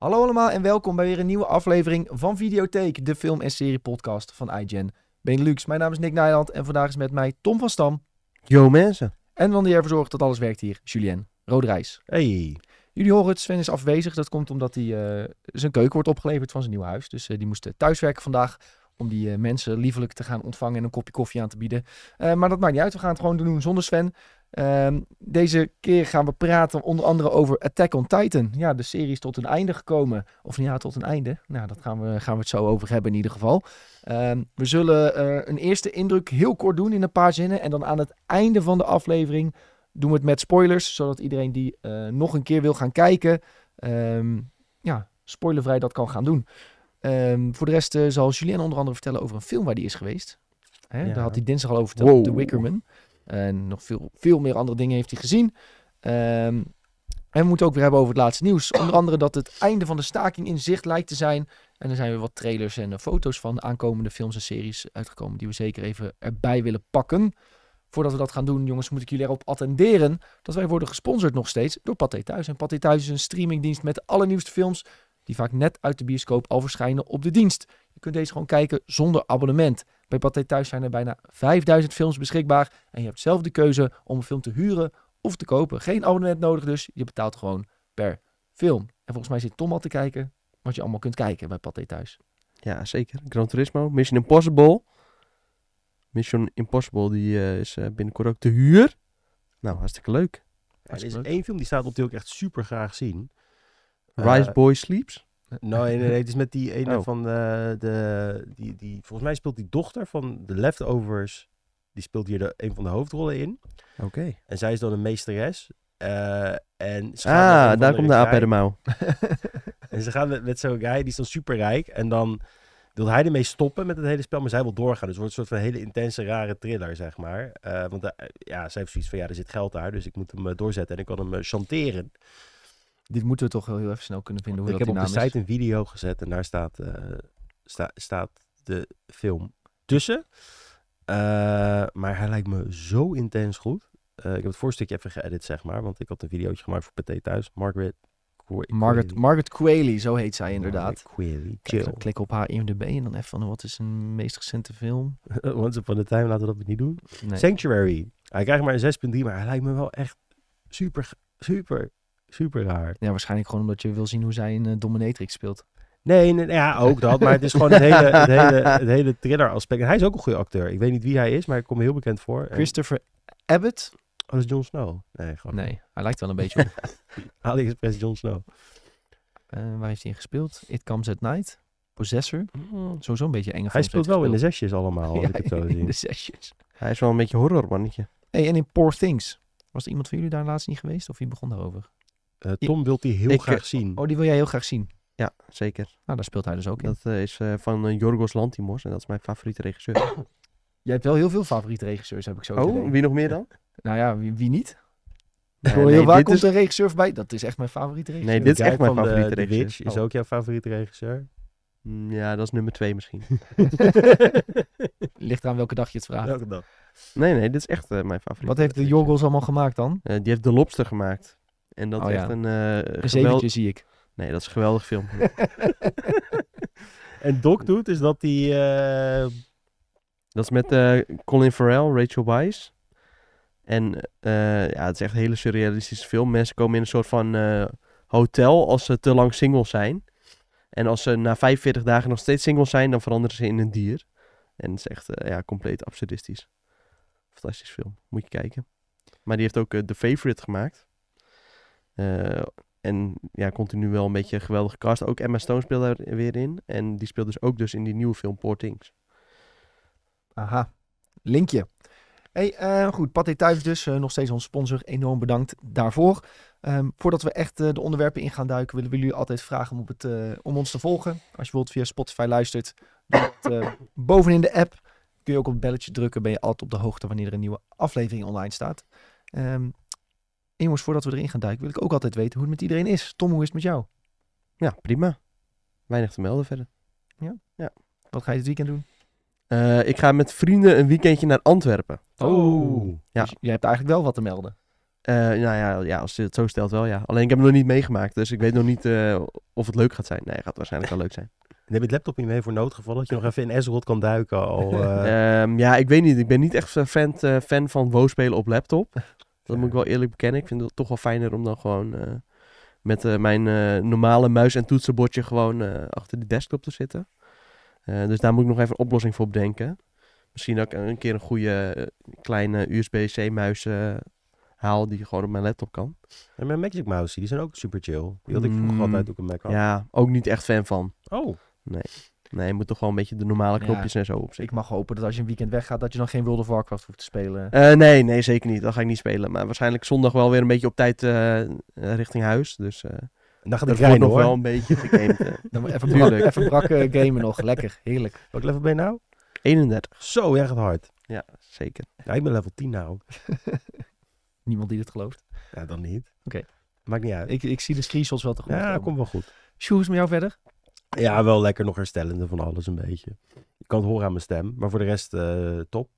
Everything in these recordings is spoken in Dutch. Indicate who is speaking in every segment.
Speaker 1: Hallo allemaal en welkom bij weer een nieuwe aflevering van Videotheek, de film- en serie-podcast van iGen Benelux. Mijn naam is Nick Nijland en vandaag is met mij Tom van Stam. Yo mensen. En van die ervoor zorgt dat alles werkt hier, Julien Roderijs. Hey. Jullie horen het, Sven is afwezig. Dat komt omdat hij, eh, zijn keuken wordt opgeleverd van zijn nieuw huis. Dus eh, die moest eh, thuiswerken vandaag om die mensen liefelijk te gaan ontvangen en een kopje koffie aan te bieden. maar dat maakt niet uit, we gaan het gewoon doen zonder Sven. Ehm, deze keer gaan we praten onder andere over Attack on Titan. Ja, de serie is tot een einde gekomen. Of ja, tot een einde. Nou, daar gaan we, gaan we het zo over hebben in ieder geval. Ehm, we zullen eh, een eerste indruk heel kort doen in een paar zinnen. En dan aan het einde van de aflevering doen we het met spoilers. Zodat iedereen die eh, nog een keer wil gaan kijken, ehm, ja, spoilervrij dat kan gaan doen. voor de rest uh, zal Julien onder andere vertellen over een film waar die is geweest. Hè? Daar had hij dinsdag al over verteld, wow. The Wickerman. En nog veel, veel meer andere dingen heeft hij gezien. Ehm, en we moeten ook weer hebben over het laatste nieuws. Onder andere dat het einde van de staking in zicht lijkt te zijn. En er zijn weer wat trailers en eh, foto's van aankomende films en series uitgekomen. Die we zeker even erbij willen pakken. Voordat we dat gaan doen, jongens, moet ik jullie erop attenderen. Dat wij worden gesponsord nog steeds door Pathé Thuis. En Pathé Thuis is een streamingdienst met de allernieuwste films. Die vaak net uit de bioscoop al verschijnen op de dienst. Je kunt deze gewoon kijken zonder abonnement. Bij Pathé Thuis zijn er bijna 5000 films beschikbaar en je hebt zelf de keuze om een film te huren of te kopen. Geen abonnement nodig dus, je betaalt gewoon per film. En volgens mij zit Tom al te kijken wat je allemaal kunt kijken bij Pathé Thuis.
Speaker 2: Ja, zeker. Gran Turismo, Mission Impossible. Mission Impossible die eh, is eh, binnenkort ook te huur. Nou, hartstikke leuk.
Speaker 3: er is leuk. één film die staat op die ik echt super graag zien. Rise eh, Boy
Speaker 2: Sleeps. Nou, nee, het is met die ene oh.
Speaker 3: van de, de, die, die, volgens mij speelt die dochter van de Leftovers, die speelt hier de, een van de hoofdrollen in. Oké. En zij is dan een meesteres. Uh, en ah, daar komt de aap bij de mouw. en ze gaan met, zo'n guy, die is dan superrijk. En dan wil hij ermee stoppen met het hele spel, maar zij wil doorgaan. Dus het wordt een soort van hele intense, rare thriller, zeg maar. Eh, want eh, ja, zij heeft zoiets van, ja, er zit geld daar, dus ik moet hem doorzetten. En ik kan hem chanteren. Dit moeten we toch wel heel even snel kunnen vinden. Hoe ik heb op de site een video gezet en daar staat, eh, staat de film tussen. Eh, maar hij lijkt me zo intens goed. Eh, ik heb het voorstukje even geëdit, zeg maar. Want ik had een videootje gemaakt voor PT Thuis. Margaret Margaret, Margaret zo heet zij inderdaad. klik, klik, op haar IMDb en dan even van wat is een meest recente film? Once Upon a Time, laten we dat niet doen. Sanctuary. Hij krijgt maar een 6.3, maar hij lijkt me wel echt super, super super raar. Ja, waarschijnlijk gewoon omdat je wil zien hoe zij een eh, dominatrix speelt. Nee, nee, ja, ook dat. Maar het is gewoon het hele, het hele, het hele thriller-aspect. En hij is ook een goede acteur. Ik weet niet wie hij is, maar ik kom heel bekend voor. Christopher Abbott? Oh, dat is Jon Snow. Nee, gewoon. Nee, hij lijkt wel een beetje op. AliExpress Jon Snow. Uh, waar
Speaker 1: heeft hij in gespeeld? It Comes at Night. Possessor. Mm. Sowieso een beetje eng. Hij speelt wel in de zesjes
Speaker 2: allemaal, als ik het zo zie. in de zesjes. Hij is wel een beetje horrormannetje.
Speaker 1: Hey, en in Poor Things. Was er iemand van jullie daar laatst niet geweest? Of wie begon daarover? Eh, Tom wil die heel eh, graag zien. Oh, die wil jij heel graag zien.
Speaker 2: Ja, zeker. Nou, daar speelt hij dus ook in. Dat eh, is van Jorgos Lantimos en dat is mijn favoriete regisseur.
Speaker 1: jij hebt wel heel veel favoriete regisseurs, heb ik zo Oh, wie nog meer dan? Nou ja, wie, wie niet? waar komt is... een regisseur bij? Dat is echt mijn favoriete regisseur. Nee, dit is echt mijn favoriete regisseur. De is
Speaker 2: oh. ook jouw favoriete regisseur? Mm, ja, dat is nummer twee misschien.
Speaker 1: Ligt eraan welke dag je het vraagt. Welke dag?
Speaker 2: Nee, nee, dit is echt mijn favoriet. Wat heeft
Speaker 1: de Jorgos allemaal gemaakt dan?
Speaker 2: die heeft De Lobster gemaakt. En dat oh is echt een... Uh, zie ik. Nee, dat is een geweldig film.
Speaker 3: en Doc doet, is dat die... Eh,
Speaker 2: dat is met eh, Colin Farrell, Rachel Weisz. En ja, het is echt een hele surrealistische film. Mensen komen in een soort van hotel als ze te lang single zijn. En als ze na 45 dagen nog steeds single zijn, dan veranderen ze in een dier. En het is echt ja, compleet absurdistisch. Fantastisch film. Moet je kijken. Maar die heeft ook The Favorite gemaakt. Eh, en ja, continu wel een beetje een geweldige cast. Ook Emma Stone speelt daar weer in. En die speelt dus ook dus in die nieuwe film Poor Things.
Speaker 1: Aha, linkje. Hey, eh, goed, Patty Thuis dus, eh, nog steeds onze sponsor. Enorm bedankt daarvoor. Ehm, voordat we echt de onderwerpen in gaan duiken, willen we jullie altijd vragen om, op het, om ons te volgen. Als je wilt via Spotify luistert, bovenin de app kun je ook op het belletje drukken. Ben je altijd op de hoogte wanneer er een nieuwe aflevering online staat. Um, en voordat we erin gaan duiken, wil ik ook altijd weten hoe het met iedereen is. Tom, hoe is het met jou? Ja, prima. Weinig te melden verder. Ja? Ja. Wat ga je dit weekend doen? Eh,
Speaker 2: ik ga met vrienden een weekendje naar Antwerpen. Oh. Oh. Ja. Dus jij hebt eigenlijk wel wat te melden. Eh, nou ja, ja, als je het zo stelt wel, ja. Alleen ik heb hem nog niet meegemaakt, dus ik weet nog niet eh, of het leuk gaat zijn. Nee, het gaat waarschijnlijk wel leuk zijn.
Speaker 3: Neem je het laptop niet mee voor noodgevallen, dat je nog even in Ezerot kan duiken al. Eh.
Speaker 2: Ehm, ja, ik weet niet. Ik ben niet echt fan, fan van WoW op laptop. Dat moet ik wel eerlijk bekennen. Ik vind het toch wel fijner om dan gewoon eh, met eh, mijn eh, normale muis- en toetsenbordje gewoon achter die desktop te zitten. dus daar moet ik nog even een oplossing voor bedenken. Misschien ook een keer een goede kleine USB-C muis haal die gewoon op mijn laptop kan.
Speaker 3: En mijn Magic Mouse, die zijn ook super chill. Die had ik vroeger mm, altijd ook een Mac had. Ja,
Speaker 2: ook niet echt fan van. Oh. Nee. Nee, je moet toch gewoon een beetje de normale knopjes en zo opzetten. Ik
Speaker 1: mag hopen dat als je een weekend weggaat, dat je dan geen World of Warcraft hoeft te spelen. Eh,
Speaker 2: nee, nee, zeker niet. Dan ga ik niet spelen. Maar waarschijnlijk zondag wel weer een beetje op tijd eh, eh, richting huis. Dus dan gaat het nog wel een beetje
Speaker 1: gegamed. dan even, brak, even brak gamen nog. Lekker,
Speaker 3: heerlijk. Wat level ben je nou? 31. Zo, jij gaat hard. Ja, zeker. Ja, ik ben level 10 nou. Niemand die dit gelooft. Ja, dan niet. Oké. Maakt niet uit. Ik, ik zie de screenshots wel goed. Ja, komt wel goed. Shoes met jou verder? Ja, wel lekker nog herstellende van alles een beetje. Je kan het horen aan mijn stem, maar voor de rest eh, top.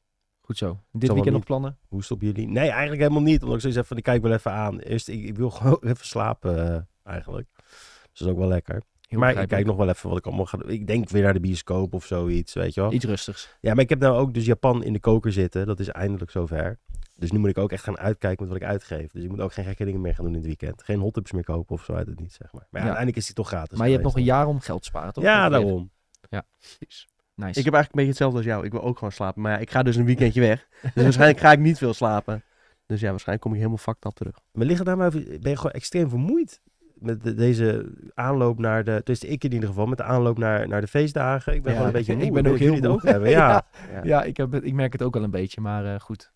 Speaker 3: Goed zo. Dit weekend nog plannen? Hoe stoppen jullie? Nee, eigenlijk helemaal niet. Omdat ik zoiets heb van, ik kijk wel even aan. Eerst, ik, wil gewoon even slapen eh, eigenlijk. Dus dat is ook wel lekker. maar ik kijk nog wel even wat ik allemaal ga doen. Ik denk weer naar de bioscoop of zoiets, weet je wel. Iets rustigs. Ja, maar ik heb nou ook dus Japan in de koker zitten. Dat is eindelijk zover. Dus nu moet ik ook echt gaan uitkijken met wat ik uitgeef. Dus ik moet ook geen gekke dingen meer gaan doen in het weekend. Geen hot ups meer kopen of zo uit het niet, zeg maar. Maar ja, uiteindelijk is die toch gratis. Maar je hebt nog een
Speaker 2: jaar om geld
Speaker 3: sparen, toch? Ja, daarom. Ja, precies. Nice. Ik heb eigenlijk
Speaker 2: een beetje hetzelfde als jou. Ik wil ook gewoon slapen. Maar ja, ik ga dus een weekendje weg. Dus waarschijnlijk ga ik niet veel slapen. Dus ja, waarschijnlijk kom ik helemaal fucked
Speaker 3: up terug. Maar liggen nou ben je gewoon extreem vermoeid met deze aanloop naar de... Dus ik in ieder geval, met de aanloop naar, naar de feestdagen. Ik ben ja, gewoon een beetje moe. Ik ben ook heel moe. hebben. Ja. Ja. ik, heb, ik merk het ook wel een beetje. Maar eh, goed,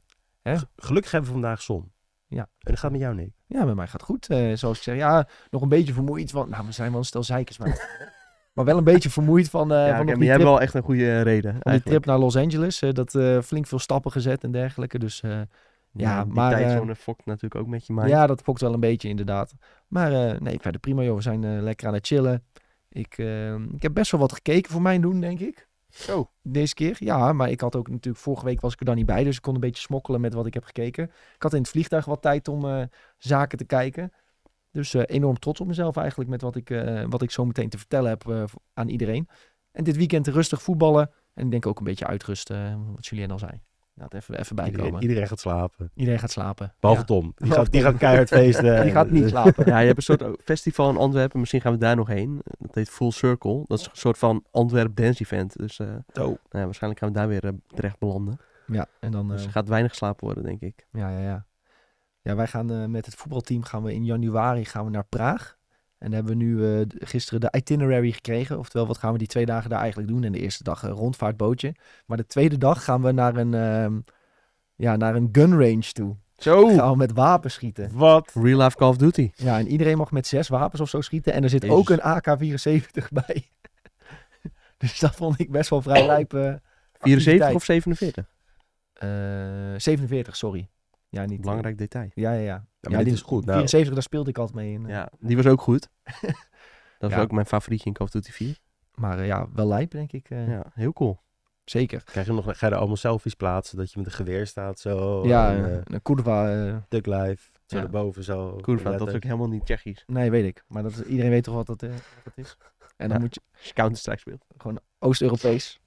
Speaker 3: Hè? Gelukkig hebben we vandaag zon. Ja. En
Speaker 1: dat gaat met jou, Nick. Ja, met mij gaat goed. Eh, zoals ik zeg, ja, nog een beetje vermoeid. Want, nou, we zijn wel een stel zeikers, maar... maar wel een beetje vermoeid van. Uh, ja, van hebt wel echt een goede eh, reden. Van die trip naar Los Angeles. dat flink veel stappen gezet en dergelijke. Dus ja, maar. die maar. Tijdzone fokt natuurlijk ook met je mind. Ja, dat fokt wel een beetje inderdaad. Maar nee, verder prima joh. We zijn lekker aan het chillen. Ik, ehm, ik heb best wel wat gekeken voor mijn doen, denk ik. Zo. Deze keer, ja. Maar ik had ook natuurlijk, vorige week was ik er dan niet bij. Dus ik kon een beetje smokkelen met wat ik heb gekeken. Ik had in het vliegtuig wat tijd om eh, zaken te kijken. Dus eh, enorm trots op mezelf eigenlijk met wat ik, eh, wat ik zo meteen te vertellen heb aan iedereen. En dit weekend rustig voetballen. En ik denk ook een beetje uitrusten, wat Julien al zei. Laat even, even bijkomen. Iedereen, gaat slapen. Iedereen gaat slapen. Behalve Die gaat, die gaat keihard feesten. die gaat niet slapen. Ja, je hebt een
Speaker 2: soort festival in Antwerpen. Misschien gaan we daar nog heen. Dat heet Full Circle. Dat is een soort van Antwerp dance event. Dus eh, oh. nou ja, waarschijnlijk gaan we daar weer eh, terecht belanden. Ja, en dan... Dus eh, gaat weinig slapen worden, denk ik.
Speaker 1: Ja, ja, ja. Ja, wij gaan met het voetbalteam gaan we in januari gaan we naar Praag. En hebben we nu eh, gisteren de itinerary gekregen. Oftewel, wat gaan we die twee dagen daar eigenlijk doen? En de eerste dag een rondvaartbootje. Maar de tweede dag gaan we naar een, uh, ja, naar een gun range toe. Zo. Gaan we met wapens schieten. Wat? Real life Call of Duty. Ja, en iedereen mag met zes wapens of zo schieten. En er zit ook een AK-74 bij. dus dat vond ik best wel vrij lijp. 74 of 47? 47, eh, sorry. Ja, niet Belangrijk eh, detail. Ja, ja, ja. Ja, dit is goed. Nou. 74, daar speelde ik altijd mee in. Eh. Ja, die was ook
Speaker 2: goed. dat was ook mijn
Speaker 3: favorietje in Call of Duty 4.
Speaker 1: Maar eh, ja, wel lijp, denk ik. ja, heel cool.
Speaker 3: Zeker. Krijg je nog, ga je er allemaal selfies plaatsen, dat je met een geweer staat, zo. Ja, en,
Speaker 1: een kurva. Uh,
Speaker 3: Duck life, zo boven zo. Kurva, dat is ook
Speaker 1: helemaal niet Tsjechisch. Nee, weet ik. Maar dat is, iedereen weet toch wat dat, is? En dan moet je...
Speaker 2: Counter-Strike speelt.
Speaker 1: Gewoon Oost-Europees.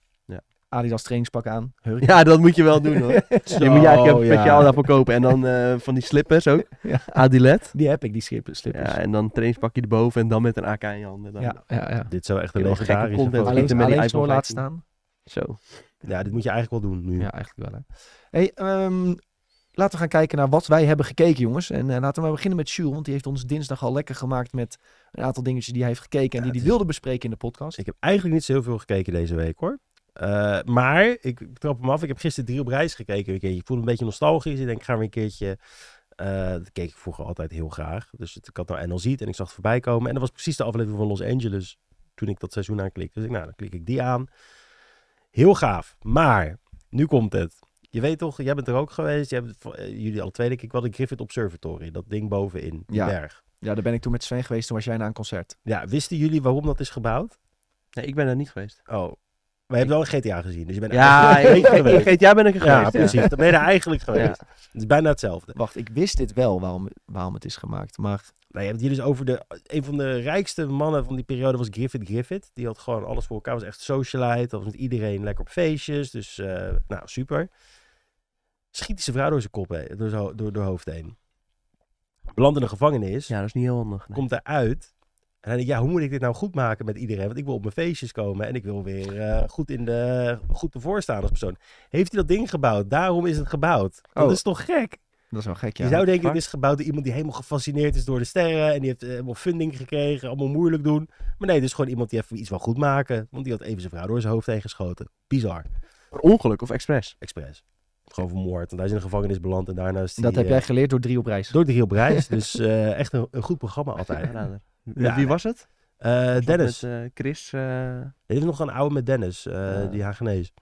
Speaker 1: Adidas trainingspak aan. Ja, dat moet je wel doen hoor. Ja, je moet je een speciaal ja. daarvoor
Speaker 2: kopen. En dan eh, van die slippers ook. Ja. Adilet. Die heb ik, die slippers. Ja, en dan trainingspakje erboven en dan met een AK in je handen. Dan, ja,
Speaker 1: ja, ja. Dit zou echt een legendarische content Alleen, met alleen laten staan.
Speaker 3: Zo. Ja, dit moet je eigenlijk wel doen nu. Ja, eigenlijk wel hè.
Speaker 1: Hey, ehm, laten we gaan kijken naar wat wij hebben gekeken jongens. En eh, laten we beginnen met Jules, want die heeft ons dinsdag al lekker gemaakt met een aantal dingetjes die hij heeft gekeken en die hij
Speaker 3: wilde bespreken in de podcast. Ik heb eigenlijk niet zo heel veel gekeken deze week hoor. Eh, maar ik trap hem af. Ik heb gisteren drie op reis gekeken. Ik voel een beetje nostalgisch. Ik denk, ik ga weer een keertje. Eh, dat keek ik vroeger altijd heel graag. Dus het, ik had nou NLZ ziet en ik zag het voorbij komen. En dat was precies de aflevering van Los Angeles toen ik dat seizoen aanklikte. Dus ik, nou, dan klik ik die aan. Heel gaaf. Maar, nu komt het. Je weet toch, jij bent er ook geweest. Jij hebt, eh, jullie al twee, keer. ik de Griffith Observatory. Dat ding bovenin, die ja. berg. Ja, daar ben ik toen met Sven geweest. Toen was jij naar een concert. Ja, wisten jullie waarom dat is gebouwd? Nee, ik ben er niet geweest. Oh, we hebben wel een GTA gezien, dus je bent ja, GTA ben ik er geweest. Ja, precies. Dan ben je er eigenlijk geweest. Het is bijna hetzelfde. Wacht, ik wist dit wel waarom, waarom het is gemaakt, maar... Nou, je hebt het hier dus over de... Een van de rijkste mannen van die periode was Griffith Griffith. Die had gewoon alles voor elkaar. Was echt socialite. Was met iedereen lekker op feestjes. Dus, eh, nou, super. Schiet die zijn vrouw door zijn kop heen. Door, door, door hoofd heen. land in de gevangenis. Ja, dat is niet heel handig. Nee. Komt eruit. En dan denk ik, ja, hoe moet ik dit nou goed maken met iedereen? Want ik wil op mijn feestjes komen en ik wil weer eh, goed, in de, goed ervoor staan als persoon. Heeft hij dat ding gebouwd? Daarom is het gebouwd. Oh. Dat is toch gek? Dat is wel gek, ja. Je zou denken, het is gebouwd door iemand die helemaal gefascineerd is door de sterren. En die heeft eh, helemaal funding gekregen, allemaal moeilijk doen. Maar nee, dus gewoon iemand die even iets wil goed maken. Want die had even zijn vrouw door zijn hoofd heen geschoten. Bizar. ongeluk of expres? Expres. Gewoon vermoord. Want hij is in de gevangenis beland en daarna is die, Dat heb jij eh, geleerd door drie op reis. Door drie op reis. dus echt een, een, goed programma altijd wie eh, was het? Dennis. Met, eh, Chris. Uh... heeft is nog een oude met Dennis, ja. die Hagenees.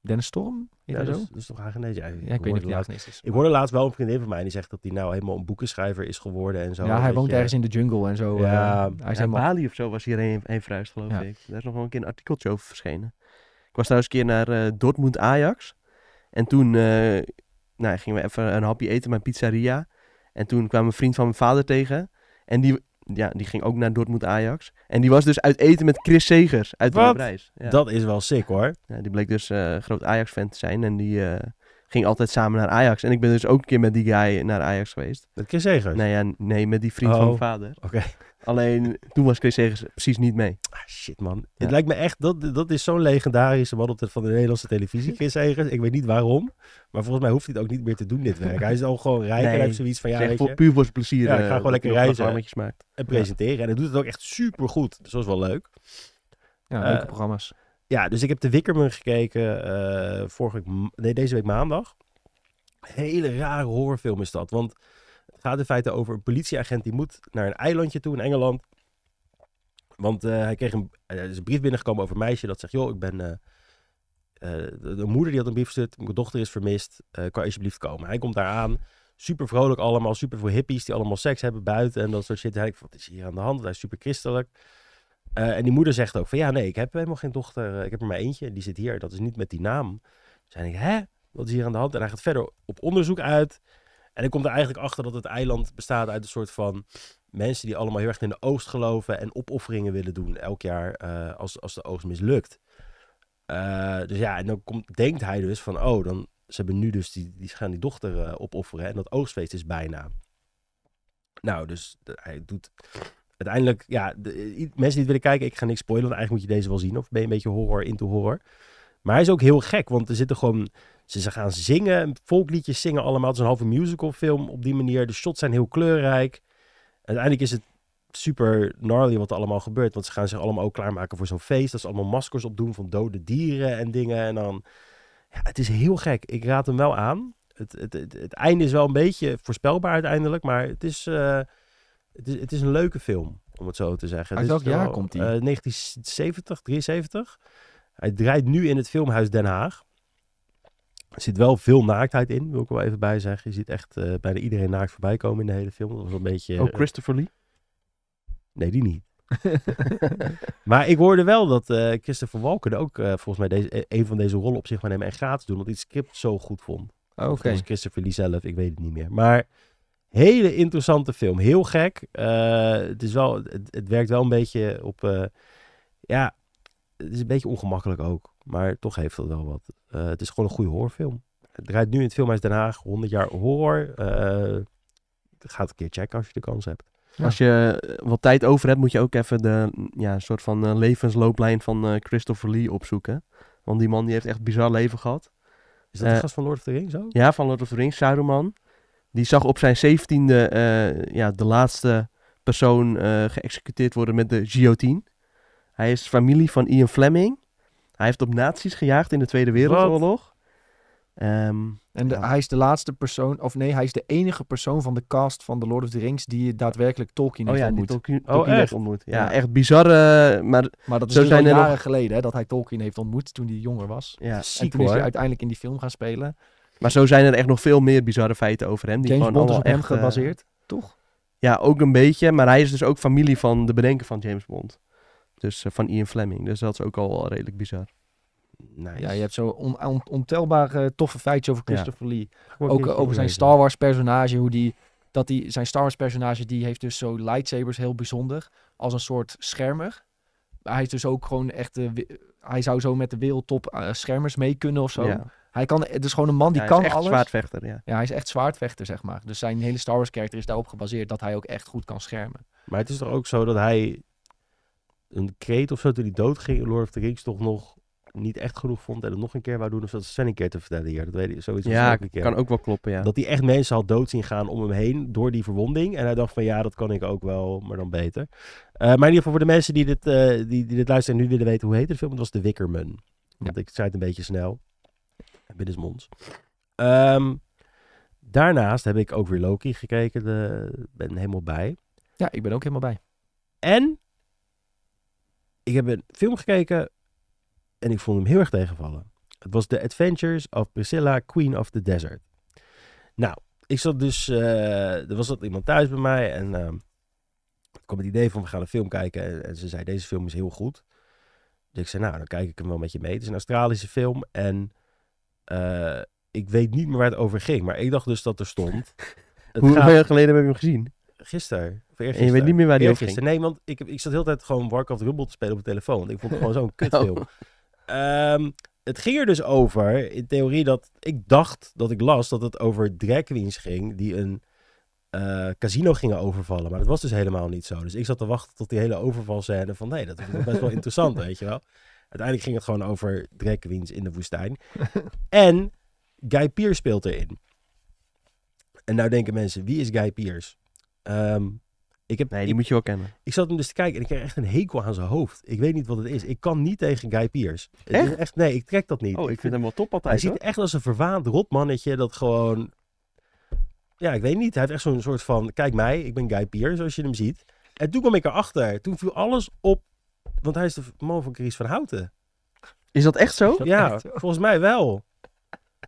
Speaker 3: Dennis Storm? Ja, dat, zo? Is, dat is toch Hagenees? Ja, ik, weet niet of laatst, is. Ik hoorde laatst wel een vriendin van mij die zegt dat hij nou helemaal een boekenschrijver is geworden en zo. Ja, hij woont ergens in de jungle en zo. Ja, hij Bali of zo was hier een verhuisd, geloof ik.
Speaker 2: Daar is nog wel een keer een artikeltje over verschenen. Ik was trouwens een keer naar Dortmund Ajax. En toen nou, gingen we even een hapje eten bij een pizzeria. En toen kwam een vriend van mijn vader tegen. En die, ja, die ging ook naar Dortmund Ajax. En die was dus uit eten met Chris Segers uit de Parijs. Dat is wel sick hoor. Ja, die bleek dus eh, groot Ajax-fan te zijn en die eh, ging altijd samen naar Ajax. En ik ben dus ook een keer met die guy naar Ajax geweest. Met Chris
Speaker 3: Segers? nee ja, nee, met die vriend van mijn oh. vader. Oké.
Speaker 2: Alleen toen was Chris Segers precies
Speaker 3: niet mee. Ah, shit man. Het lijkt me echt, dat, dat is zo'n legendarische man op de, van de Nederlandse televisie, Chris Segers. Ik weet niet waarom, maar volgens mij hoeft hij het ook niet meer te doen, dit werk. Hij is al gewoon rijk en heeft zoiets van, ja voor, Puur voor zijn plezier. Ja, ik ga eh, gewoon lekker reizen maakt. en presenteren. En hij doet het ook echt super goed. Dus dat is wel leuk. Ja, eh, leuke programma's. Ja, dus ik heb de Wickerman gekeken uh, vorige week, nee, deze week maandag. Hele rare horrorfilm is dat, want het gaat in feite over een politieagent die moet naar een eilandje toe in Engeland. Want eh, hij kreeg een, eh, is een brief binnengekomen over een meisje dat zegt: Joh, ik ben. Eh, de, moeder die had een brief gestuurd, mijn dochter is vermist, kan alsjeblieft komen. Hij komt daar aan, super vrolijk allemaal, super voor hippies die allemaal seks hebben buiten en dat soort shit. Hij wat is hier aan de hand? Hij is super christelijk. en die moeder zegt ook van, ja nee, ik heb helemaal geen dochter, ik heb er maar eentje die zit hier. Dat is niet met die naam. Dus hij hè? Wat is hier aan de hand? En hij gaat verder op onderzoek uit. En ik kom er eigenlijk achter dat het eiland bestaat uit een soort van mensen die allemaal heel erg in de oogst geloven en opofferingen willen doen elk jaar eh, als, als de oogst mislukt. Eh, dus ja, en dan komt, denkt hij dus van, oh, dan, ze hebben nu dus die, die gaan die dochter eh, opofferen en dat oogstfeest is bijna. Nou, dus hij doet uiteindelijk, ja, mensen die het willen kijken, ik ga niks spoilen, want eigenlijk moet je deze wel zien. Of ben je een beetje horror, into horror. Maar hij is ook heel gek, want er zitten gewoon ze gaan zingen, volkliedjes zingen allemaal. Het is een halve musicalfilm op die manier. De shots zijn heel kleurrijk. Uiteindelijk is het super gnarly wat er allemaal gebeurt. Want ze gaan zich allemaal ook klaarmaken voor zo'n feest. Dat ze allemaal maskers opdoen van dode dieren en dingen. En dan... Ja, het is heel gek. Ik raad hem wel aan. Het, het, het, einde is wel een beetje voorspelbaar uiteindelijk. Maar het is, eh, het is, het is een leuke film, om het zo te zeggen. Uit jaar komt hij? Eh, 1970, 73. Hij draait nu in het filmhuis Den Haag. Er zit wel veel naaktheid in, wil ik wel even bij zeggen. Je ziet echt eh, bijna iedereen naakt voorbij komen in de hele film. Dat was een beetje... Oh, eh, Christopher Lee? Nee, die niet. maar ik hoorde wel dat eh, Christopher Walken ook volgens mij deze, een van deze rollen op zich maar nemen en gratis doen. Want die script zo goed vond. Oké. Christopher Lee zelf, ik weet het niet meer. Maar hele interessante film. Heel gek. het, is wel, het, het, werkt wel een beetje op... ja, het is een beetje ongemakkelijk ook. Maar toch heeft dat wel wat. Eh, het is gewoon een goede horrorfilm. Het draait nu in het filmhuis Den Haag. 100 jaar horror. Uh, eh, ga het een keer checken als je de kans hebt. Als je eh, wat tijd over hebt, moet je ook even de mm, ja, soort
Speaker 2: van levenslooplijn van Christopher Lee opzoeken. Want die man die heeft echt een bizar leven gehad. Is dat de gast van Lord of the Rings Ja, van Lord of the Rings, Saruman. Die zag op zijn zeventiende ja, de laatste persoon geëxecuteerd worden met de guillotine.
Speaker 1: Hij is familie van Ian Fleming. Hij heeft op nazi's gejaagd in de Tweede Wereldoorlog. Ehm, en hij is de laatste persoon, of nee, hij is de enige persoon van de cast van The Lord of the Rings die daadwerkelijk Tolkien oh heeft ja, ontmoet. Die Tolkien, oh, ontmoet. Ja, echt bizar. Eh, maar, dat is zo dus zijn jaren geleden hè, dat hij Tolkien heeft ontmoet toen hij jonger was. Ja, en toen is hij uiteindelijk in die film gaan spelen.
Speaker 2: Maar zo zijn er echt nog veel meer bizarre feiten over hem. Die gewoon Bond op echt, hem eh, gebaseerd, toch? Ja, ook een beetje. Maar hij is dus ook familie van de bedenker van James Bond. Dus eh, van Ian Fleming. Dus dat is ook al redelijk bizar.
Speaker 3: Nice.
Speaker 1: Ja, je hebt zo ontelbare toffe feitjes over Christopher Lee. Ook, eh, over zijn Star Wars personage, hoe die dat die, zijn Star Wars personage die heeft dus zo lightsabers heel bijzonder als een soort schermer. Hij is dus ook gewoon echt hij zou zo met de wereldtop eh, schermers mee kunnen of zo. Hij
Speaker 3: kan, dus gewoon een man die kan alles. Hij is echt zwaardvechter, ja. Ja, hij is
Speaker 1: echt zwaardvechter, zeg maar. Dus zijn hele Star Wars karakter is daarop gebaseerd dat hij ook echt goed kan schermen.
Speaker 3: Maar het is toch ook zo dat hij een kreet of zo toen dood ging Lord of the Rings toch nog niet echt genoeg vond en het nog een keer wou doen. Of dat ze een keer te vertellen hier. Dat weet ik, zoiets ja, een keer. kan ook wel kloppen, ja. Dat die echt mensen had dood zien gaan om hem heen door die verwonding. En hij dacht van ja, dat kan ik ook wel, maar dan beter. Eh, maar in ieder geval voor de mensen die dit, eh, die, die dit luisteren nu willen weten hoe heet de film, het was de Wickerman. Want ik zei het een beetje snel. Binnensmonds. Dus um, ehm, daarnaast heb ik ook weer Loki gekeken. Eh, ben helemaal bij. Ja, ik ben ook helemaal bij. En ik heb een film gekeken en ik vond hem heel erg tegenvallen. Het was The Adventures of Priscilla, Queen of the Desert. Nou, ik zat dus, eh, er was dat iemand thuis bij mij en uh, ehm, ik kwam het idee van we gaan een film kijken. En, ze zei deze film is heel goed. Dus ik zei nou, dan kijk ik hem wel met je mee. Het is een Australische film en eh, ik weet niet meer waar het over ging. Maar ik dacht dus dat er stond... Hoe, lang geleden heb je hem gezien? gisteren. En je weet niet meer waar die over ging? Nee, want ik, ik zat de hele tijd gewoon Warcraft Rumble te spelen op de telefoon. Want ik vond het gewoon zo'n kutfilm. Oh. Ehm, het ging er dus over, in theorie, dat ik dacht dat ik las dat het over drag queens ging die een eh, casino gingen overvallen. Maar dat was dus helemaal niet zo. Dus ik zat te wachten tot die hele overval overvalscène van nee, dat is best wel interessant, weet je wel. Uiteindelijk ging het gewoon over drag queens in de woestijn. en Guy Pierce speelt erin. En nou denken mensen, wie is Guy Pierce? Ehm, ik heb, nee, die moet je wel kennen. Ik zat hem dus te kijken en ik kreeg echt een hekel aan zijn hoofd. Ik weet niet wat het is. Ik kan niet tegen Guy piers. Echt? echt nee, ik trek dat niet. Oh, ik, vind, hem wel top altijd. Hij ziet echt als een verwaand rotmannetje dat gewoon... Ja, ik weet niet. Hij heeft echt zo'n soort van... Kijk mij, ik ben Guy Pierce zoals je hem ziet. En toen kwam ik erachter. Toen viel alles op... Want hij is de man van Chris van Houten. Is dat echt zo? ja, volgens mij wel.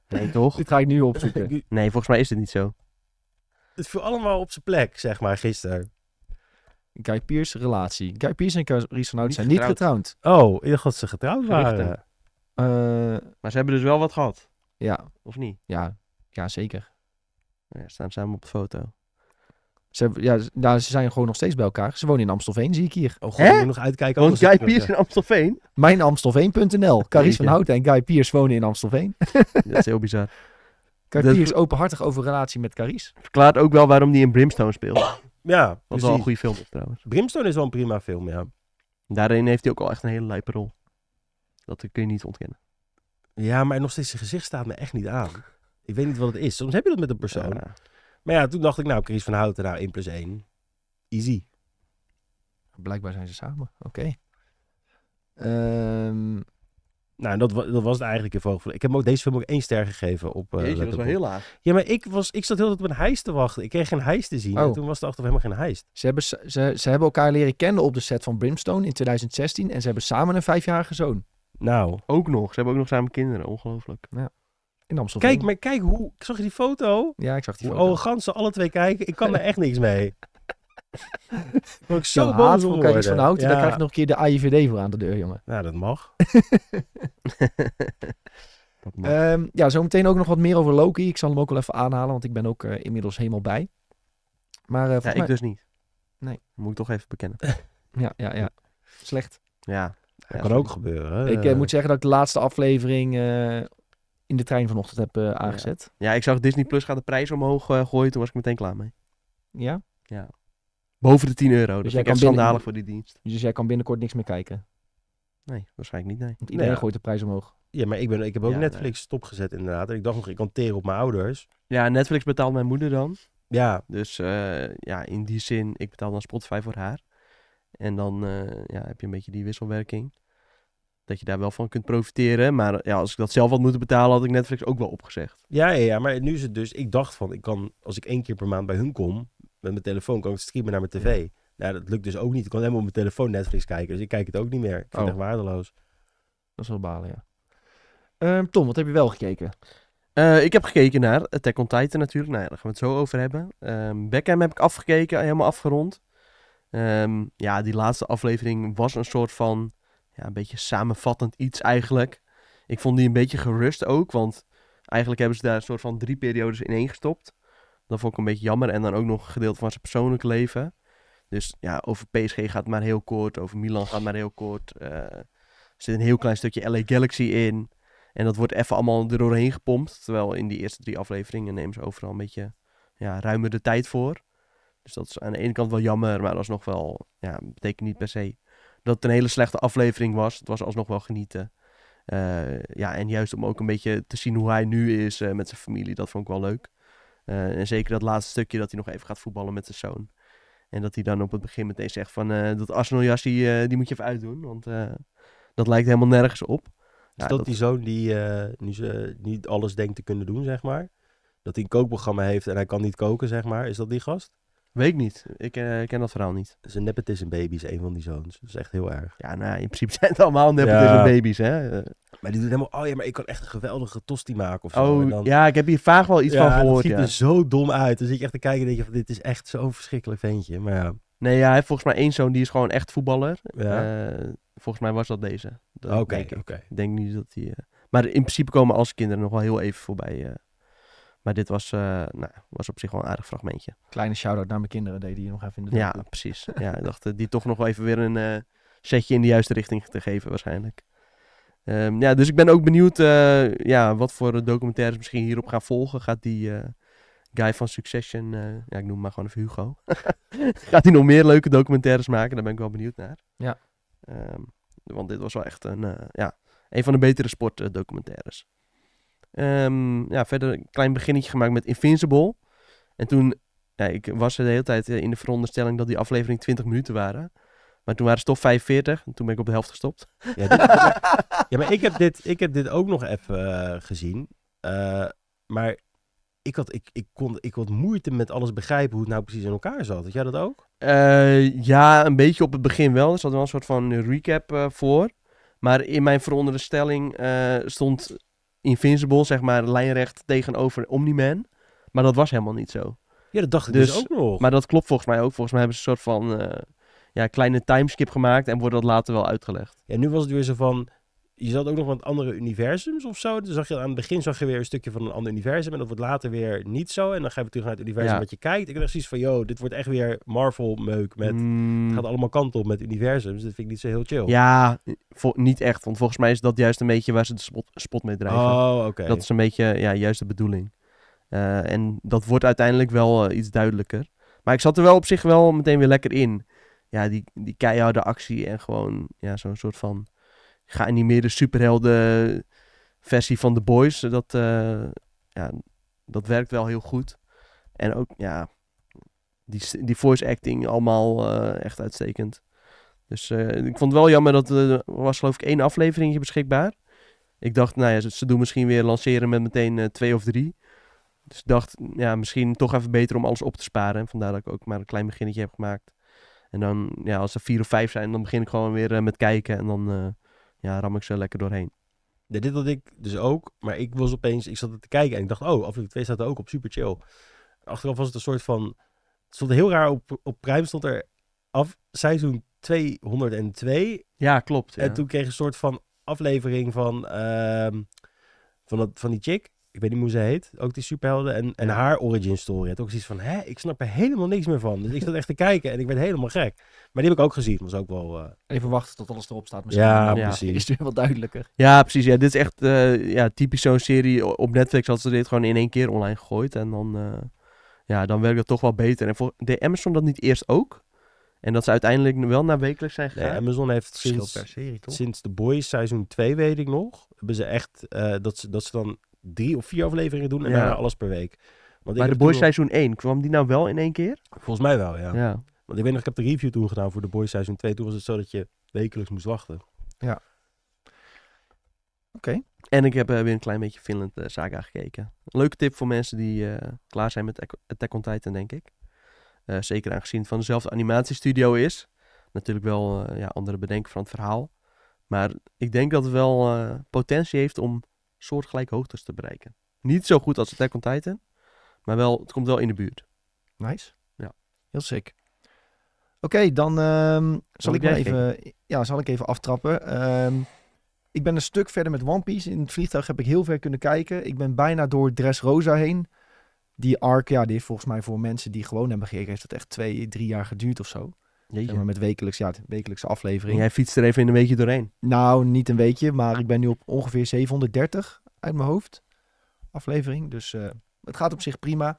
Speaker 2: Nee, toch? Dit ga ik nu opzoeken. nee, volgens mij is dit niet zo
Speaker 3: het viel allemaal op zijn
Speaker 1: plek, zeg maar, gisteren. Guy Pierce relatie. Guy Pierce en Carice van Hout zijn niet getrouwd.
Speaker 3: Oh, ik had ze getrouwd waren. Eh,
Speaker 1: maar ze hebben dus wel wat gehad. Ja. Of niet? Ja, ja zeker. Ja, staan samen op de foto. Ze, ja, nou, ze zijn gewoon nog steeds bij elkaar. Ze wonen in Amstelveen, zie ik hier. Oh, god, moet nog uitkijken. Woont Guy Piers in Amstelveen? Mijn Amstelveen.nl. Carice van Houten en Guy Piers wonen in Amstelveen. dat is heel bizar. Cartier is openhartig over relatie met Caris. Verklaart ook wel waarom die in Brimstone
Speaker 3: speelt. ja, was al wel een goede film trouwens. Brimstone is wel een prima film, ja. Daarin heeft hij ook al echt een hele lijpe rol. Dat kun je niet ontkennen. Ja, maar nog steeds zijn gezicht staat me echt niet aan. Ik weet niet wat het is. Soms heb je dat met een persoon. Maar ja, toen dacht ik, nou, Chris van Houten, nou, 1 plus 1. Easy. Blijkbaar zijn ze samen. Oké. Ehm, nou, dat, dat was het eigenlijk in vogel. Ik heb ook deze film ook één ster gegeven op. Uh, Jeetje, dat wel heel laag. Ja, maar ik, was, ik zat heel tijd op een heist te wachten. Ik kreeg geen heist te zien. Oh. En toen was er achter helemaal geen heist. Ze hebben, ze, ze hebben
Speaker 1: elkaar leren kennen op de
Speaker 3: set van Brimstone in 2016.
Speaker 1: En ze hebben samen een vijfjarige zoon. Nou. Ook nog. Ze hebben ook nog samen kinderen. Ongelooflijk. Ja.
Speaker 3: In Amsterdam. Kijk, maar kijk hoe... Zag je die foto? Ja, ik zag die foto. Oh, ze alle twee kijken. Ik kan er echt niks mee. zo boos van van houten, ja. daar krijg je
Speaker 1: nog een keer de AIVD voor aan de deur, jongen. Ja, dat mag. dat mag. Um, ja, zometeen ook nog wat meer over Loki. Ik zal hem ook wel even aanhalen, want ik ben ook eh, inmiddels helemaal bij. Maar, eh, ja, ik dus niet. Nee. Moet ik toch even bekennen. ja, ja, ja. Slecht. Ja.
Speaker 2: Dat kan ook gebeuren. Ik eh, moet
Speaker 1: zeggen dat ik de laatste aflevering in de trein vanochtend heb aangezet.
Speaker 2: Ja. ik zag Disney Plus gaat de prijs omhoog gooien. Toen was ik meteen klaar mee.
Speaker 1: Ja? Ja. Boven de 10 euro. Dus dat jij ik echt kan schandalig voor die dienst. Dus jij kan binnenkort niks meer kijken.
Speaker 3: Nee, waarschijnlijk niet, nee. Want nou iedereen gooit de prijs omhoog. Ja, maar ik, ben, ik heb ook Netflix stopgezet inderdaad. En ik dacht nog, ik kan teren op mijn ouders.
Speaker 2: Ja, Netflix betaalt mijn moeder dan.
Speaker 3: Ja, Dus eh,
Speaker 2: ja, in die zin, ik betaal dan Spotify voor haar. En dan eh, ja, heb je een beetje die wisselwerking. Dat je daar wel van kunt profiteren. Maar ja, als ik dat zelf had moeten betalen, had ik Netflix ook wel opgezegd. ja, ja, ja.
Speaker 3: Maar nu is het dus, ik dacht van, ik kan, als ik één keer per maand bij hun kom, met mijn telefoon kan ik streamen naar mijn tv. Ja. Nou, dat lukt dus ook niet. Ik kan helemaal op mijn telefoon Netflix kijken. Dus ik kijk het ook niet meer. Ik vind het oh. echt waardeloos. Dat is wel balen, ja. Ehm, Tom, wat heb je wel gekeken?
Speaker 2: Eh, ik heb gekeken naar Attack on Titan natuurlijk. Nou ja, daar gaan we het zo over hebben. Um, Beckham heb ik afgekeken, helemaal afgerond. Ehm, ja, die laatste aflevering was een soort van... Ja, een beetje samenvattend iets eigenlijk. Ik vond die een beetje gerust ook, want... Eigenlijk hebben ze daar een soort van drie periodes in één gestopt. Dat vond ik een beetje jammer. En dan ook nog een gedeelte van zijn persoonlijk leven. Dus ja, over PSG gaat het maar heel kort. Over Milan gaat het maar heel kort. Eh, er zit een heel klein stukje LA Galaxy in. En dat wordt even allemaal er doorheen gepompt. Terwijl in die eerste drie afleveringen nemen ze overal een beetje ja, ruimer de tijd voor. Dus dat is aan de ene kant wel jammer, maar dat is nog wel... Ja, betekent niet per se dat het een hele slechte aflevering was. Het was alsnog wel genieten. Eh, ja, en juist om ook een beetje te zien hoe hij nu is eh, met zijn familie. Dat vond ik wel leuk. Eh, en zeker dat laatste stukje dat hij nog even gaat voetballen met zijn zoon. En dat hij dan op het begin meteen zegt van eh, dat Arsenal jas die, eh, die moet je even uitdoen. Want
Speaker 3: dat lijkt helemaal nergens op. Is dus dat, die zoon die nu ze, niet alles denkt te kunnen doen, zeg maar? Dat hij een kookprogramma heeft en hij kan niet koken, zeg maar. Is dat die gast? Weet ik niet. Ik ken dat verhaal niet. Zijn nepotism baby is een van die zoons. Dat is echt heel erg. Ja, nou, in principe zijn het allemaal nepotism ja. baby's, hè? die doet helemaal, oh ja, maar ik kan echt een geweldige tosti maken of zo. Oh, ja, ik heb hier vaak wel iets van gehoord. Het ziet er zo dom uit. Dan zit je echt te kijken en denk je van, dit is echt zo'n verschrikkelijk ventje. Maar ja.
Speaker 2: Nee, ja, hij volgens mij één zoon die is gewoon echt voetballer. Eh, volgens mij was dat deze. Oké, oké. ik denk niet dat hij... Eh, maar in principe komen als kinderen nog wel heel even voorbij. Eh. Maar dit was, nou, was op zich wel een aardig fragmentje.
Speaker 1: Kleine shout-out naar mijn kinderen, deden die nog even in de Ja,
Speaker 2: precies. ja, ik dacht die toch nog wel even weer een setje in de juiste richting te geven waarschijnlijk. Ehm, ja, dus ik ben ook benieuwd eh, ja, wat voor documentaires misschien hierop gaan volgen. Gaat die eh, guy van Succession, eh, ja, ik noem hem maar gewoon even Hugo. Gaat hij nog meer leuke documentaires maken? Daar ben ik wel benieuwd naar. Ja. Ehm, want dit was wel echt een, ja, een van de betere sportdocumentaires. Ehm, ja, verder een klein beginnetje gemaakt met Invincible. En toen, ja, ik was de hele tijd in de veronderstelling dat die aflevering 20 minuten waren. Maar toen waren ze toch 45. En toen ben ik op de helft
Speaker 3: gestopt. Ja, dit, maar, ja maar ik heb, dit, ik heb dit ook nog even eh, gezien. Eh, maar ik had, ik, ik, kon, ik had moeite met alles begrijpen hoe het nou precies in elkaar zat. Had jij dat ook?
Speaker 2: Eh, ja, een beetje op het begin wel. Er zat wel een soort van recap voor. Maar in mijn veronderstelling stond Invincible, zeg maar, lijnrecht tegenover Omni-Man. Maar dat was helemaal niet zo. Ja, dat dacht ik dus, dus ook nog. Maar dat klopt volgens mij ook. Volgens mij hebben ze een soort van ja, kleine timeskip gemaakt en wordt dat later wel uitgelegd.
Speaker 3: Ja, nu was het weer zo van, je zat ook nog wat andere universums of zo. zag je, aan het begin zag je weer een stukje van een ander universum. En dat wordt later weer niet zo. En dan ga je terug naar het universum wat je kijkt. Ik dacht precies van, yo, dit wordt echt weer Marvel-meuk. Met, mm. gaat allemaal kant op met universums. Dat vind ik niet zo heel chill. Ja,
Speaker 2: niet echt. Want volgens mij is dat juist een beetje waar ze de spot, mee drijven. Oh, oké. Dat is een beetje, ja, juist de bedoeling. Eh, en dat wordt uiteindelijk wel eh, iets duidelijker. Maar ik zat er wel op zich wel meteen weer lekker in ja, die, die keiharde actie en gewoon ja, zo'n soort van ga de superhelden versie van The Boys. Dat, eh, ja, dat werkt wel heel goed. En ook, ja, die, die voice acting allemaal eh, echt uitstekend. Dus eh, ik vond het wel jammer dat er was geloof ik één afleveringje beschikbaar. Ik dacht, nou ja, ze, doen misschien weer lanceren met meteen twee of drie. Dus ik dacht, ja, misschien toch even beter om alles op te sparen. En vandaar dat ik ook maar een klein beginnetje heb gemaakt. En dan, ja, als er vier of vijf zijn, dan begin ik gewoon weer eh, met kijken. En dan
Speaker 3: eh, ja, ram ik ze lekker doorheen. dit had ik dus ook, maar ik was opeens, ik zat te kijken en ik dacht, oh, aflevering 2 staat er ook op, super chill. Achteraf was het een soort van, het stond heel raar op, op Prime, stond er af, seizoen 202. Ja, klopt. En toen kreeg ik een soort van aflevering van, ehm, van, dat, van die chick ik weet niet hoe ze heet, ook die superhelden. En, en haar origin story. Het ook zoiets van, hè, ik snap er helemaal niks meer van. Dus ik zat echt te kijken en ik werd helemaal gek. Maar die heb ik ook gezien, was ook wel... Eh, Even wachten tot alles erop staat misschien. Ja, precies. Is het weer wat duidelijker.
Speaker 2: Ja, precies. Ja, dit is echt eh, ja, typisch zo'n serie. Op Netflix als ze dit gewoon in één keer online gegooid. En dan, eh, ja, dan werkt het toch wel beter. En voor, de Amazon
Speaker 3: dat niet eerst ook? En dat ze uiteindelijk wel naar wekelijks zijn gegaan. Nee, Amazon heeft sinds, serie, sinds The Boys seizoen 2, weet ik nog, hebben ze echt dat, ze, dat ze dan drie of vier afleveringen doen en ja. alles per week. Want maar de Boys seizoen 1, kwam die nou wel in één keer? Volgens mij wel, ja. ja. Want ik weet nog, ik heb de review toen gedaan voor de Boys seizoen 2. Toen was het zo dat je wekelijks moest wachten.
Speaker 1: Ja. Oké.
Speaker 3: En ik heb eh, weer een klein beetje Finland uh, Saga
Speaker 2: gekeken. leuke tip voor mensen die eh, klaar zijn met Attack on Titan, denk ik. zeker aangezien het van dezelfde animatiestudio is. Natuurlijk wel ja, andere bedenken van het verhaal. Maar ik denk dat het wel potentie heeft om soortgelijke hoogtes te bereiken. Niet zo goed als Attack on Titan, maar wel, het komt wel in de buurt. Nice. Ja. Heel
Speaker 1: sick. Oké, dan ehm, zal, ik even, ja, zal ik even aftrappen. Ehm, ik ben een stuk verder met One Piece. In het vliegtuig heb ik heel ver kunnen kijken. Ik ben bijna door Dressrosa heen. Die arc, ja, die volgens mij voor mensen die gewoon hebben gekeken... heeft dat echt twee, drie jaar geduurd of zo met wekelijks, ja, wekelijkse aflevering. En jij fietst er even in een weekje doorheen? Nou, niet een weekje, maar ik ben nu op ongeveer 730 uit mijn hoofd aflevering. Dus eh, het gaat op zich prima.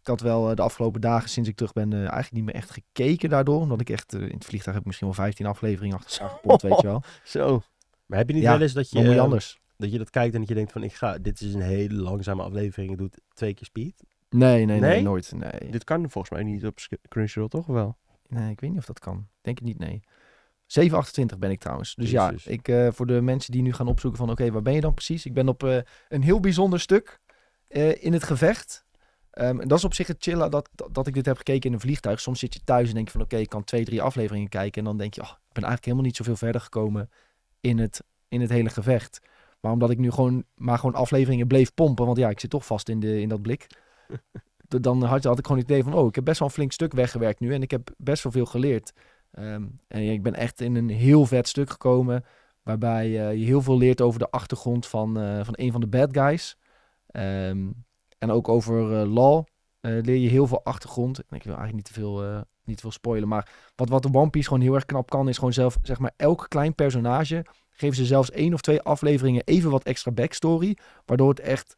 Speaker 1: Ik had wel eh, de afgelopen dagen sinds ik terug ben eh, eigenlijk niet meer echt gekeken daardoor. Omdat ik echt in het vliegtuig heb misschien wel 15 afleveringen achter elkaar gepompt, weet je wel.
Speaker 3: Zo. Maar heb je niet wel eens dat je, anders. dat je dat kijkt en dat je denkt van ik ga, dit is een hele langzame aflevering, ik doe twee keer speed? Nee, nee, nee, nee, nooit. Nee. Dit kan volgens mij niet op
Speaker 1: Crunchyroll toch wel? Nee, ik weet niet of dat kan. Denk ik niet, nee. 728 ben ik trouwens. Dus ja, ik, eh, voor de mensen die nu gaan opzoeken van oké, waar ben je dan precies? Ik ben op eh, een heel bijzonder stuk eh, in het gevecht. Ehm, dat is op zich het chillen dat, dat, ik dit heb gekeken in een vliegtuig. Soms zit je thuis en denk je van oké, ik kan twee, drie afleveringen kijken. En dan denk je, oh, ik ben eigenlijk helemaal niet zoveel verder gekomen in het, in het hele gevecht. Maar omdat ik nu gewoon maar gewoon afleveringen bleef pompen. Want ja, ik zit toch vast in, de, in dat blik. dan had, had ik gewoon het idee van, oh, ik heb best wel een flink stuk weggewerkt nu en ik heb best wel veel geleerd. Ehm, en ik ben echt in een heel vet stuk gekomen, waarbij eh, je heel veel leert over de achtergrond van, eh, van een van de bad guys. Ehm, en ook over uh, law leer je heel veel achtergrond. ik wil eigenlijk niet te veel, niet veel spoilen, maar wat, wat de One Piece gewoon heel erg knap kan, is gewoon zelf, zeg maar, elk klein personage geven ze zelfs één of twee afleveringen even wat extra backstory, waardoor het echt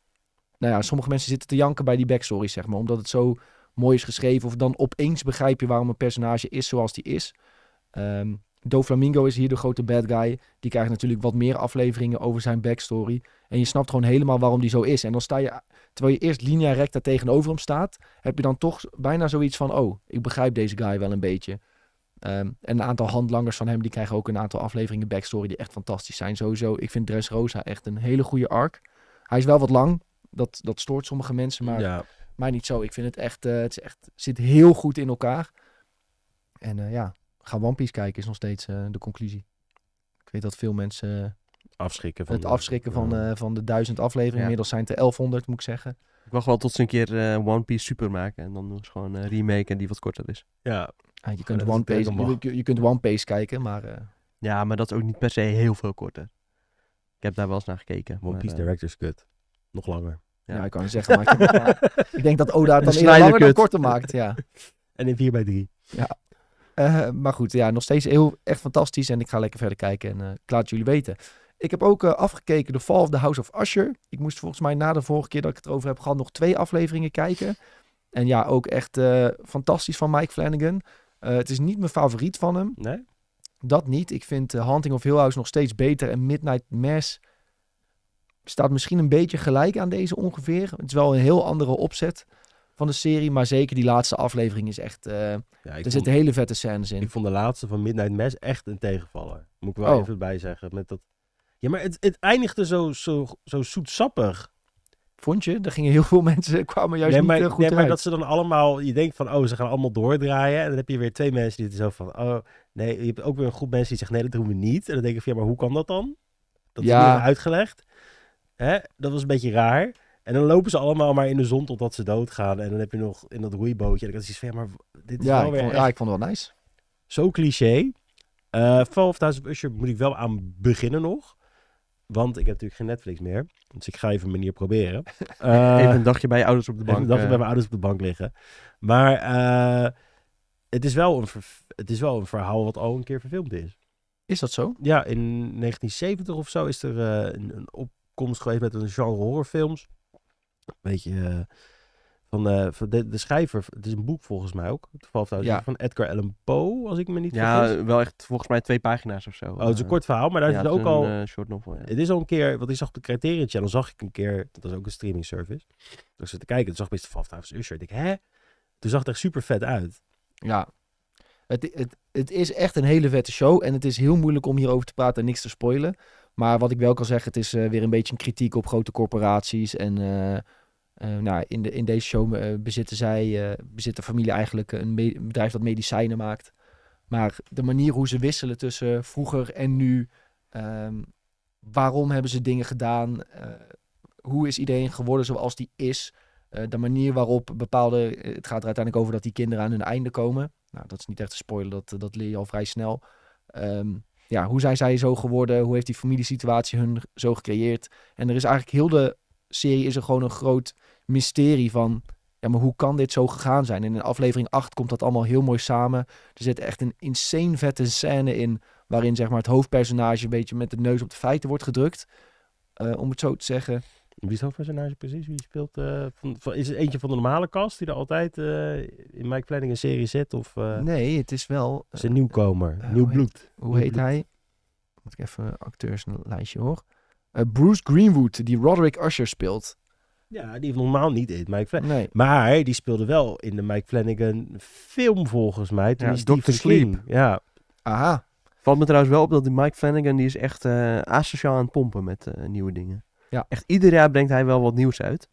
Speaker 1: nou ja, sommige mensen zitten te janken bij die backstory, zeg maar. Omdat het zo mooi is geschreven. Of dan opeens begrijp je waarom een personage is zoals die is. Ehm, Doflamingo is hier de grote bad guy. Die krijgt natuurlijk wat meer afleveringen over zijn backstory. En je snapt gewoon helemaal waarom die zo is. En dan sta je, terwijl je eerst linea recta tegenover hem staat, heb je dan toch bijna zoiets van: oh, ik begrijp deze guy wel een beetje. Ehm, en een aantal handlangers van hem, die krijgen ook een aantal afleveringen backstory die echt fantastisch zijn. Sowieso, ik vind Dressrosa echt een hele goede arc. Hij is wel wat lang, dat, dat stoort sommige mensen, maar ja. mij niet zo. Ik vind het echt, eh, het is echt, zit heel goed in elkaar. En eh, ja, ga One Piece kijken is nog steeds eh, de conclusie. Ik weet dat veel mensen... afschrikken van... Het afschrikken van, van de duizend afleveringen. Inmiddels zijn het er 1100, moet ik zeggen.
Speaker 2: Ik wacht wel tot ze een keer uh, One Piece super maken. En dan doen ze gewoon een remake en die wat korter is.
Speaker 1: Ja. je, kunt One Piece, je, kunt One Piece kijken, maar...
Speaker 2: Ja, maar dat is ook niet per se heel veel korter. Ik heb daar wel eens naar gekeken. One Piece Director's Cut nog langer.
Speaker 1: Ja, ik kan zeggen, maar ik, denk dat Oda het dan eerder langer korter maakt. Ja.
Speaker 3: en in 4
Speaker 1: bij 3 Ja. Eh, maar goed, ja, nog steeds heel, echt fantastisch. En ik ga lekker verder kijken en uh, ik laat jullie weten. Ik heb ook eh, afgekeken The Fall of the House of Usher. Ik moest volgens mij na de vorige keer dat ik het erover heb gehad nog twee afleveringen kijken. En ja, ook echt fantastisch van Mike Flanagan. het is niet mijn favoriet van hem. Nee? Dat niet. Ik vind Hunting of Hill House nog steeds beter en Midnight Mass staat misschien een beetje gelijk aan deze ongeveer. Het is wel een heel andere opzet van de serie. Maar zeker die laatste aflevering is echt... Eh, er
Speaker 3: vond, zitten hele vette scènes in. Ik vond de laatste van Midnight Mass echt een tegenvaller. Moet ik wel oh. even bij zeggen. Met dat... Ja, maar het, het eindigde zo, zo, zo zoetsappig. Vond je? Er gingen heel veel mensen, kwamen juist niet heel eh, goed nee, maar dat ze dan allemaal, je denkt van, oh, ze gaan allemaal doordraaien. En dan heb je weer twee mensen die het zo van, oh, nee, je hebt ook weer een groep mensen die zeggen, nee, dat doen we niet. En dan denk ik van, ja, maar hoe kan dat dan? Dat is niet uitgelegd. Hè? Dat was een beetje raar. En dan lopen ze allemaal maar in de zon totdat ze doodgaan. En dan heb je nog in dat roeibootje. En dan is iets ja, maar dit is wel ik weer vond, echt... Ja, ik vond het wel nice. Zo cliché. Uh, eh, Fall of Thousand Usher moet ik wel aan beginnen nog. Want ik heb natuurlijk geen Netflix meer. Dus ik ga even een manier proberen. even eh, een dagje bij je ouders op de bank. een dagje eh. bij mijn ouders op de bank liggen. Maar het, is wel een het is wel een verhaal wat al een keer verfilmd is. Is dat zo? Ja, in 1970 of zo is er een, een op opkomst geweest met een genre horrorfilms. Een beetje van, de, van de, de, schrijver, het is een boek volgens mij ook, het ja. van Edgar Allan Poe, als ik me niet vergis. Ja, wel echt volgens mij twee pagina's of zo. Oh, het is een kort verhaal, maar daar is het ook een, al... short novel, Het is al een keer, want ik zag op de Criterion Channel, zag ik een keer, dat is ook een streaming service. Toen ze te kijken, toen zag ik best Twelve Usher. Ik hè? Toen zag het echt super vet uit. Ja, het, het, het is echt een hele vette show. En het is heel moeilijk om hierover te praten en niks
Speaker 1: te spoilen. Maar wat ik wel kan zeggen, het is eh, weer een beetje een kritiek op grote corporaties. En eh, eh, nou, in, de, in deze show bezitten zij, bezit de familie eigenlijk een, bedrijf dat medicijnen maakt. Maar de manier hoe ze wisselen tussen vroeger en nu. Ehm, waarom hebben ze dingen gedaan? hoe is iedereen geworden zoals die is? de manier waarop bepaalde. Het gaat er uiteindelijk over dat die kinderen aan hun einde komen. Nou, dat is niet echt een spoiler, dat, dat leer je al vrij snel. Um, ja, hoe zijn zij zo geworden? Hoe heeft die familiesituatie hun zo gecreëerd? En er is eigenlijk heel de serie is er gewoon een groot mysterie van... Ja, maar hoe kan dit zo gegaan zijn? En in aflevering 8 komt dat allemaal heel mooi samen. Er zit echt een insane vette scène in... waarin zeg maar, het hoofdpersonage een beetje met de neus op de feiten wordt gedrukt. Eh, om het zo te zeggen. Wie is hoofdpersonage precies? Wie
Speaker 3: speelt, eh, van, is het eentje van de normale cast die er altijd eh, in Mike Flanagan serie zit? Of, eh, nee, het is wel... is een nieuwkomer, nieuw bloed. hoe heet hij? Moet ik even een acteurslijstje hoor. Bruce Greenwood, die Roderick Usher speelt. Ja, die normaal niet in Mike Flanagan. Nee. Maar die speelde wel in de Mike Flanagan film volgens mij. Toen ja, is Dr. Sleep. Ja. Aha. Valt me trouwens wel op dat die Mike Flanagan die is
Speaker 2: echt asociaal aan het pompen met nieuwe dingen. Ja. Echt ieder jaar brengt hij wel wat nieuws uit.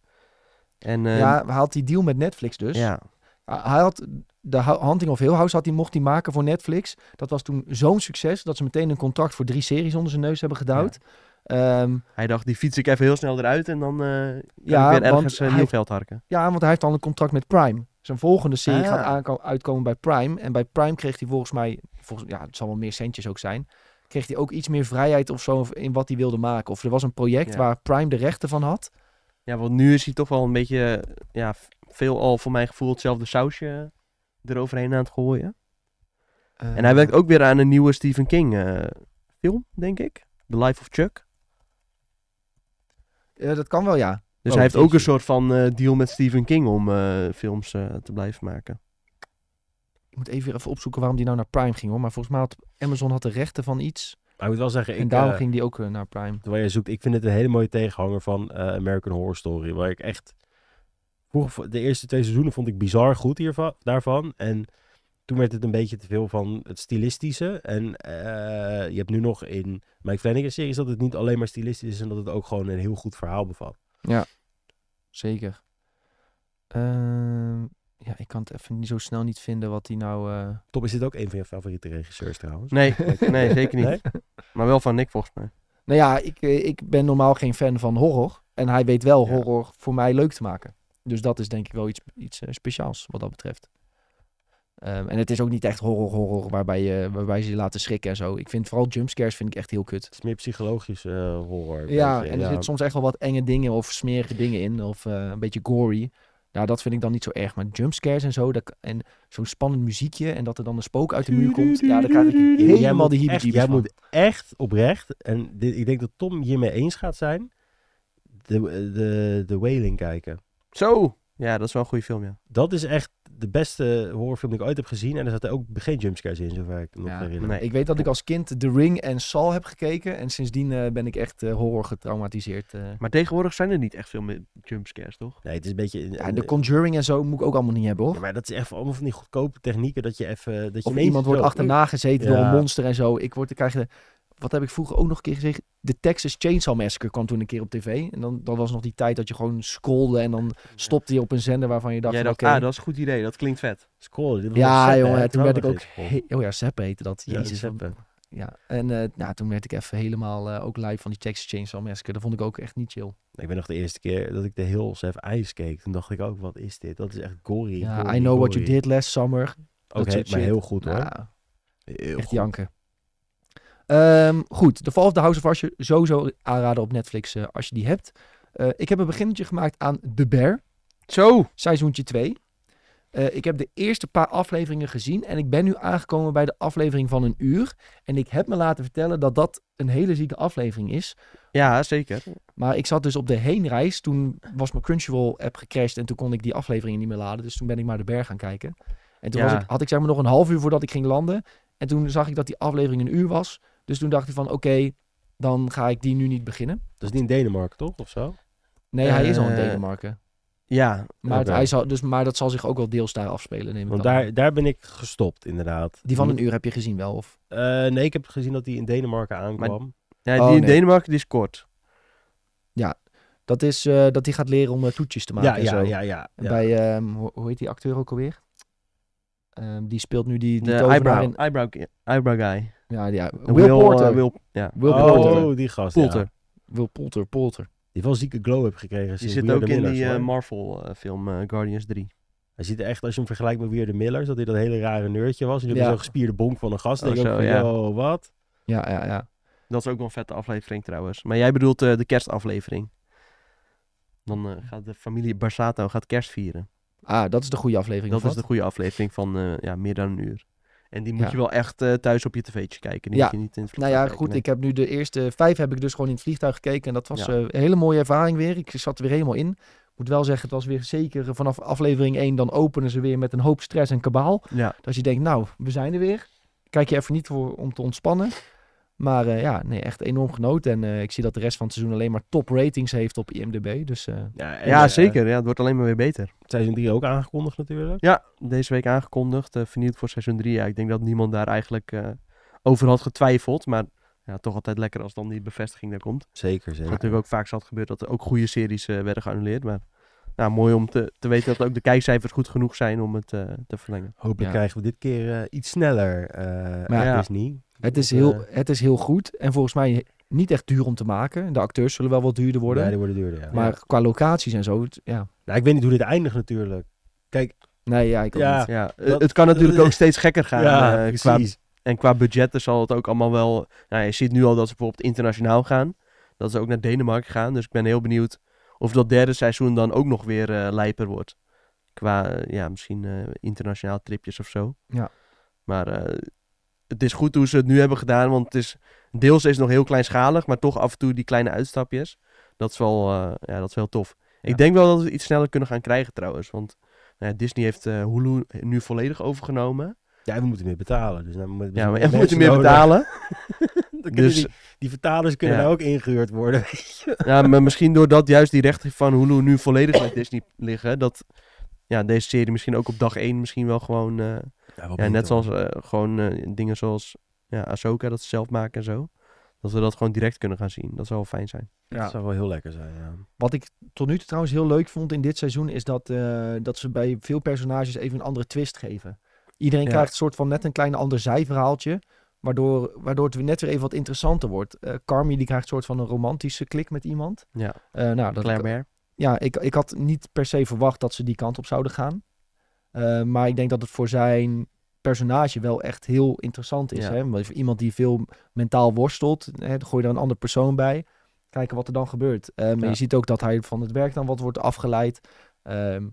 Speaker 1: En, ehm, ja, hij had die deal met Netflix dus. Ja. Hij had de Hunting of Hill House had hij, mocht hij maken voor Netflix. Dat was toen zo'n succes dat ze meteen een contract voor drie series onder zijn neus hebben gedouwd. Ehm, hij dacht, die fiets ik even heel snel eruit en dan eh, ja, weer ergens uh, nieuw harken. Ja, want hij heeft al een contract met Prime. Zijn volgende serie ah. gaat uitkomen bij Prime. En bij Prime kreeg hij volgens mij, volgens, ja, het zal wel meer centjes ook zijn kreeg hij ook iets meer vrijheid of zo in wat hij wilde maken. Of er was een project waar Prime de rechten van had. Ja, want nu is
Speaker 2: hij toch wel een beetje, ja, veel al voor mijn gevoel hetzelfde sausje eroverheen aan het gooien. en hij eh. werkt ook weer aan een nieuwe Stephen King eh, film, denk ik. The Life of Chuck.
Speaker 1: Uh, dat kan wel, ja. Dus oh, hij heeft ook een
Speaker 2: soort van eh, deal met Stephen King om films te blijven maken.
Speaker 1: Ik moet even, even opzoeken waarom die nou naar Prime ging hoor. Maar volgens mij had Amazon had de rechten van iets. Maar ik moet wel zeggen, en ik, daarom eh, ging die
Speaker 3: ook eh, naar Prime. Waar je zoekt, ik vind het een hele mooie tegenhanger van eh, American Horror Story. Waar ik echt. Vroeger, de eerste twee seizoenen vond ik bizar goed hiervan, daarvan. En toen werd het een beetje te veel van het stilistische. En je hebt nu nog in Mike Flanagan's series dat het niet alleen maar stilistisch is. En dat het ook gewoon een heel goed verhaal bevat. Ja, zeker.
Speaker 1: Ehm, ja, ik kan het even niet zo snel niet vinden wat hij
Speaker 3: nou... Eh, top is dit ook een van je favoriete regisseurs trouwens? Nee, nee, zeker niet. Nee? Maar wel van Nick volgens mij.
Speaker 1: Nou ja, ik, eh, ik ben normaal geen fan van horror. En hij weet wel horror voor mij leuk te maken. Dus dat is denk ik wel iets, iets eh, speciaals wat dat betreft. Ehm, en het is ook niet echt horror horror waarbij, je, waarbij ze je laten schrikken en zo. Ik vind vooral jumpscares vind ik echt heel kut. Het
Speaker 3: is meer psychologische horror. Ja, en er zitten
Speaker 1: soms echt wel wat enge dingen of smerige dingen in. Of een beetje gory. Nou, dat vind ik dan niet zo erg. Maar jumpscares en zo, dat, en zo'n spannend muziekje
Speaker 3: en dat er dan een spook uit
Speaker 1: de muur komt. Ja, daar krijg ik helemaal de hype Jij moet
Speaker 3: echt oprecht, en dit, ik denk dat Tom hiermee eens gaat zijn, de, de, de Wailing kijken. Zo! Ja, dat is wel een goede film, ja. Dat is echt de beste horrorfilm die ik ooit heb gezien. En er zat ook geen jumpscares in, zover ik nog ja, herinner. ik weet dat ik als kind The Ring en Saw heb gekeken.
Speaker 1: En sindsdien eh, ben ik echt eh, horror getraumatiseerd. Eh. Maar tegenwoordig zijn er niet echt veel meer jumpscares,
Speaker 3: toch? Nee, het is een beetje... de Conjuring en zo moet ik ook allemaal niet hebben, hoor. Ja, maar dat is echt allemaal van die goedkope technieken dat je even... Dat je iemand wordt achterna gezeten door een
Speaker 1: monster en zo. Ik word, dan krijg de wat heb ik vroeger ook nog een keer gezegd? De Texas Chainsaw Massacre kwam toen een keer op tv. En dan, dat was nog die tijd dat je gewoon scrollde en dan stopte je op een zender waarvan je dacht... Ja, ah,
Speaker 3: dat is een goed idee, dat klinkt vet. Scrollen. Ja,
Speaker 1: jongen, toen werd ik ook... oh ja, Sepp heette dat. Jezus. Ja, ja. En eh, nou, toen werd ik even helemaal eh, ook live van die Texas Chainsaw Massacre. Dat vond ik ook echt niet chill.
Speaker 3: Ik ben nog de eerste keer dat ik de Hills Have Eyes keek. Toen dacht ik ook, wat is dit? Dat is echt gory. Ja, I Know What You Did
Speaker 1: Last Summer. Ook okay, maar heel goed hoor. Ja,
Speaker 3: echt goed. janken. Ehm, goed, de Fall
Speaker 1: of the House of Usher, sowieso aanraden op Netflix eh, als je die hebt. Eh, ik heb een beginnetje gemaakt aan The Bear. Zo! Seizoentje 2. Eh, ik heb de eerste paar afleveringen gezien en ik ben nu aangekomen bij de aflevering van een uur. En ik heb me laten vertellen dat dat een hele zieke aflevering is. Ja, zeker. Maar ik zat dus op de heenreis. Toen was mijn Crunchyroll-app gecrashed en toen kon ik die afleveringen niet meer laden. Dus toen ben ik maar de berg gaan kijken. En toen was ik, had ik zeg maar nog een half uur voordat ik ging landen. En toen zag ik dat die aflevering een uur was. Dus toen dacht hij van oké, dan ga ik die nu niet beginnen. Dat is niet in Denemarken, toch? Of zo?
Speaker 3: Nee, hij is al in eh, Denemarken.
Speaker 1: Ja, maar, hij zal, dus, maar dat zal zich ook wel deels daar afspelen, neem ik Want daar, daar ben ik
Speaker 3: gestopt, inderdaad. Die van een hm. uur
Speaker 1: heb je gezien wel, of?
Speaker 3: Eh, nee, ik heb gezien dat hij in Denemarken aankwam. ja, die in
Speaker 1: Denemarken, oh, is kort. Ja, dat is eh, dat hij gaat leren om toetjes te maken ja, en ja, zo. Ja, ja, ja. bij, ehm, hoe, heet die acteur ook alweer? Um, die speelt nu die...
Speaker 2: die de in... eyebrow, eyebrow guy. Ja, eh, eh, ja. Will, Porter. Will, ja. oh, die gast. Polter. Ja.
Speaker 3: Will Polter, Polter. Die wel zieke glow heb gekregen. Die zit ook in die eh, Marvel-film Guardians 3. Hij ziet er echt, als je hem vergelijkt met Weer de Millers, dat hij dat hele rare neurtje was. En je ja. zo'n gespierde bonk van een gast. Oh, denk zo, van, Yo, wat? Ja, ja, ja. Dat is ook wel
Speaker 2: een vette aflevering trouwens. Maar jij bedoelt de kerstaflevering.
Speaker 3: Dan gaat de
Speaker 2: familie Barsato gaat kerst vieren. Ah, dat is de goede aflevering. Dat is de goede aflevering van ja, meer dan een uur. En die moet je wel echt eh, thuis op je tv'tje kijken. Die ja. je niet in het vliegtuig nou ja, goed. Ik
Speaker 1: heb nu de eerste vijf heb ik dus gewoon in het vliegtuig gekeken. En dat was eh, een hele mooie ervaring weer. Ik zat er weer helemaal in. moet wel zeggen, het was weer zeker eh, vanaf aflevering 1. Dan openen ze weer met een hoop stress en kabaal. Dat je denkt, nou, we zijn er weer. Kijk je even niet voor om te ontspannen. Maar eh, ja, nee, echt enorm genoten. En eh, ik zie dat de rest van het seizoen alleen maar top ratings heeft op IMDb. Dus, eh. ja, zeker.
Speaker 2: Ja, het wordt alleen maar weer
Speaker 1: beter. Seizoen 3 ook
Speaker 2: aangekondigd
Speaker 3: natuurlijk. Ja,
Speaker 1: deze week aangekondigd. vernieuwd
Speaker 2: voor seizoen 3. Ja, ik denk dat niemand daar eigenlijk over had getwijfeld. Maar ja, toch altijd lekker als dan die bevestiging er komt. Zeker, zeker. Wat natuurlijk ook vaak zat gebeurd dat er ook goede series werden geannuleerd. Maar nou, mooi om te, te weten dat ook de kijkcijfers goed genoeg zijn om het te verlengen. Hopelijk krijgen we dit
Speaker 1: keer iets sneller. maar ja. Disney. Het is, heel, eh, het is heel goed en volgens mij niet echt duur om te maken. De acteurs zullen wel wat duurder worden. Ja, die worden duurder, Maar qua locaties en zo, ja.
Speaker 3: Nou, ik weet niet hoe dit eindigt natuurlijk. Kijk... Nee, ja, ik ook ja, niet. Ja. het kan natuurlijk ook steeds gekker gaan. Ja, uh,
Speaker 2: en qua budgetten zal het ook allemaal wel... Nou, je ziet nu al dat ze bijvoorbeeld internationaal gaan. Dat ze ook naar Denemarken gaan. Dus ik ben heel benieuwd of dat derde seizoen dan ook nog weer uh, lijper wordt. Qua, ja, misschien internationaal tripjes of zo. Ja. Maar het is goed hoe ze het nu hebben gedaan, want het is deels is nog heel kleinschalig, maar toch af en toe die kleine uitstapjes. Dat is wel, eh, ja, dat is wel tof. Ik denk wel dat we het iets sneller kunnen gaan krijgen trouwens, want nou Disney heeft eh, Hulu nu volledig overgenomen.
Speaker 3: Ja, we moeten meer betalen. Dus nou, we ja, we moeten meer betalen. dus... Die, die, vertalers kunnen daar ook ingehuurd worden.
Speaker 2: ja, maar misschien doordat juist die rechten van Hulu nu volledig bij Disney liggen, dat ja, deze serie misschien ook op dag één misschien wel gewoon eh, ja, net zoals eh, gewoon eh, dingen zoals ja, Ahsoka, dat ze zelf maken en zo. Dat we dat gewoon direct kunnen gaan zien. Dat zou wel fijn zijn. Dat zou wel heel lekker zijn,
Speaker 1: Wat ik tot nu toe trouwens heel leuk vond in dit seizoen... is dat, eh, dat ze bij veel personages even een andere twist geven. Iedereen krijgt een soort van net een klein ander zijverhaaltje... Waardoor, waardoor het net weer even wat interessanter wordt. Uh, Carmi die krijgt een soort van een romantische klik met iemand. Ja, uh, nou, dat, Ja, ik, ik had niet per se verwacht dat ze die kant op zouden gaan. Eh, maar ik denk dat het voor zijn personage wel echt heel interessant is. Hè? voor iemand die veel mentaal worstelt, hè, gooi er een ander persoon bij. Kijken wat er dan gebeurt. Um, Je ziet ook dat hij van het werk dan wat wordt afgeleid. Ehm,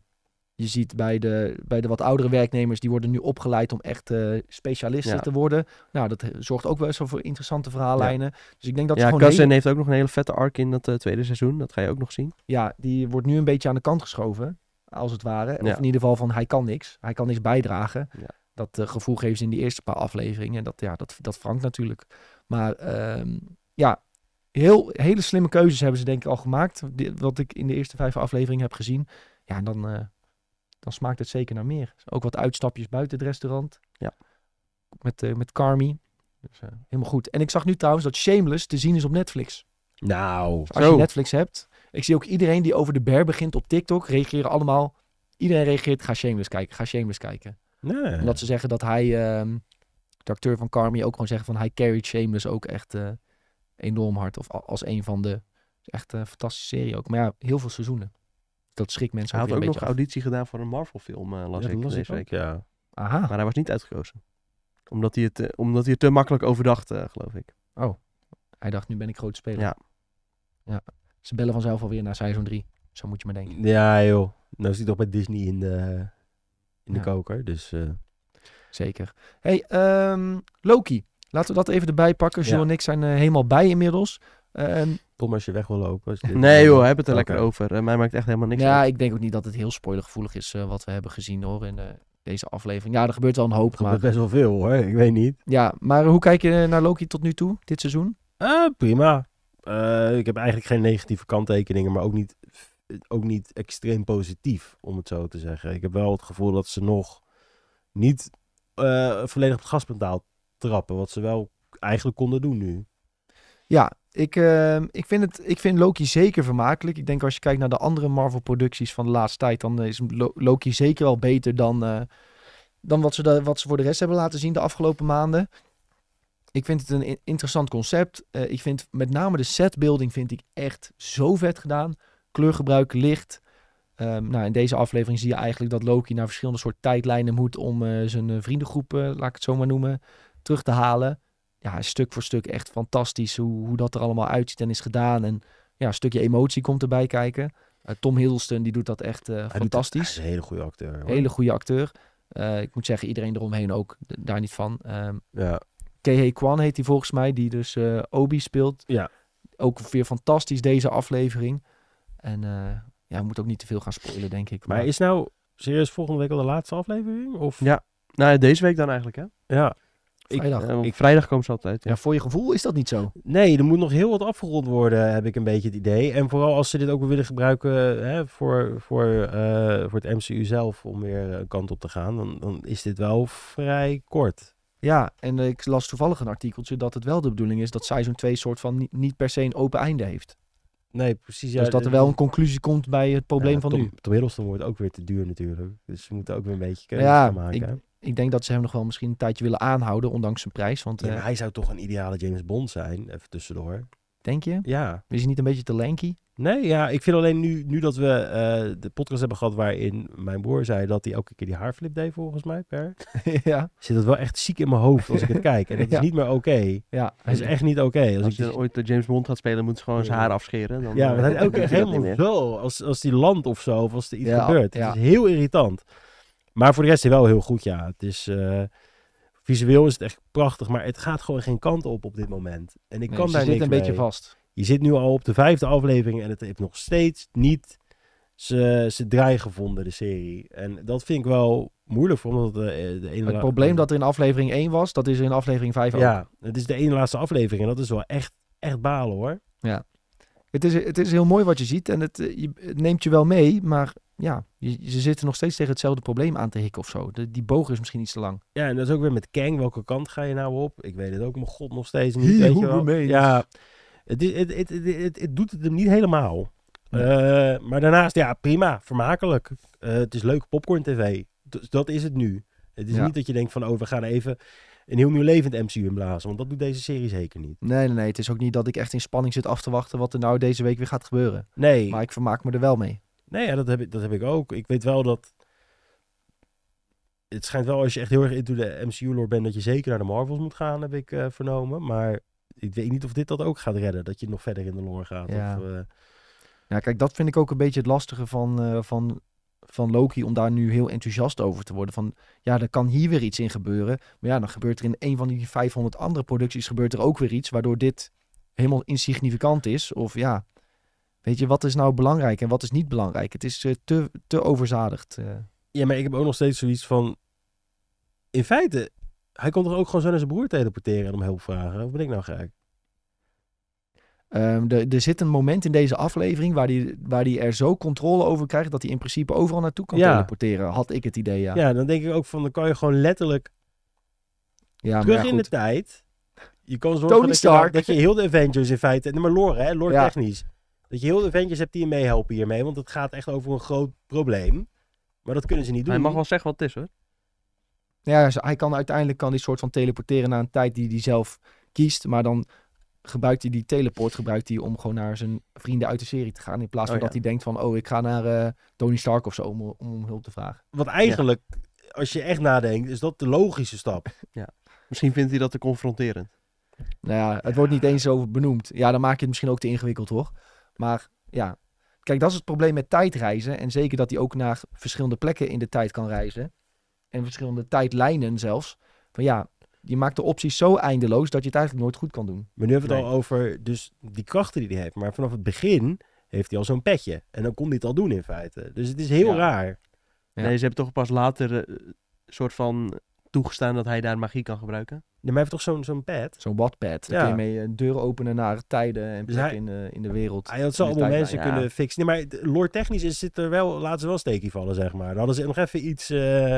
Speaker 1: je ziet bij de, bij de wat oudere werknemers, die worden nu opgeleid om echt uh, specialisten te worden. Nou, dat zorgt ook wel eens voor interessante verhaallijnen. Ja. Dus ik denk dat ja, gewoon
Speaker 2: heeft ook nog een hele vette arc in dat tweede seizoen. Dat ga je ook nog zien.
Speaker 1: Ja, die wordt nu een beetje aan de kant geschoven als het ware. Of in ieder geval van hij kan niks. Hij kan niks bijdragen. Dat eh, gevoel geven ze in die eerste paar afleveringen. Dat, ja, dat, dat frank natuurlijk. Maar ehm, ja, heel, hele slimme keuzes hebben ze denk ik al gemaakt. wat ik in de eerste vijf afleveringen heb gezien. Ja, en dan, eh, dan smaakt het zeker naar meer. Ook wat uitstapjes buiten het restaurant. Ja. Met, eh, met Carmi. Dus, helemaal goed. En ik zag nu trouwens dat Shameless te zien is op Netflix.
Speaker 3: Nou, als je
Speaker 1: Netflix hebt, ik zie ook iedereen die over de ber begint op TikTok, reageren allemaal. Iedereen reageert, ga Shameless kijken, ga Shameless kijken. Nee. Omdat ze zeggen dat hij, ehm, de acteur van Carmi, ook gewoon zeggen van hij carried Shameless ook echt eh, enorm hard. Of als een van de, echt een fantastische serie ook. Maar ja, heel veel seizoenen. Dat schrikt mensen
Speaker 3: Hij had ook, nog af.
Speaker 2: auditie gedaan voor een Marvel film, uh, las ja, ik las Ja. Aha. Maar hij was niet uitgekozen. Omdat hij het, eh, omdat hij het te makkelijk overdacht, geloof ik. Oh,
Speaker 1: hij dacht nu ben ik grote speler. Ja. Ja, ze bellen vanzelf alweer naar seizoen 3. Zo moet je maar denken. Ja,
Speaker 3: joh. Nou zit toch bij Disney in de, in de koker. Dus, eh. Zeker.
Speaker 1: hey, ehm, Loki. Laten we dat even erbij pakken. Joe en ik zijn eh, helemaal bij inmiddels.
Speaker 3: Kom ehm, als je weg wil lopen. nee joh, hebben het er lekker
Speaker 1: over. Eh, mij maakt echt helemaal niks Ja, ik denk ook niet dat het heel spoilergevoelig is wat we hebben gezien hoor. in deze aflevering. Ja, er gebeurt wel een hoop. gebeurt maar... best wel veel hoor, ik weet niet. Ja, maar hoe kijk je naar Loki tot nu toe, dit seizoen?
Speaker 3: prima. Eh, ik heb eigenlijk geen negatieve kanttekeningen, maar ook niet, ook niet extreem positief, om het zo te zeggen. Ik heb wel het gevoel dat ze nog niet eh, volledig op het gaspedaal trappen, wat ze wel eigenlijk konden doen nu. Ja,
Speaker 1: ik, ehm, ik, vind het, ik vind Loki zeker vermakelijk. Ik denk als je kijkt naar de andere Marvel-producties van de laatste tijd, dan is Loki zeker wel beter dan, eh, dan wat, ze de, wat ze voor de rest hebben laten zien de afgelopen maanden ik vind het een interessant concept. Eh, ik vind met name de setbuilding vind ik echt zo vet gedaan. Kleurgebruik, licht. Um, nou, in deze aflevering zie je eigenlijk dat Loki naar verschillende soort tijdlijnen moet om eh, zijn eh, vriendengroep, laat ik het zo maar noemen, terug te halen. Ja, stuk voor stuk echt fantastisch hoe, hoe dat er allemaal uitziet en is gedaan. En ja, een stukje emotie komt erbij kijken. Tom Hiddleston, die doet dat echt fantastisch. Dat, is een hele goede acteur. Hele goede acteur. ik moet zeggen, iedereen eromheen ook daar niet van. Ehm, ja. Kehe Kwan heet hij volgens mij, die dus eh, Obi speelt. Ja. Ook weer fantastisch deze aflevering. En uh, ja, moet ook niet te veel gaan spoilen, denk ik. Maar, is
Speaker 3: nou serieus volgende week al de laatste aflevering? Of? Ja,
Speaker 1: nou deze week dan
Speaker 3: eigenlijk, hè? Ja. Vrijdag. Ik,
Speaker 2: eh, ik, vrijdag komen ze altijd. Ja.
Speaker 3: voor je gevoel is dat niet zo. Nee, er moet nog heel wat afgerond worden, heb ik een beetje het idee. En vooral als ze dit ook willen gebruiken hè, voor, voor, voor het MCU zelf om weer een kant op te gaan, dan, dan is dit wel vrij kort. Ja, en ik las toevallig een artikeltje dat het wel de bedoeling is dat seizoen 2 soort van
Speaker 1: niet, per se een open einde heeft. Nee, precies. Ja, dus dat er wel een conclusie komt bij het probleem van Tom, nu.
Speaker 3: Tom wordt ook weer te duur natuurlijk. Dus ze moeten ook weer een beetje kunnen ja, maken. Ik, ik denk dat ze hem nog wel misschien een tijdje willen aanhouden, ondanks zijn prijs. Want, eh, hij zou toch een ideale James Bond zijn, even tussendoor. Denk je? Ja. Is hij niet een beetje te lanky? Nee, ja, ik vind alleen nu, nu dat we eh, de podcast hebben gehad waarin mijn broer zei dat hij elke keer die haarflip deed, volgens mij, per. ja. Zit dat wel echt ziek in mijn hoofd als ik het kijk. En dat is niet meer oké. Okay. Ja. is echt niet oké. Als, als, je ooit de James Bond gaat spelen, moet ze gewoon zijn haar afscheren. Dan ja, eh, maar hij elke keer helemaal zo. Als, als die landt of zo, of als er iets gebeurt. Het is heel irritant. Maar voor de rest is het wel heel goed, ja. Het is... Eh, visueel is het echt prachtig, maar het gaat gewoon geen kant op op dit moment. En ik kan daar niet mee. een beetje vast. Je zit nu al op de vijfde aflevering en het heeft nog steeds niet ze draai gevonden, de serie. En dat vind ik wel moeilijk, voor, omdat eh, de, de Het probleem dat er in aflevering 1 was, dat is in aflevering 5 Ja, het is de ene laatste aflevering en dat is wel echt, echt balen hoor.
Speaker 1: Ja. Het is, het is heel mooi wat je ziet en het, eh, je, neemt je wel mee, maar ja, je, ze zitten nog steeds tegen hetzelfde probleem aan te hikken of zo. De, die boog is misschien iets te lang.
Speaker 3: Ja, en dat is ook weer met Kang. Welke kant ga je nou op? Ik weet het ook, mijn god, nog steeds niet. weet je wel. Ja, het, het, het, het, doet het hem niet helemaal. Eh, maar daarnaast, ja, prima, vermakelijk. Eh, het is leuk popcorn tv. Dus dat is het nu. Het is niet dat je denkt van, oh, we gaan even een heel nieuw levend MCU inblazen. Want dat doet deze serie zeker niet.
Speaker 1: Nee, nee, nee. Het is ook niet dat ik echt in spanning zit af te wachten wat er nou deze week weer gaat gebeuren. Nee. Maar ik vermaak me er
Speaker 3: wel mee. Nee, ja, dat, heb ik, dat heb ik ook. Ik weet wel dat... Het schijnt wel als je echt heel erg into de MCU-lore bent... dat je zeker naar de Marvels moet gaan, heb ik eh, vernomen. Maar ik weet niet of dit dat ook gaat redden. Dat je nog verder in de loor gaat. Ja. Of, eh, ja, kijk, dat vind ik ook een beetje het lastige van, eh,
Speaker 1: van, van Loki. Om daar nu heel enthousiast over te worden. Van ja, er kan hier weer iets in gebeuren. Maar ja, dan gebeurt er in een van die 500 andere producties gebeurt er ook weer iets. Waardoor dit helemaal insignificant is. Of ja, weet je, wat is nou belangrijk en wat is niet belangrijk? Het is eh,
Speaker 3: te, te overzadigd. Ja, maar ik heb ook nog steeds zoiets van in feite hij kon toch ook gewoon zo naar zijn broer teleporteren en om hulp vragen? Hoe ben ik nou gek?
Speaker 1: Ehm, er zit een moment in deze aflevering waar hij waar die er zo controle over krijgt dat hij in principe overal naartoe kan teleporteren, had ik het idee. Ja. ja,
Speaker 3: dan denk ik ook van dan kan je gewoon letterlijk ja, terug ja, in de tijd. Je Tony dat, Stark. Je, dat je heel de Avengers in feite, nee, maar lore hè, lore technisch. Dat je heel de Avengers hebt die je meehelpen hiermee, want het gaat echt over een groot probleem. Maar dat kunnen ze niet doen. Hij mag wel zeggen wat het is hoor ja, dus hij kan
Speaker 1: uiteindelijk kan die soort van teleporteren naar een tijd die hij zelf kiest. Maar dan gebruikt hij die teleport gebruikt hij om gewoon naar zijn vrienden uit de serie te gaan. In plaats van oh dat hij denkt van, oh, ik ga naar eh, Tony Stark of zo om, om, hulp te vragen. Wat eigenlijk, als je echt nadenkt, is dat de logische stap. ja. Misschien vindt hij dat te confronterend. Nou ja, het wordt niet eens zo benoemd. Ja, dan maak je het misschien ook te ingewikkeld, hoor. Maar ja, kijk, dat is het probleem met tijdreizen. En zeker dat hij ook naar verschillende plekken in de tijd kan reizen en verschillende tijdlijnen zelfs.
Speaker 3: Van ja, je maakt de opties zo eindeloos dat je het eigenlijk nooit goed kan doen. Maar nu hebben we het al over dus die krachten die hij heeft. Maar vanaf het begin heeft hij al zo'n petje. En dan kon hij het al doen in feite. Dus het is heel raar. Nee, ze hebben toch pas later een eh, soort van toegestaan dat
Speaker 2: hij
Speaker 1: daar magie kan gebruiken. Ja, maar hij heeft toch zo'n zo'n pad? Zo'n wattpad. Daar kun je mee eh, deuren openen naar tijden en dus in, in de wereld. Hij had zo allemaal mensen kunnen
Speaker 3: fixen. Nee, maar lore technisch is, zit er wel, laten ze wel steekje vallen, zeg maar. Dan hadden ze nog even iets... Eh,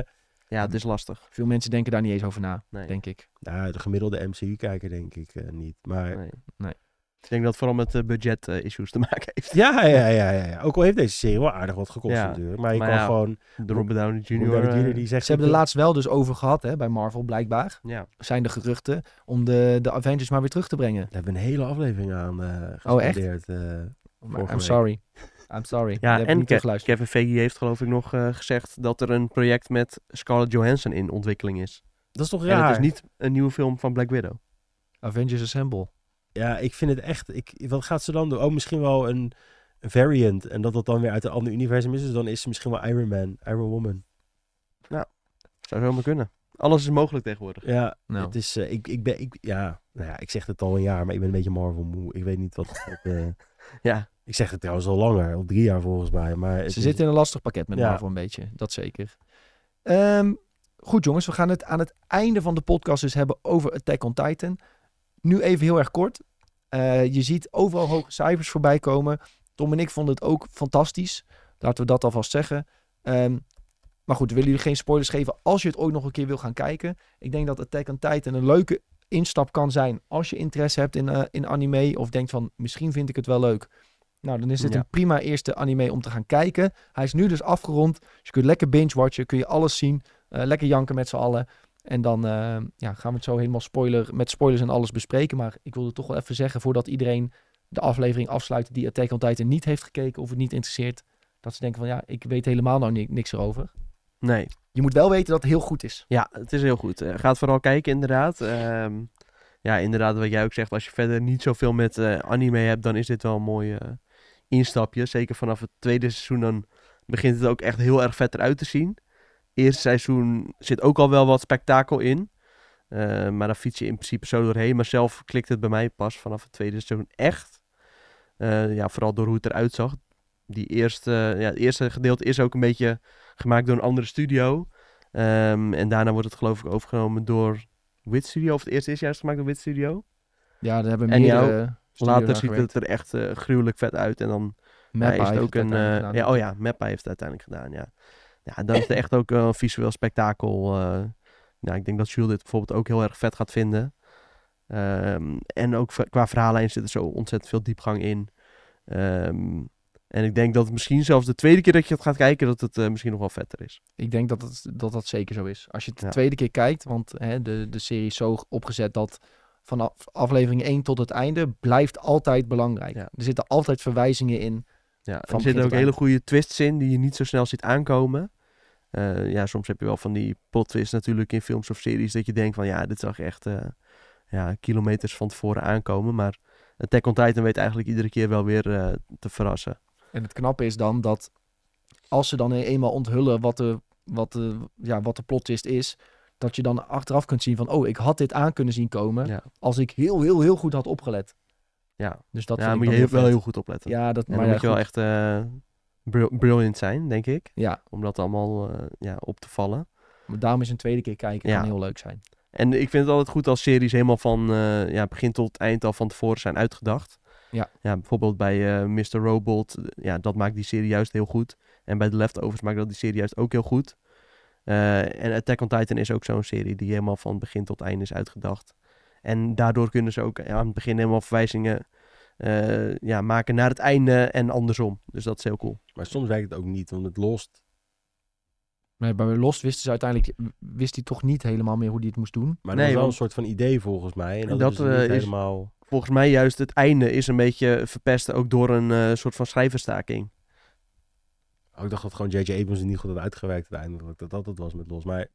Speaker 3: ja, het is lastig. Veel mensen denken daar niet eens over na, denk ik. Ja, nou, de gemiddelde MCU-kijker denk ik eh, niet. Maar nee. nee. Ik denk dat het vooral met eh, budget-issues eh, te maken heeft. Ja, ja, ja, ja, ja, Ook al heeft deze serie wel aardig wat gekost
Speaker 1: natuurlijk. Maar je kan gewoon... De Robert Down Jr. Robert die zegt... Ze hebben de laatst wel dus over gehad hè, bij Marvel, blijkbaar. Ja. Zijn de geruchten om de, de Avengers maar weer terug te brengen. Daar hebben we een hele aflevering aan uh, Oh, echt? Oh, I'm sorry. I'm sorry. Ja, en Ke Kevin Feige
Speaker 2: heeft geloof ik nog eh, gezegd dat er een project met Scarlett Johansson in ontwikkeling is. Dat is toch raar? En het is
Speaker 3: niet een nieuwe film van Black Widow. Avengers Assemble. Ja, ik vind het echt... Ik, wat gaat ze dan doen? Oh, misschien wel een variant. En dat dat dan weer uit een ander universum is. Dus dan is ze misschien wel Iron Man, Iron Woman. Nou, zou maar kunnen. Alles is mogelijk tegenwoordig. Ja, nou. het is, eh, ik, ik ben, ik, ja, nou ja, ik zeg het al een jaar, maar ik ben een beetje Marvel moe. Ik weet niet wat... het. Eh, ja, ik zeg het trouwens al langer, al drie jaar volgens mij. Maar Ze zitten in een lastig pakket met ja. voor een beetje, dat zeker.
Speaker 1: Ehm, goed jongens, we gaan het aan het einde van de podcast dus hebben over Attack on Titan. Nu even heel erg kort. Eh, je ziet overal hoge cijfers voorbij komen. Tom en ik vonden het ook fantastisch. Laten we dat alvast zeggen. Ehm, maar goed, we willen jullie geen spoilers geven als je het ooit nog een keer wil gaan kijken. Ik denk dat Attack on Titan een leuke instap kan zijn als je interesse hebt in, eh, in anime. Of denkt van, misschien vind ik het wel leuk. Nou, dan is dit een prima eerste anime om te gaan kijken. Hij is nu dus afgerond. Dus je kunt lekker binge-watchen, kun je alles zien. Eh, lekker janken met z'n allen. En dan eh, ja, gaan we het zo helemaal spoiler, met spoilers en alles bespreken. Maar ik wilde toch wel even zeggen, voordat iedereen de aflevering afsluit die Attack on Titan niet heeft gekeken of het niet interesseert, dat ze denken van ja, ik weet helemaal nou niks erover. Nee. Je moet wel weten dat het heel goed is.
Speaker 2: Ja, het is heel goed. Gaat eh, ga het vooral kijken inderdaad. Ehm, ja, inderdaad wat jij ook zegt, als je verder niet zoveel met anime hebt, dan is dit wel een mooie instapje. Zeker vanaf het tweede seizoen dan begint het ook echt heel erg vet eruit te zien. Eerste seizoen zit ook al wel wat spektakel in. Eh, maar dan fiets je in principe zo doorheen. Maar zelf klikt het bij mij pas vanaf het tweede seizoen echt. Eh, ja, vooral door hoe het eruit zag. Die eerste, ja, het eerste gedeelte is ook een beetje gemaakt door een andere studio. Ehm, en daarna wordt het geloof ik overgenomen door Wit Studio. Of het eerste is juist gemaakt door Wit Studio.
Speaker 1: Ja, daar hebben we meerdere... Dus Later eh, ziet het
Speaker 2: er echt eh, gruwelijk vet uit. En dan Mappa is het ook een. Eh, ja, oh ja, Meppa heeft het uiteindelijk gedaan. Ja, ja dan is het echt ook een visueel spektakel. nou, ik denk dat Jules dit bijvoorbeeld ook heel erg vet gaat vinden. Ehm, en ook qua verhaallijn zit er zo ontzettend veel diepgang in. Ehm, en ik denk dat het misschien zelfs de tweede keer dat je het gaat kijken,
Speaker 1: dat het misschien nog wel vetter is. Ik denk dat dat, dat zeker zo is. Als je het de tweede keer kijkt, want hè, de, de serie is zo opgezet dat vanaf aflevering 1 tot het einde blijft altijd belangrijk. Er zitten altijd verwijzingen in. Ja, er zitten ook hele
Speaker 2: goede twists in die je niet zo snel ziet aankomen. Eh, ja, soms heb je wel van die plot twists natuurlijk in films of series dat je denkt van ja, dit zag echt eh, ja, kilometers van tevoren aankomen. Maar Attack on Titan weet eigenlijk iedere keer wel weer eh, te verrassen.
Speaker 1: En het knappe is dan dat als ze dan eenmaal onthullen wat de, wat de, ja, wat de plot twist is, dat je dan achteraf kunt zien van, oh, ik had dit aan kunnen zien komen als ik heel, heel, heel goed had opgelet. Ja, dus dat ja, moet je heel, wel heel goed opletten. Ja, dat
Speaker 2: moet je wel echt uh, eh, brilliant zijn, denk ik. Ja. Om dat allemaal eh, ja, op te vallen. Maar daarom is een tweede keer kijken kan heel leuk zijn. En ik vind het altijd goed als series helemaal van eh, ja, begin tot eind al van tevoren zijn uitgedacht. Ja. ja bijvoorbeeld bij Mr. Robot, ja, dat maakt die serie juist heel goed. En bij The Leftovers maakt dat die serie juist ook heel goed. Eh, en Attack on Titan is ook zo'n serie die helemaal van begin tot eind is uitgedacht. En daardoor kunnen ze ook aan het begin helemaal verwijzingen
Speaker 1: eh, ja, maken naar het einde en andersom. Dus dat is heel cool. Maar soms werkt het ook niet, want het lost. Nee, bij Lost wist ze uiteindelijk wist hij toch niet helemaal meer hoe hij het moest
Speaker 3: doen. Maar dat nee, wel een soort van idee volgens mij. En dat, is, dus eh, is helemaal...
Speaker 1: volgens mij juist het einde is een
Speaker 2: beetje verpest ook door een soort van schrijverstaking.
Speaker 3: Oh, ik dacht dat gewoon J.J. Abrams het niet goed had uitgewerkt uiteindelijk. Dat dat het was met Los. Maar...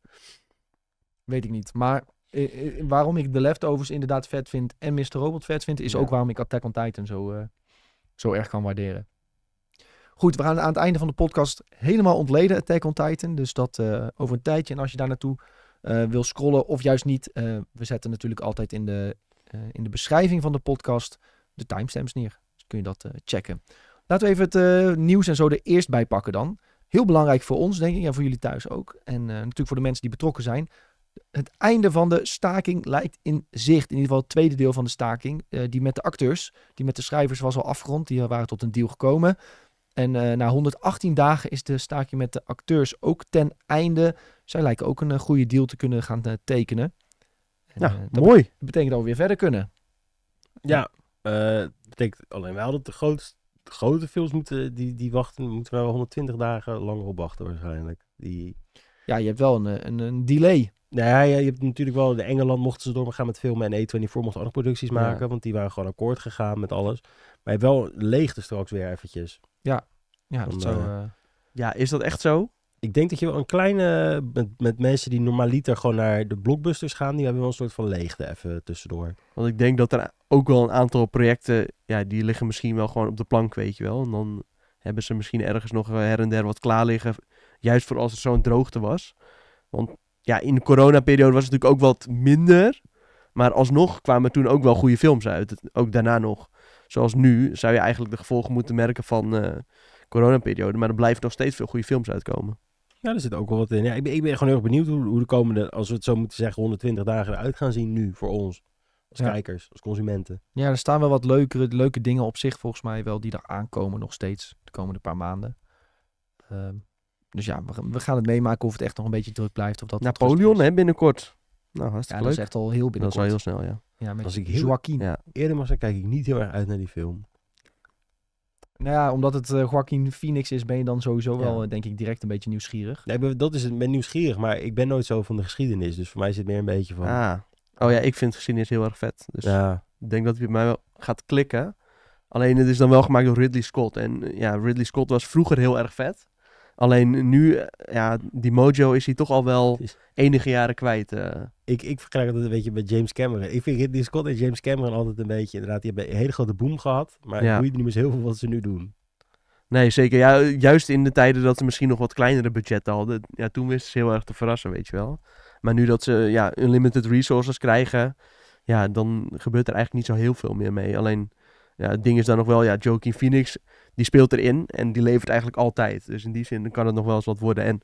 Speaker 3: Weet ik niet. Maar
Speaker 1: eh, eh, waarom ik de Leftovers inderdaad vet vind en Mr. Robot vet vind... is ook waarom ik Attack on Titan zo, eh, zo erg kan waarderen. Goed, we gaan aan het einde van de podcast helemaal ontleden Attack on Titan. Dus dat over een tijdje. En als je daar naartoe uh, wil scrollen of juist niet... we zetten natuurlijk altijd in de, in de beschrijving van de podcast de timestamps neer. Dus kun je dat checken. Laten we even het eh, nieuws en zo er eerst bij pakken dan. Heel belangrijk voor ons, denk ik, en voor jullie thuis ook. En eh, natuurlijk voor de mensen die betrokken zijn. Het einde van de staking lijkt in zicht. In ieder geval het tweede deel van de staking. Eh, die met de acteurs, die met de schrijvers was al afgerond. Die waren tot een deal gekomen. En na 118 dagen is de staking met de acteurs ook ten einde. Zij lijken ook een goede deal te kunnen gaan tekenen.
Speaker 3: En, dat mooi. betekent dat we weer verder kunnen. Ja, betekent alleen wel dat de grootste grote films moeten, die, die wachten, moeten we wel 120 dagen langer op wachten waarschijnlijk. Die... Ja, je hebt wel een, een, een delay. Nou ja, je hebt natuurlijk wel, de Engeland mochten ze door gaan met filmen en E24 mocht andere producties maken, want die waren gewoon akkoord gegaan met alles. Maar je hebt wel leegte straks weer eventjes.
Speaker 1: Ja, ja, dat zou, eh, eh,
Speaker 3: ja is dat echt zo? ik denk dat je wel een kleine... Met, met mensen die normaliter gewoon naar de blockbusters gaan... die hebben wel een soort van leegte even tussendoor.
Speaker 2: Want ik denk dat er ook wel een aantal projecten... Ja, die liggen misschien wel gewoon op de plank, weet je wel. En dan hebben ze misschien ergens nog eh, her en der wat klaar liggen. Juist voor als er zo'n droogte was. Want ja, in de coronaperiode was het natuurlijk ook wat minder. Maar alsnog kwamen toen ook wel goede films uit. Ook daarna nog. Zoals nu zou je eigenlijk de gevolgen moeten merken van de uh, coronaperiode. Maar er blijven nog steeds veel goede films
Speaker 1: uitkomen.
Speaker 3: Ja, er zit ook wel wat in. Ja, ik, ben, ik ben gewoon heel erg benieuwd hoe, hoe de komende, als we het zo moeten zeggen, 120 dagen eruit gaan zien nu voor ons. Als kijkers, als consumenten.
Speaker 1: Ja, er staan wel wat leukere, leuke dingen op zich volgens mij wel die er aankomen nog steeds de komende paar maanden. Ehm, dus ja, we, we, gaan het meemaken of het echt nog een beetje druk blijft. Of dat Napoleon hè, binnenkort. Nou, ja, leuk. dat is echt al heel binnenkort. Dat is al heel snel, ja. Ja, met Als ik Joaquin.
Speaker 3: Eerder was, dan kijk ik niet heel erg uit naar die film.
Speaker 1: Nou ja, omdat het uh,
Speaker 3: Joaquin Phoenix is, ben je dan sowieso wel, eh, denk ik, direct een beetje nieuwsgierig. Nee, dat is het, ben nieuwsgierig, maar ik ben nooit zo van de geschiedenis. Dus voor mij zit meer een beetje van... Ah. Oh ja, ik vind geschiedenis heel erg vet. Dus ja. ik denk dat het bij mij wel gaat klikken.
Speaker 2: Alleen het is dan wel gemaakt door Ridley Scott. En ja, Ridley Scott was vroeger heel erg vet.
Speaker 3: Alleen nu, eh, ja, die mojo is hij toch al wel enige jaren kwijt. Eh. Ik, ik vergelijk het een beetje met James Cameron. Ik vind die Scott en James Cameron altijd een beetje, inderdaad, die hebben een hele grote boom gehad. Maar ja. ik boeit niet meer heel veel wat ze nu doen. Nee, zeker. Ja, juist in de tijden dat ze misschien nog
Speaker 2: wat kleinere budgetten hadden. Ja, toen wisten ze heel erg te verrassen, weet je wel. Maar nu dat ze ja, unlimited resources krijgen, ja, dan gebeurt er eigenlijk niet zo heel veel meer mee. Alleen ja, het ding is dan nog wel, ja, Joaquin Phoenix, die speelt erin en die levert eigenlijk altijd. Dus in die zin kan het nog wel eens wat worden. En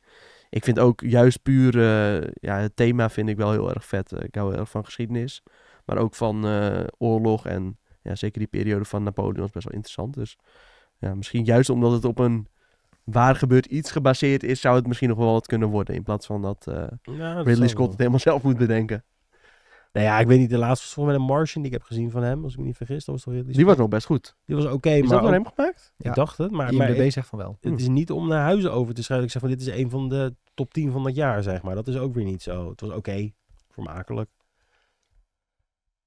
Speaker 2: ik vind ook juist puur eh, ja, het thema vind ik wel heel erg vet. Eh, ik hou heel erg van geschiedenis, maar ook van eh, oorlog en ja, zeker die periode van Napoleon is best wel interessant. Dus ja, misschien juist omdat het op een waar gebeurt iets gebaseerd is, zou het misschien nog wel wat kunnen worden. In plaats van dat uh, Ridley Scott het helemaal zelf moet bedenken.
Speaker 3: Nou ja, ik weet niet, de laatste was volgens mij een Martian die ik heb gezien van hem, als ik me niet vergis. Dat die was nog best goed. Die was oké, okay, maar... dat nog hem gemaakt? Ik ja. dacht het, maar... IMDb maar zegt van wel. Het is hm. niet om naar huizen over te schrijven. Ik zeg van, dit is een van de top 10 van dat jaar, zeg maar. Dat is ook weer niet zo. Het was oké, okay, vermakelijk.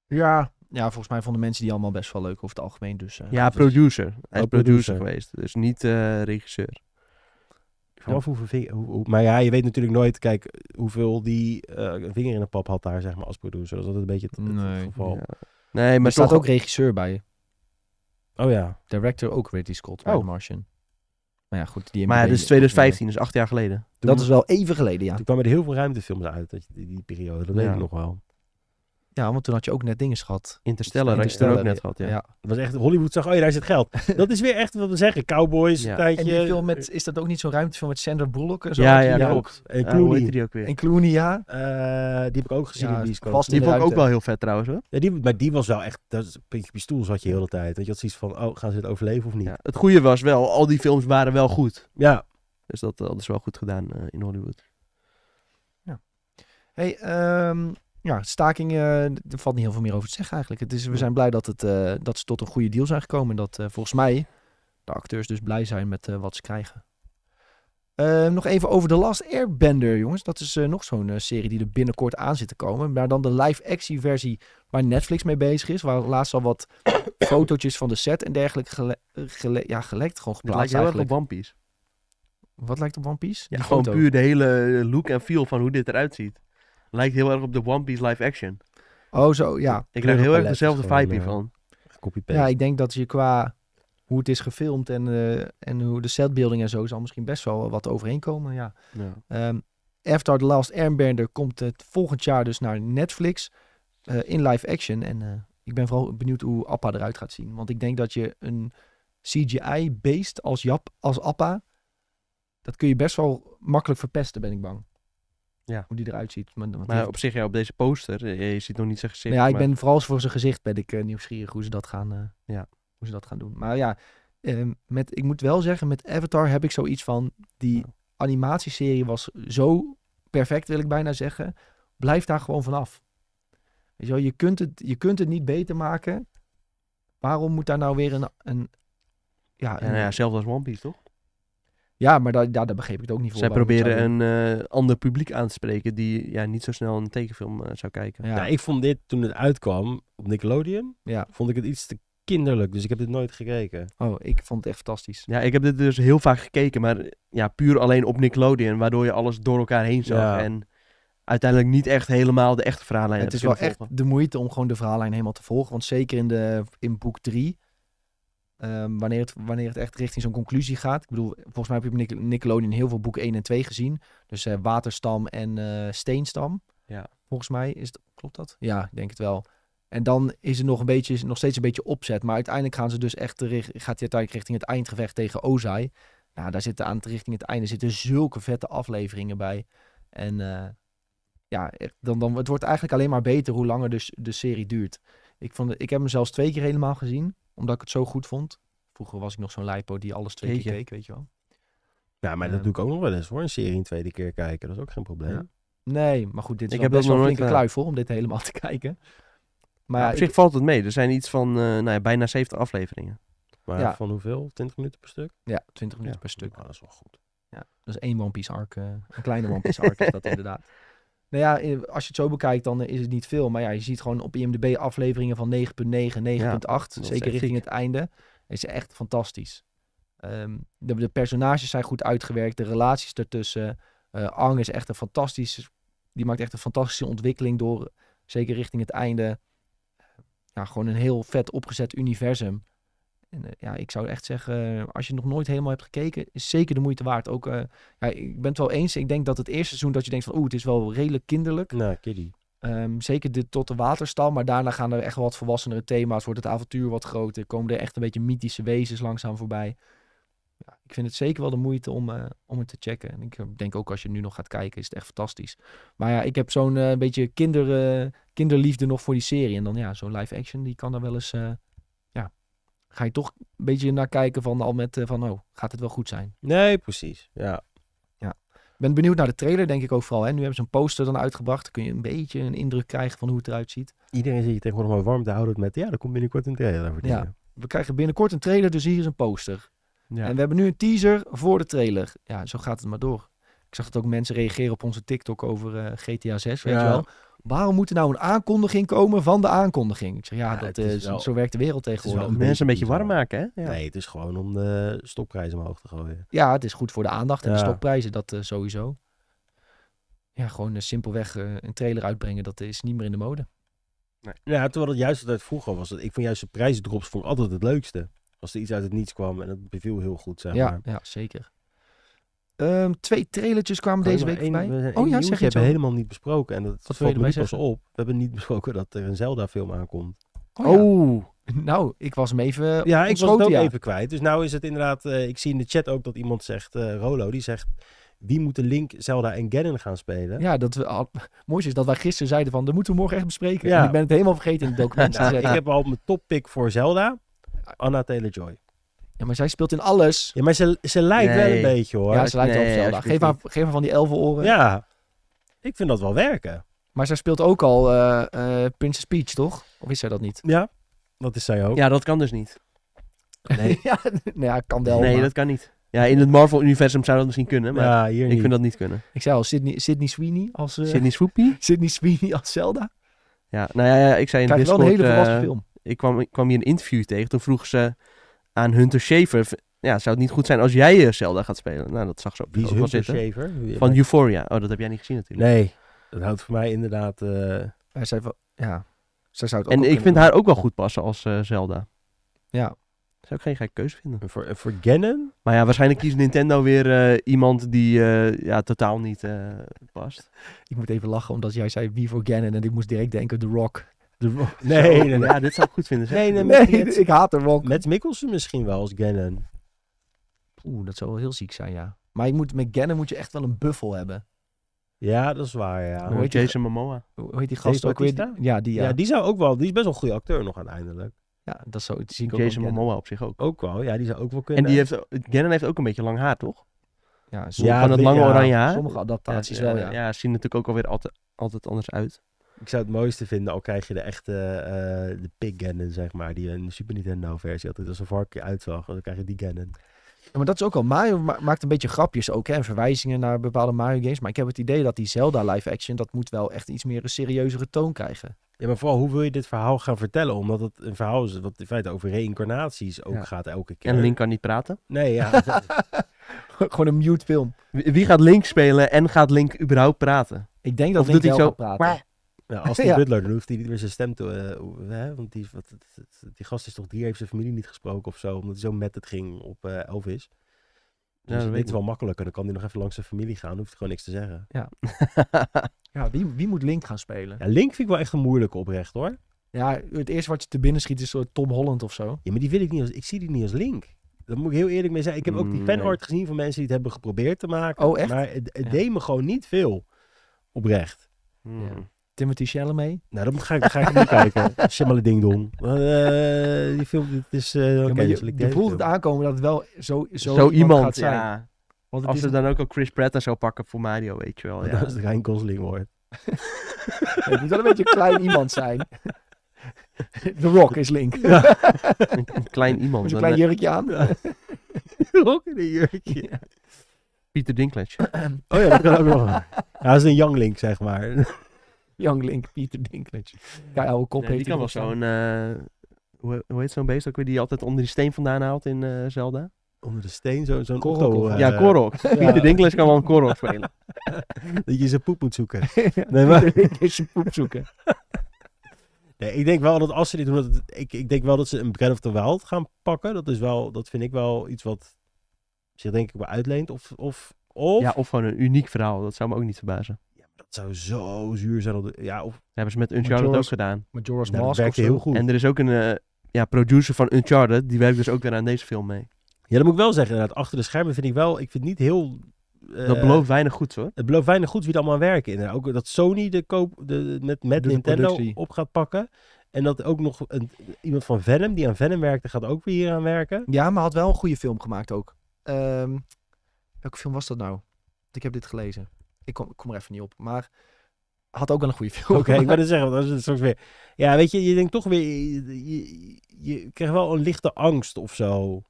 Speaker 3: Ja, ja, volgens mij vonden mensen die allemaal best wel leuk over het algemeen. Dus, eh, ja, producer. Hij is oh, producer. geweest, dus niet eh, regisseur hoeveel vinger, maar ja, je weet natuurlijk nooit, kijk, hoeveel die uh, vinger in de pap had daar, zeg maar, als producer. Dat is altijd een beetje het, nee. geval. Nee, maar er staat ook regisseur bij. Oh ja. Director ook Ridley Scott oh. bij oh. Martian.
Speaker 1: Maar ja, goed. Die maar ja, dus 2015, dus acht jaar geleden. dat is wel
Speaker 3: even geleden, ja. Toen kwamen er heel veel ruimtefilms uit, die, die periode. Dat weet ik nog wel. Ja, want toen had je ook net dingen gehad. Interstellar, Interstellar had je ook net gehad, ja. was echt, Hollywood zag, oh ja, daar zit geld. dat is weer echt wat we zeggen, Cowboys, ja. tijdje. En die film
Speaker 1: met, is dat ook niet zo'n ruimtefilm met Sandra Bullock zo? Ja, ja, eh, klopt. En Clooney. ook weer? En Clooney, ja. Eh, die heb ik ook gezien in bioscoop. die vond ik ook wel heel
Speaker 3: vet trouwens, hoor. Ja, die, maar die was wel echt, dat is een zat je de hele tijd. Dat je had zoiets van, oh, gaan ze het overleven of niet? het
Speaker 2: goede was wel, al die films waren wel goed.
Speaker 3: Ja. Dus dat,
Speaker 2: dat is wel goed gedaan eh, in Hollywood.
Speaker 1: Ja. Hey, um, ja, stakingen, er valt niet heel veel meer over te zeggen eigenlijk. we zijn blij dat, het, eh, dat ze tot een goede deal zijn gekomen. en Dat eh, volgens mij de acteurs dus blij zijn met eh, wat ze krijgen. Ehm, nog even over The Last Airbender, jongens. Dat is nog zo'n serie die er binnenkort aan zit te komen. Maar dan de live-action versie waar Netflix mee bezig is. Waar laatst al wat fotootjes van de set en dergelijke ja, gelekt gewoon geplaatst Het lijkt heel op One Piece. Wat lijkt op One Piece? Ja, gewoon puur
Speaker 2: de hele look en feel van hoe dit eruit ziet lijkt heel erg op de One Piece live action.
Speaker 1: Oh, zo, ja. Ik krijg heel erg dezelfde vibe eh, hiervan. Copy -paste. Ja, ik denk dat je qua hoe het is gefilmd en, eh, en hoe de setbuilding en zo zal misschien best wel wat overeenkomen. Ja. ja. Um, ehm, After the Last Airbender komt het eh, volgend jaar dus naar Netflix in live action. En ik ben vooral benieuwd hoe Appa eruit gaat zien. Want ik denk dat je een CGI-beest als, Jap, als Appa, dat kun je best wel makkelijk verpesten, ben ik bang. Ja. Hoe die eruit ziet. Maar, op
Speaker 2: zich, ja, op deze poster, eh, je ziet nog niet zijn gezicht. Maar nou ja, ik ben
Speaker 1: vooral voor zijn gezicht ben ik eh, nieuwsgierig hoe ze, dat gaan, eh, ja. hoe ze dat gaan doen. Maar ja, ehm, met, ik moet wel zeggen, met Avatar heb ik zoiets van, die animatieserie was zo perfect, wil ik bijna zeggen. Blijf daar gewoon vanaf. Weet je, je, kunt het, je kunt het niet beter maken. Waarom moet daar nou weer een, een ja, ja, nou ja, zelfs als One Piece, toch? Ja, maar daar, ja, begreep ik het
Speaker 3: ook niet voor. Zij proberen
Speaker 2: een eh, ander publiek aan te spreken die ja, niet zo snel een tekenfilm eh, zou kijken.
Speaker 3: Ja. ik vond dit toen het uitkwam op Nickelodeon, ja. vond ik het iets te kinderlijk. Dus ik heb dit nooit gekeken. Oh, ik vond het echt fantastisch.
Speaker 2: Ja, ik heb dit dus heel vaak gekeken, maar ja, puur alleen op Nickelodeon, waardoor je alles door elkaar heen zag. En uiteindelijk niet echt helemaal de echte verhaallijn. Het is wel echt
Speaker 1: de moeite om gewoon de verhaallijn helemaal te volgen. Want zeker in, de, in boek 3 Ehm, wanneer, het, wanneer het echt richting zo'n conclusie gaat. Ik bedoel, volgens mij heb je op in heel veel boek 1 en 2 gezien. Dus eh, Waterstam en eh, Steenstam. Ja. Volgens mij is het, klopt dat? Ja, ik denk het wel. En dan is het nog, een beetje, nog steeds een beetje opzet. Maar uiteindelijk gaan ze dus echt richt, gaat hij uiteindelijk richting het eindgevecht tegen Ozai. Nou, daar zitten aan het richting het einde zitten zulke vette afleveringen bij. En eh, ja, dan, dan, het wordt eigenlijk alleen maar beter hoe langer dus de serie duurt. Ik, vond, ik heb hem zelfs twee keer helemaal gezien omdat ik het zo goed vond. Vroeger was ik nog zo'n lijpo die alles twee keer keek, weet je wel.
Speaker 3: Ja, maar dat eh. doe ik ook nog wel eens hoor. Een serie een tweede keer kijken, dat is ook geen probleem. Nee, maar goed, dit is ik heb best wel een flinke eh, kluif voor
Speaker 1: om dit helemaal te kijken.
Speaker 3: Maar op ik... zich
Speaker 2: valt het mee. Er zijn iets van eh, nou ja, bijna 70 afleveringen.
Speaker 1: Maar ja.
Speaker 3: van hoeveel? 20 minuten per stuk? Ja, 20 minuten per stuk. Nou, dat is wel goed. Ja, dat is
Speaker 1: één One Piece arc. een kleine One Piece arc is dat inderdaad. Nou ja, eh, als je het zo bekijkt, dan eh, is het niet veel. Maar ja, je ziet gewoon op IMDb afleveringen van 9.9, 9.8. zeker richting het einde. Is echt fantastisch. Ehm, de, de, personages zijn goed uitgewerkt. De relaties ertussen. Uh, Ang is echt een fantastische. Die maakt echt een fantastische ontwikkeling door. Zeker richting het einde. Ja, gewoon een heel vet opgezet universum. En eh, ja, ik zou echt zeggen, eh, als je nog nooit helemaal hebt gekeken, is zeker de moeite waard. Ook, eh, ja, ik ben het wel eens. Ik denk dat het eerste seizoen dat je denkt van, oeh, het is wel redelijk kinderlijk. Nou, kiddie. Ehm, zeker de, tot de waterstal, maar daarna gaan er echt wat volwassenere thema's. Wordt het avontuur wat groter, komen er echt een beetje mythische wezens langzaam voorbij. Ja, ik vind het zeker wel de moeite om, om het te checken. En ik denk ook als je nu nog gaat kijken, is het echt fantastisch. Maar ja, ik heb zo'n beetje kinder, kinderliefde nog voor die serie. En dan ja, zo'n live action, die kan daar wel eens ga je toch een beetje naar kijken van al met eh, van, oh, gaat het wel goed zijn?
Speaker 3: Nee, precies. Ja.
Speaker 1: ja. ben benieuwd naar de trailer, denk ik ook vooral. Hè? Nu hebben ze een poster dan uitgebracht. Dan kun je een beetje een indruk krijgen
Speaker 3: van hoe het eruit ziet. Iedereen zit je tegenwoordig maar warm te houden met, ja, er komt binnenkort een trailer. Voor ja, we krijgen
Speaker 1: binnenkort een trailer, dus hier is een poster. Ja. En we hebben nu een teaser voor de trailer. Ja, zo gaat het maar door. Ik zag dat ook mensen reageren op onze TikTok over eh, GTA 6, weet ja. je wel. Waarom moet er nou een aankondiging komen van de aankondiging? Ik zeg, ja, dat, is zo werkt de wereld tegenwoordig. mensen een beetje warm
Speaker 3: maken, hè? Nee, het is gewoon om de stopprijzen omhoog te gooien.
Speaker 1: Ja, het is goed voor de aandacht en de stokprijzen dat eh, sowieso. Ja, gewoon eh, simpelweg een trailer uitbrengen, dat is niet meer in
Speaker 3: de mode. Nee. Ja, terwijl het juist uit vroeger was. Ik vond juist de prijsdrops voor altijd het leukste. Als er iets uit het niets kwam en dat beviel heel goed, zeg ja, maar. Ja, zeker.
Speaker 1: Ehm, twee trailertjes kwamen deze week bij. oh ja, zeg je hebben helemaal
Speaker 3: niet besproken. En dat Wat valt me pas op. We hebben niet besproken dat er een Zelda-film aankomt. Oh, oh. nou, ik was hem even Ja, ik was het ook even kwijt. Dus nou is het inderdaad... Eh, ik zie in de chat ook dat iemand zegt... Eh, Rolo, die zegt... Wie de Link, Zelda en Ganon gaan spelen? Ja,
Speaker 1: dat we, al, mooi is dat wij gisteren zeiden van... Dat moeten we morgen
Speaker 3: echt bespreken. Ja. En ik ben het helemaal vergeten in het document Ik heb al mijn top pick voor Zelda. Anna Taylor-Joy. Ja, maar zij speelt in alles. Ja, maar ze, ze lijkt wel een beetje hoor. Ja, ze lijkt wel op Zelda. geef haar, geef haar van die oren. Ja, ik vind dat wel werken.
Speaker 1: Maar zij speelt ook al uh, uh, Princess Peach, toch? Of is zij dat niet? Ja, dat is zij ook. Ja, dat kan dus niet. Nee, ja, nou kan wel. Nee, dat kan niet. Ja,
Speaker 2: in het Marvel-universum zou dat misschien kunnen, maar ja, hier ik niet. vind dat niet kunnen.
Speaker 1: Ik zei al, Sydney, Sydney Sweeney als... Uh, Sydney Swoopy? Sydney Sweeney als Zelda.
Speaker 2: Ja, nou ja, ik zei wel een hele volwassen film. Ik kwam, ik kwam hier een interview tegen, toen vroeg ze aan Hunter Schafer ja, zou het niet goed zijn als jij eh, Zelda gaat spelen. Nou, dat zag ze ook, Wie is Hunter Schafer? Van Euphoria. Oh, dat heb jij niet gezien natuurlijk. Nee,
Speaker 3: dat houdt voor mij inderdaad... Uh... Eh, van... ja, zij zou het En ik vind haar ook wel goed
Speaker 2: passen als eh, Zelda.
Speaker 3: Ja. Zou ik geen gekke keuze vinden. Voor, voor Ganon?
Speaker 2: Maar ja, waarschijnlijk kiest Nintendo weer iemand die
Speaker 1: ja, totaal niet past. ik moet even lachen, omdat jij zei wie voor Gannon en ik moest direct denken The Rock. nee, nee, nee, ja, dit zou ik goed vinden. Zeg. Nee, nee, nee ik
Speaker 3: haat er wel. Met Mikkelsen misschien wel als Gannon. Oeh, dat zou wel heel ziek zijn, ja. Maar moet, met Gannon moet
Speaker 1: je echt wel een buffel hebben.
Speaker 3: Ja, dat is waar, ja. Hoe heet Jason Momoa. Hoe heet die gast ook weer? Ja, die, ja. ja. die zou ook wel... Die is best wel een goede acteur nog uiteindelijk. Ja, dat zou ik zien. Jason Momoa op zich ook. Ook wel, ja. Die zou ook wel kunnen. En die heeft... Gannon heeft ook een beetje lang haar, toch? Ja, sommige, lange oranje haar. Sommige adaptaties wel, ja. Ja, zien natuurlijk ook alweer altijd, altijd anders uit. Ik zou het mooiste vinden, al krijg je de echte eh, de Pig Ganon, zeg maar. Die een Super Nintendo versie altijd als een varkje uitzag. Dan krijg je die Ganon. Ja, maar dat is ook al. Mario maakt een beetje grapjes ook hè, en verwijzingen
Speaker 1: naar bepaalde Mario games. Maar ik heb het idee dat die Zelda live action, dat moet wel echt iets meer een serieuzere toon
Speaker 3: krijgen. Ja, maar vooral hoe wil je dit verhaal gaan vertellen? Omdat het een verhaal is wat in feite over reïncarnaties ook gaat elke keer. En Link kan niet praten?
Speaker 1: Nee, ja. Gewoon een mute film. Wie
Speaker 2: gaat Link spelen en gaat Link überhaupt praten? Ik denk dat Link wel zo... praten. Nou, als die Butler,
Speaker 3: dan hoeft hij niet meer zijn stem te... Uh, hè? Want die, die gast is toch... Die heeft zijn familie niet gesproken of zo. Omdat hij zo met het ging op eh, Elvis. Dus ja, is weet het wel makkelijker. Dan kan hij nog even langs zijn familie gaan. Dan hoeft gewoon niks te zeggen. Ja. ja, wie, wie moet Link gaan spelen? Ja, Link vind ik wel echt een moeilijke oprecht, hoor. Ja, het eerste wat je te binnen schiet is soort eh, Tom Holland of zo. Ja, maar die wil ik niet als... Ik zie die niet als Link. Daar moet ik heel eerlijk mee zijn. Ik heb ook die mm, fanart gezien van mensen die het hebben geprobeerd te maken. Oh, echt? Maar het, deed me gewoon niet veel. Oprecht. Ja. Hmm. Timothy Chalamet. Nou, dan ga ik, dan ga ik hem kijken. Shimmerle Ding Dong. Uh, die film dit is... Uh, ja,
Speaker 1: je, je voelt het aankomen dat het wel zo, zo, zo iemand, gaat zijn. Ja. Want Als ze dan ook al Chris Pratt
Speaker 2: en zo pakken voor Mario, weet je wel. Ja. Dat is geen Gosling wordt.
Speaker 1: het moet wel een beetje een klein iemand zijn. The Rock is Link. een, klein iemand. Met een klein eh, jurkje aan. Rock in een jurkje. Pieter Dinklage. oh ja, dat kan ook nog.
Speaker 3: Ja, is een young Link, zeg maar.
Speaker 1: Young Link, Pieter Dinklage.
Speaker 2: Ja, oude kop nee, die kan wel zo'n... Uh, hoe, hoe, heet zo'n beest ook weer die altijd onder die steen vandaan haalt in eh, Zelda? Onder de steen, zo'n zo eh, ja, Korok. Ja. Pieter Dinklage
Speaker 3: kan wel een Korok spelen. dat je zijn poep moet zoeken. Nee, maar... zijn poep zoeken. Nee, ik denk wel dat als ze dit doen, dat ik, ik denk wel dat ze een Breath of de Wild gaan pakken. Dat is wel, dat vind ik wel iets wat zich denk ik wel uitleent. Of, of, of... Ja, of gewoon een uniek verhaal. Dat zou me ook niet verbazen zou zo zuur zijn. Op de, ja, hebben ze met Uncharted ook gedaan. Met Joris was nou, werkt heel goed. En
Speaker 2: er is ook een eh, ja, producer van Uncharted, die werkt dus
Speaker 3: ook weer aan deze film mee. Ja, dat moet ik wel zeggen. Inderdaad, achter de schermen vind ik wel, ik vind niet heel... Eh, dat belooft weinig goed hoor. Het belooft weinig goed wie er allemaal aan werken. Inderdaad. Ook dat Sony de koop de, met, met Nintendo op gaat pakken. En dat ook nog iemand van Venom, die aan Venom werkte, gaat ook weer hier aan werken. Ja, maar had wel een goede film gemaakt ook. Ehm, welke film was dat nou?
Speaker 1: Ik heb dit gelezen. Ik kom, ik kom er even niet op. Maar had ook wel een goede film. Oké, okay, ik wilde zeggen, dat is
Speaker 3: het zo weer. Ja, weet je, je denkt toch weer, je, je, krijgt wel een lichte angst of zo.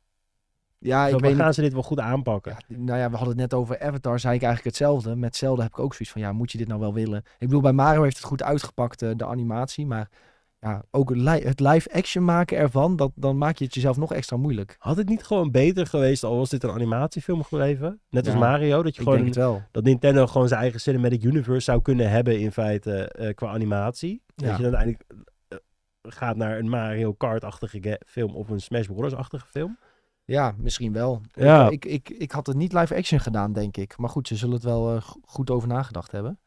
Speaker 3: Ja, ik zo, weet gaan ze dit wel goed aanpakken? Ja, nou ja, we hadden het net over Avatar, zei
Speaker 1: ik eigenlijk hetzelfde. Met Zelda heb ik ook zoiets van, ja, moet je dit nou wel willen? Ik bedoel, bij Mario heeft het goed uitgepakt, eh, de animatie, maar ja, ook het live action maken ervan, dat, dan maak je het jezelf nog extra
Speaker 3: moeilijk. Had het niet gewoon beter geweest, als dit een animatiefilm gebleven? Net als Mario, dat je gewoon dat Nintendo gewoon zijn eigen cinematic universe zou kunnen hebben in feite eh, qua animatie. Dat je dan uiteindelijk eh, gaat naar een Mario Kart-achtige film of een Smash Bros-achtige film. Ja, misschien wel.
Speaker 1: Ik, ik, ik, had het niet live action gedaan, denk ik. Maar goed, ze zullen het wel eh, goed over nagedacht hebben.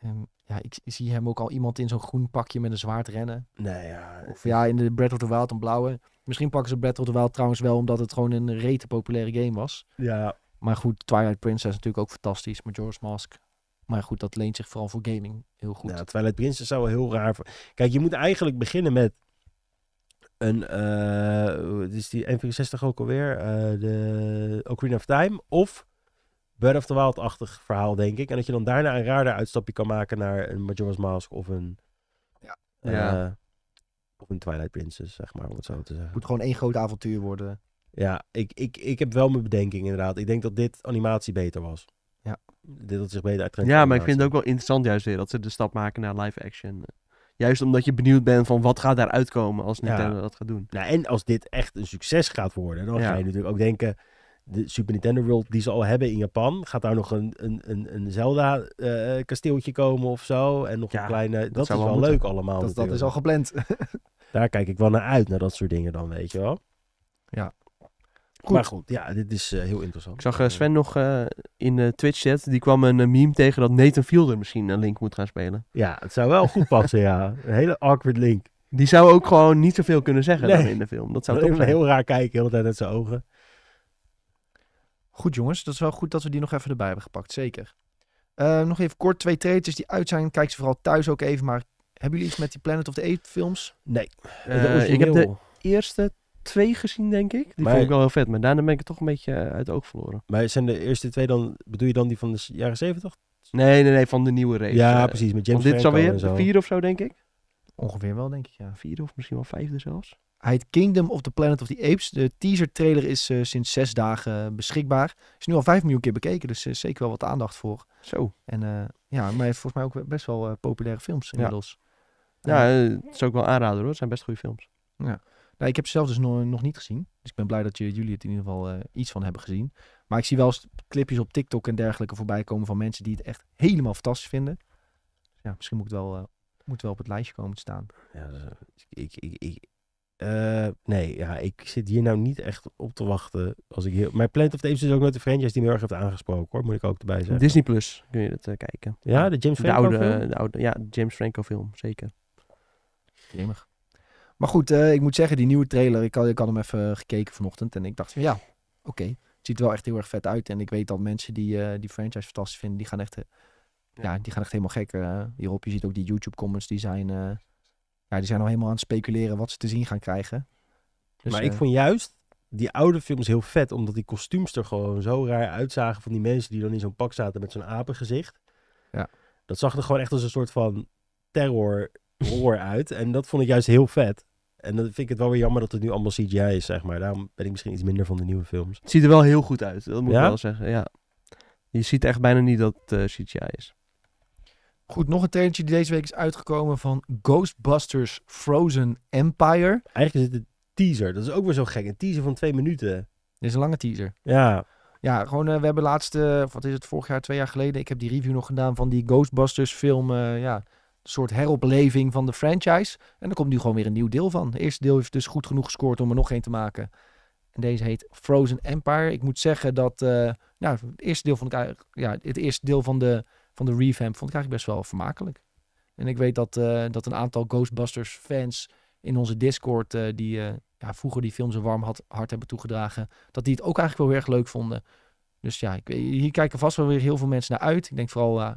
Speaker 1: Ehm, ja, ik, zie hem ook al iemand in zo'n groen pakje met een zwaard rennen. Nee, ja. Of ja, in de Breath of the Wild een blauwe. Misschien pakken ze Breath of the Wild trouwens wel omdat het gewoon een rete populaire game was. Ja. Maar goed, Twilight Princess natuurlijk ook fantastisch met George Mask.
Speaker 3: Maar goed, dat leent zich vooral voor gaming heel goed. Ja, Twilight Princess zou wel heel raar... Voor... Kijk, je moet eigenlijk beginnen met een... Uh, is die n ook alweer? Uh, de Ocarina of Time of Breath of the Wild-achtig verhaal, denk ik. En dat je dan daarna een raarder uitstapje kan maken naar een Majora's Mask of een... Ja. Eh, ja. Of een Twilight Princess, zeg maar, om het zo te zeggen. Het moet gewoon één
Speaker 1: groot avontuur
Speaker 3: worden. Ja, ik, ik, ik heb wel mijn bedenking inderdaad. Ik denk dat dit animatie beter was. Ja. Dit dat zich beter uittrekt. Ja, maar ik vind
Speaker 2: het ook wel interessant juist weer dat ze de stap maken naar live action. Juist omdat je
Speaker 3: benieuwd bent van wat gaat daaruit komen als Nintendo dat gaat doen. Nou, en als dit echt een succes gaat worden, dan ga je natuurlijk ook denken de Super Nintendo World die ze al hebben in Japan. Gaat daar nog een, een, een, Zelda eh, eh, kasteeltje komen of zo. En nog een kleine... Dat, is wel leuk allemaal dat, dat is al gepland. daar kijk ik wel naar uit, naar dat soort dingen dan, weet je wel. Ja. Maar goed, ja, dit is eh, heel interessant.
Speaker 2: Ik zag Sven nog in de Twitch-chat, die kwam een meme tegen dat Nathan Fielder misschien een Link moet gaan spelen.
Speaker 3: Ja, het zou wel goed passen, ja. Een hele awkward Link. Die zou ook gewoon niet zoveel kunnen zeggen dan in de film. Dat zou toch heel
Speaker 1: raar kijken, heel de tijd uit zijn ogen. Goed jongens, dat is wel goed dat we die nog even erbij hebben gepakt, zeker. Eh, nog even kort, twee trailers die uit zijn. Kijk ze vooral thuis ook even, maar hebben jullie iets met die Planet of the Apes films? Nee. Eh, ik heb de eerste twee gezien, denk ik. Die vond ik
Speaker 3: wel heel vet, maar daarna ben ik het toch een beetje eh, uit het oog verloren. Maar zijn de eerste twee dan, bedoel je dan die van de jaren zeventig? Nee, nee, nee, van de nieuwe race. Ja, precies, met James Dit is alweer de vier
Speaker 1: of zo, denk ik.
Speaker 2: Ongeveer wel, denk ik, ja. Vier of misschien wel vijfde zelfs
Speaker 1: heet Kingdom of the Planet of the Apes. De teaser trailer is eh, sinds zes dagen beschikbaar. Is nu al vijf miljoen keer bekeken, dus uh, zeker wel wat aandacht voor. Zo. En eh, ja, maar heeft volgens mij ook best wel populaire films inmiddels. Ja, ja het is ook wel aanraden hoor. Het zijn best goede films. Ja. Nou, ik heb ze zelf dus nog, niet gezien. Dus ik ben blij dat jullie het in ieder geval iets van hebben gezien. Maar ik zie wel eens clipjes op TikTok en dergelijke voorbij komen van mensen die het echt helemaal fantastisch vinden. Dus ja, misschien moet het wel, moet wel op het lijstje
Speaker 3: komen te staan. Ja, ik, ik, ik, eh, nee, ja, ik zit hier nou niet echt op te wachten. Als ik heel... Mijn Planet of the Apes is ook nooit de franchise die me erg heeft aangesproken, hoor. Moet ik ook erbij zeggen. Disney
Speaker 2: Plus kun je het eh, kijken. Ja, de James Franco oude, film?
Speaker 3: Eh, de oude, ja, de James Franco film, zeker.
Speaker 1: Jemig. Maar goed, ik moet zeggen, die nieuwe trailer, ik had, ik had hem even gekeken vanochtend. En ik dacht van, ja, oké. Het ziet er wel echt heel erg vet uit. En ik weet dat mensen die die franchise fantastisch vinden, die gaan echt, ja. die gaan echt helemaal gek hierop. Je ziet ook die YouTube comments, die zijn
Speaker 3: ja, die zijn al helemaal aan het speculeren wat ze te zien gaan krijgen. Dus, maar ik eh, vond juist die oude films heel vet, omdat die kostuums er gewoon zo raar uitzagen van die mensen die dan in zo'n pak zaten met zo'n apengezicht. Ja. Dat zag er gewoon echt als een soort van terror horror uit. En dat vond ik juist heel vet. En dan vind ik het wel weer jammer dat het nu allemaal CGI is, zeg maar. Daarom ben ik misschien iets minder van de nieuwe films. Het ziet er
Speaker 2: wel heel goed uit, dat moet ik wel zeggen.
Speaker 3: Ja. Je ziet echt
Speaker 2: bijna niet dat het eh, CGI is.
Speaker 1: Goed, nog een trailertje die deze week is uitgekomen van Ghostbusters Frozen Empire. Eigenlijk is het een teaser. Dat is ook weer zo gek. Een teaser van twee minuten. Dit is een lange teaser. Ja. Ja, gewoon, eh, we hebben laatste, eh, wat is het, vorig jaar, twee jaar geleden, ik heb die review nog gedaan van die Ghostbusters film, eh, ja, een soort heropleving van de franchise. En er komt nu gewoon weer een nieuw deel van. Het eerste deel heeft dus goed genoeg gescoord om er nog één te maken. En deze heet Frozen Empire. Ik moet zeggen dat, nou, het eerste deel van, ja, het eerste deel van de van de revamp vond ik eigenlijk best wel vermakelijk. En ik weet dat, eh, dat een aantal Ghostbusters fans in onze Discord, eh, die eh, ja, vroeger die film zo warm had, hart hebben toegedragen, dat die het ook eigenlijk wel heel erg leuk vonden. Dus ja, ik, hier kijken vast wel weer heel veel mensen naar uit. Ik denk vooral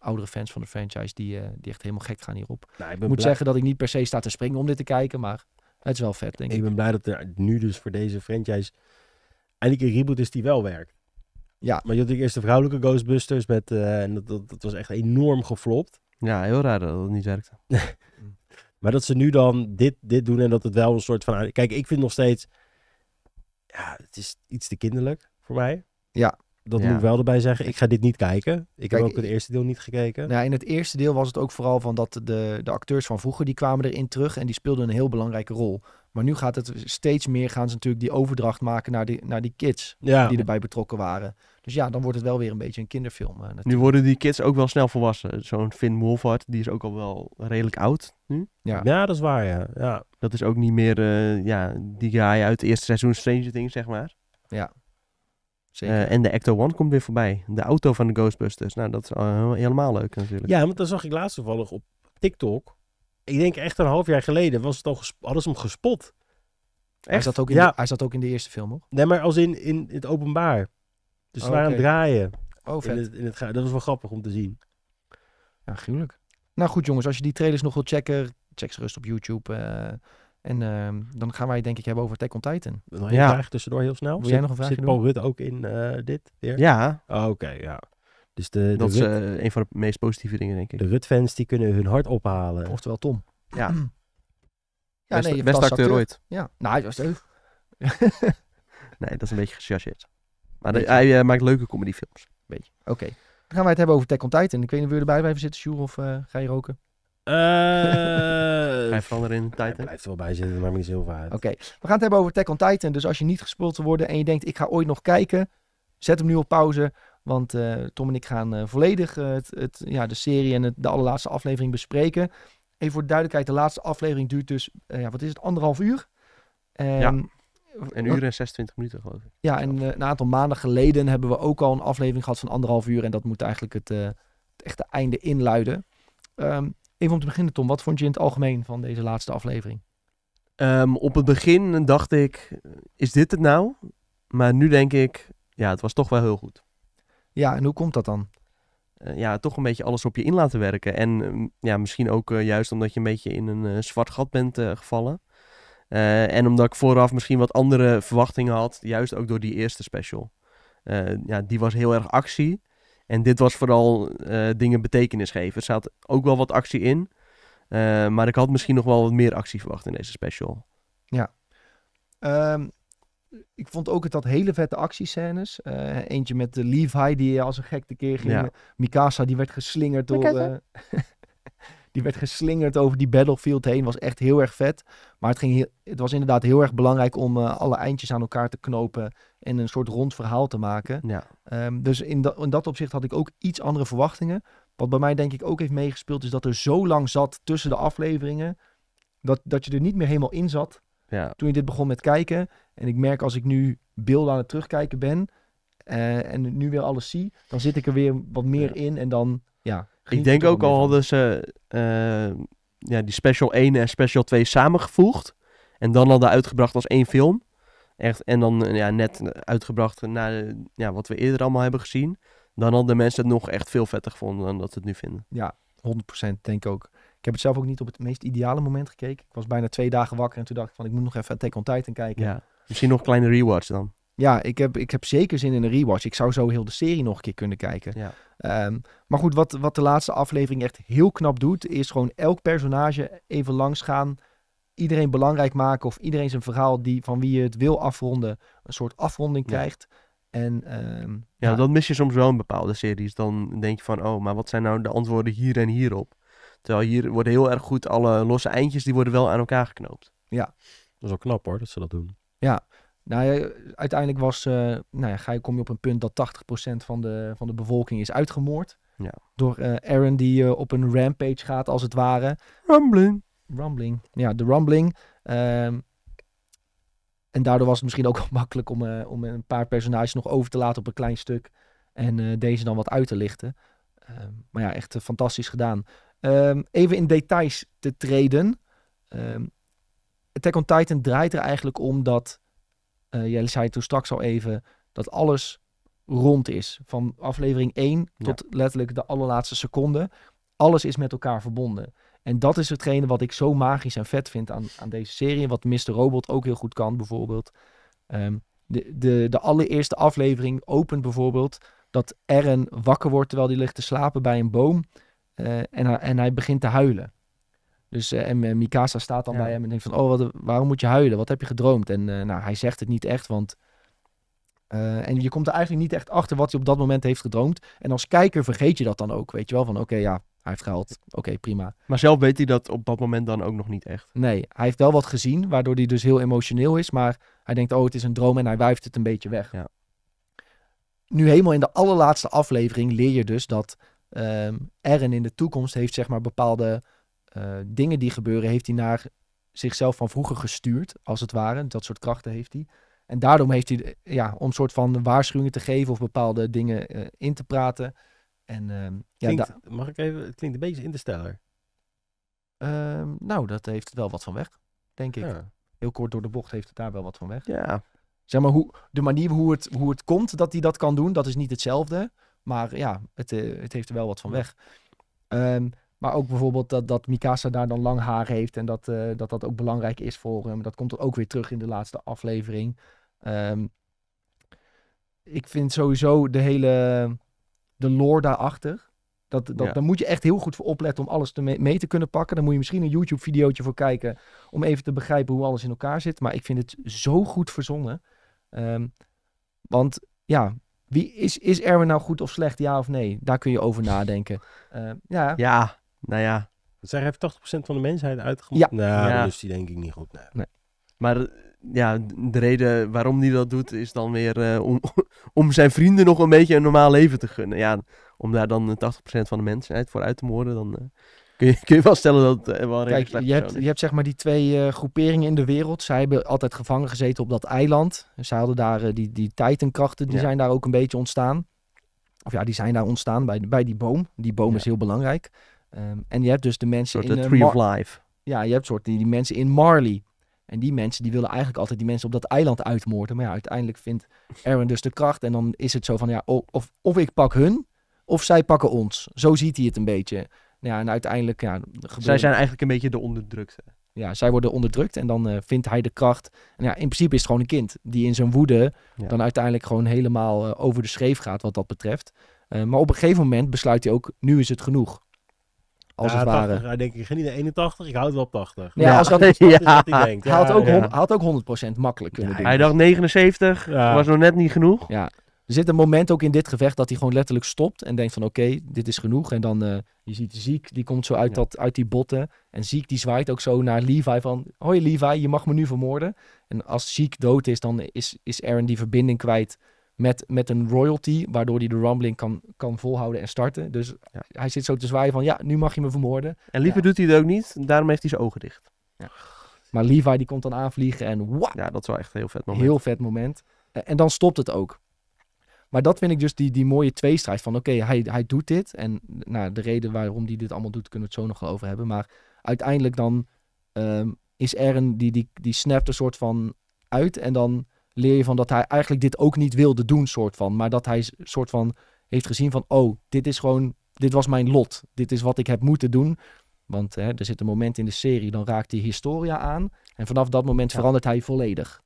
Speaker 1: oudere fans van de franchise die, die echt helemaal gek gaan hierop. Nou, ik, moet zeggen dat ik niet per se sta te springen om dit te kijken, maar
Speaker 3: het is wel vet, denk ik. Ik ben blij dat er nu dus voor deze franchise eigenlijk een reboot is die wel werkt. Ja, maar je had de eerste vrouwelijke Ghostbusters met, eh, dat, dat, dat, was echt enorm geflopt.
Speaker 2: Ja, heel raar dat het niet werkte.
Speaker 3: maar dat ze nu dan dit, dit doen en dat het wel een soort van... Kijk, ik vind nog steeds... Ja, het is iets te kinderlijk voor mij. Ja, dat moet ik wel erbij zeggen. Ik ga dit niet kijken. Ik heb ook het
Speaker 1: eerste deel niet gekeken. Ja, nou, in het eerste deel was het ook vooral van dat de, de acteurs van vroeger die kwamen erin terug en die speelden een heel belangrijke rol. Maar nu gaat het steeds meer gaan ze natuurlijk die overdracht maken naar die, naar die kids die erbij betrokken waren. Dus ja, dan wordt het wel weer een beetje een kinderfilm. Eh, nu
Speaker 2: worden die kids ook wel snel volwassen. Zo'n Finn Wolfhard, die is ook al wel redelijk oud nu. Ja, ja dat is waar, ja. ja. Dat is ook niet meer uh, ja, die guy uit het eerste seizoen Stranger Things, zeg maar. Ja, eh, en de Ecto One komt weer voorbij. De auto van de Ghostbusters. Nou, dat is eh, helemaal leuk natuurlijk.
Speaker 3: Ja, want dat zag ik laatst toevallig op TikTok. Ik denk echt een half jaar geleden was het al hadden ze hem gespot. Echt? Hij, zat ook in ja. de, hij zat ook in de eerste film, nog. Nee, maar als in, in het openbaar. Dus ze oh, waren draaien. Oh, In het, in het, dat was wel grappig om te zien. Ja, gruwelijk.
Speaker 1: Nou goed, jongens. Als je die trailers nog wilt checken, check ze rust op YouTube. Eh, en ehm, dan gaan wij denk ik hebben over Tech on Titan. Nog ja. vraag tussendoor heel snel. zit, Paul
Speaker 3: Rutte ook in eh, dit weer? Ja. Oh, oké, ja. Dus de, dat is eh, een van de meest positieve dingen, denk ik. De Rut-fans die kunnen hun hart ophalen. Oftewel Tom. Ja. ja nee, best acteur ooit.
Speaker 1: Ja. Nou, hij was leuk.
Speaker 2: nee, dat is een beetje gechargeerd. Maar hij eh, maakt leuke comedyfilms. Beetje. Oké. Dan
Speaker 1: gaan wij het hebben over Tech on Titan. Ik weet niet of je erbij blijven zitten, Sjoer, of ga je roken?
Speaker 3: Eh, ga je er in tijd? Blijft er wel bij zitten, maar niet heel vaak. Oké, we
Speaker 1: gaan het hebben over Tech on Titan. Dus als je niet gespeeld te worden en je denkt, ik ga ooit nog kijken, zet hem nu op pauze. Want eh, Tom en ik gaan eh, volledig het, het, ja, de serie en de allerlaatste aflevering bespreken. Even voor de duidelijkheid, de laatste aflevering duurt dus, ja, wat is het, anderhalf uur? ja, een
Speaker 2: uur en 26 minuten geloof ik.
Speaker 1: Ja, en een aantal maanden geleden hebben we ook al een aflevering gehad van anderhalf uur. En dat moet eigenlijk het, het echte einde inluiden. Um, Even om te beginnen, Tom, wat vond je in het algemeen van deze laatste aflevering? Ehm, op het begin dacht ik, is
Speaker 2: dit het nou? Maar nu denk ik, ja, het was toch wel heel goed.
Speaker 1: Ja, en hoe komt dat dan?
Speaker 2: Eh, ja, toch een beetje alles op je in laten werken. En ehm, ja, misschien ook eh, juist omdat je een beetje in een eh, zwart gat bent gevallen. en omdat ik vooraf misschien wat andere verwachtingen had, juist ook door die eerste special. ja, die was heel erg actie. En dit was vooral eh, dingen betekenis geven. Er zat ook wel wat actie in. Eh, maar ik had misschien nog wel wat meer actie verwacht in deze special.
Speaker 1: Ja. Ehm, ik vond ook het dat hele vette actiescènes. Uh, eentje met de Levi die als een gek keer ging. Ja. Mikasa die werd geslingerd door... Die werd geslingerd over die battlefield heen. Was echt heel erg vet. Maar het, ging het was inderdaad heel erg belangrijk om eh, alle eindjes aan elkaar te knopen. En een soort rond verhaal te maken. Ja. Ehm, dus in, dat opzicht had ik ook iets andere verwachtingen. Wat bij mij denk ik ook heeft meegespeeld. Is dat er zo lang zat tussen de afleveringen. Dat, dat je er niet meer helemaal in zat. Ja. Toen je dit begon met kijken. En ik merk als ik nu beelden aan het terugkijken ben. Eh, en nu weer alles zie, dan zit ik er weer wat meer in en dan, ja ik denk ook al hadden
Speaker 2: ze eh, ja, die Special 1 en Special 2 samengevoegd. En dan hadden uitgebracht als één film. Echt, en dan eh, ja, net uitgebracht naar eh, ja, wat we eerder allemaal hebben gezien. Dan hadden mensen het nog echt veel vetter gevonden dan dat ze het nu vinden.
Speaker 1: Ja, 100% denk ik ook. Ik heb het zelf ook niet op het meest ideale moment gekeken. Ik was bijna twee dagen wakker en toen dacht ik van ik moet nog even take on Titan kijken. Ja, misschien nog kleine rewatch dan ja, ik heb, ik heb zeker zin in een rewatch. Ik zou zo heel de serie nog een keer kunnen kijken. Ja. Ehm, maar goed, wat, wat de laatste aflevering echt heel knap doet, is gewoon elk personage even langs gaan. Iedereen belangrijk maken of iedereen zijn verhaal die, van wie je het wil afronden, een soort afronding krijgt. Ehm, ja. En, um,
Speaker 2: ja, dat mis je soms wel in bepaalde series. Dan denk je van, oh, maar wat zijn nou de antwoorden hier en hierop? Terwijl hier worden heel erg goed alle losse eindjes, die worden wel aan elkaar geknoopt.
Speaker 3: Ja. Dat is wel knap hoor, dat ze dat doen. Ja,
Speaker 1: nou uiteindelijk was, eh, nou ja, ga je, kom je op een punt dat 80% van de, van de bevolking is uitgemoord. Ja. Door eh, Aaron die eh, op een rampage gaat als het ware. Rumbling. Rumbling. Ja, de rumbling. Ehm, en daardoor was het misschien ook makkelijk om, om een paar personages nog over te laten op een klein stuk. En deze dan wat uit te lichten. Ehm, maar ja, echt fantastisch gedaan. Ehm, even in details te treden. Attack on Titan draait er eigenlijk om dat uh, eh, jij zei toen straks al even dat alles rond is. Van aflevering 1 tot letterlijk de allerlaatste seconde. Alles is met elkaar verbonden. En dat is hetgene wat ik zo magisch en vet vind aan, aan deze serie. wat Mr. Robot ook heel goed kan, bijvoorbeeld. Ehm, de, de, de allereerste aflevering opent bijvoorbeeld dat Eren wakker wordt terwijl hij ligt te slapen bij een boom. Uh, en, en hij begint te huilen. Dus, uh, en eh, Mikasa staat dan bij hem en denkt van, oh, wat, waarom moet je huilen? Wat heb je gedroomd? En eh, nou, hij zegt het niet echt, want... en je komt er eigenlijk niet echt achter wat hij op dat moment heeft gedroomd. En als kijker vergeet je dat dan ook, weet je wel? Van oké, ja, hij heeft gehaald. Oké, prima.
Speaker 2: Maar zelf weet hij dat op dat moment dan ook nog niet echt.
Speaker 1: Nee, hij heeft wel wat gezien, waardoor hij dus heel emotioneel is. Maar hij denkt, oh, het is een droom en hij wuift het een beetje weg. Ja. Nu helemaal in de allerlaatste aflevering leer je dus dat um, Eren in de toekomst heeft zeg maar bepaalde eh, dingen die gebeuren, heeft hij naar zichzelf van vroeger gestuurd, als het ware. Dat soort krachten heeft hij. En daardoor heeft hij, ja, om soort van waarschuwingen te geven of bepaalde dingen eh, in te praten. En, uh, ja,
Speaker 3: mag ik even, het klinkt een beetje interstellar.
Speaker 1: Ehm, nou, dat heeft wel wat van weg, denk ik. Heel kort door de bocht heeft het daar wel wat van weg. Ja. Zeg maar, hoe, de manier hoe het, hoe het komt dat hij dat kan doen, dat is niet hetzelfde. Maar ja, het, eh, het heeft er wel wat van weg. Ehm, maar ook bijvoorbeeld dat, dat Mikasa daar dan lang haar heeft en dat, eh, dat dat ook belangrijk is voor hem. Dat komt er ook weer terug in de laatste aflevering. Ehm, ik vind sowieso de hele de lore daarachter. Dat, dat, Daar moet je echt heel goed voor opletten om alles te mee, te kunnen pakken. Dan moet je misschien een YouTube-videootje voor kijken om even te begrijpen hoe alles in elkaar zit. Maar ik vind het zo goed verzonnen. Ehm, want ja, wie is, is Erwin nou goed of slecht, ja of nee? Daar kun je over nadenken. Ehm, ja. ja, nou ja. Zij heeft 80% van de mensheid
Speaker 2: uitgemaakt. Ja. Nou, dus
Speaker 3: die denk ik niet goed.
Speaker 2: Nee. Maar ja, de reden waarom hij dat doet is dan weer eh, om, om zijn vrienden nog een beetje een normaal leven te gunnen. Ja,
Speaker 1: om daar dan 80% van de mensheid voor uit te moorden, dan eh, kun, je, kun je wel stellen dat het eh, wel Kijk, je hebt, je hebt zeg maar die twee groeperingen in de wereld. Zij hebben altijd gevangen gezeten op dat eiland. Zij hadden daar die, die titankrachten, die zijn daar ook een beetje ontstaan. Of ja, die zijn daar ontstaan bij, bij die boom. Die boom is heel belangrijk. Ehm, en je hebt dus de mensen in... de eh, eh, Tree of Life. Ja, je hebt soort die, die mensen in Marley. En die mensen die willen eigenlijk altijd die mensen op dat eiland uitmoorden. Maar ja, uiteindelijk vindt Aaron dus de kracht. En dan is het zo van, ja, of, of ik pak hun, of zij pakken ons. Zo ziet hij het een beetje. Nou ja, en uiteindelijk... Ja, Zij zijn eigenlijk een beetje de onderdrukte. Ja, zij worden onderdrukt en dan eh, vindt hij de kracht. En ja, in principe is het gewoon een kind die in zijn woede dan uiteindelijk gewoon helemaal over de scheef gaat wat dat betreft. maar op een gegeven moment besluit hij ook, nu is het genoeg. Als ja, het ware.
Speaker 3: Hij denk ik geniet 81, ik houd wel op 80. Ja, als dat is, ja. denkt. Hij had ook,
Speaker 1: had ook 100% makkelijk kunnen doen. Hij dacht 79, was nog net niet genoeg. Ja. Er zit een moment ook in dit gevecht dat hij gewoon letterlijk stopt en denkt van oké, dit is genoeg. En dan, eh, je ziet Ziek, die komt zo uit, dat, uit die botten. En Ziek die zwaait ook zo naar Levi van, hoi Levi, je mag me nu vermoorden. En als Ziek dood is, dan is, is Aaron die verbinding kwijt met, met een royalty, waardoor hij de rumbling kan, kan volhouden en starten. Dus ja. hij zit zo te zwaaien van, ja, nu mag je me vermoorden. En liever doet hij het ook niet, daarom heeft hij zijn ogen dicht. Ja. Maar Levi die komt dan aanvliegen en wow. Ja, dat is wel echt een heel vet moment. Heel vet moment. En dan stopt het ook. Maar dat vind ik dus die, die mooie tweestrijd van, oké, hij, hij doet dit. En nou, de reden waarom hij dit allemaal doet, kunnen we het zo nog wel over hebben. Maar uiteindelijk dan ehm, is Eren, die, die, die snapt een soort van uit en dan leer je van dat hij eigenlijk dit ook niet wilde doen, soort van. Maar dat hij soort van heeft gezien van, oh, dit is gewoon, dit was mijn lot. Dit is wat ik heb moeten doen. Want hè, er zit een moment in de serie, dan raakt hij Historia aan. En vanaf dat moment verandert hij volledig.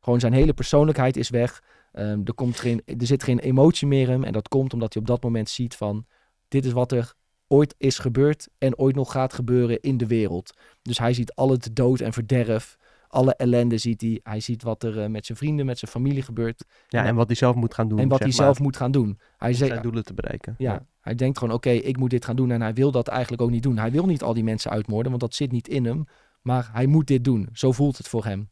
Speaker 1: Gewoon zijn hele persoonlijkheid is weg. Ehm, er, komt geen, er zit geen emotie meer in. En dat komt omdat hij op dat moment ziet van... dit is wat er ooit is gebeurd en ooit nog gaat gebeuren in de wereld. Dus hij ziet al het dood en verderf alle ellende ziet hij. Hij ziet wat er eh, met zijn vrienden, met zijn familie gebeurt. Ja, en, en wat hij zelf moet gaan doen. En wat hij zelf moet gaan doen. Hij om zijn doelen te bereiken. Ja, hij denkt gewoon, oké, ik moet dit gaan doen. En hij wil dat eigenlijk ook niet doen. Hij wil niet al die mensen uitmoorden, want dat zit niet in hem. Maar hij moet dit doen. Zo voelt het voor hem.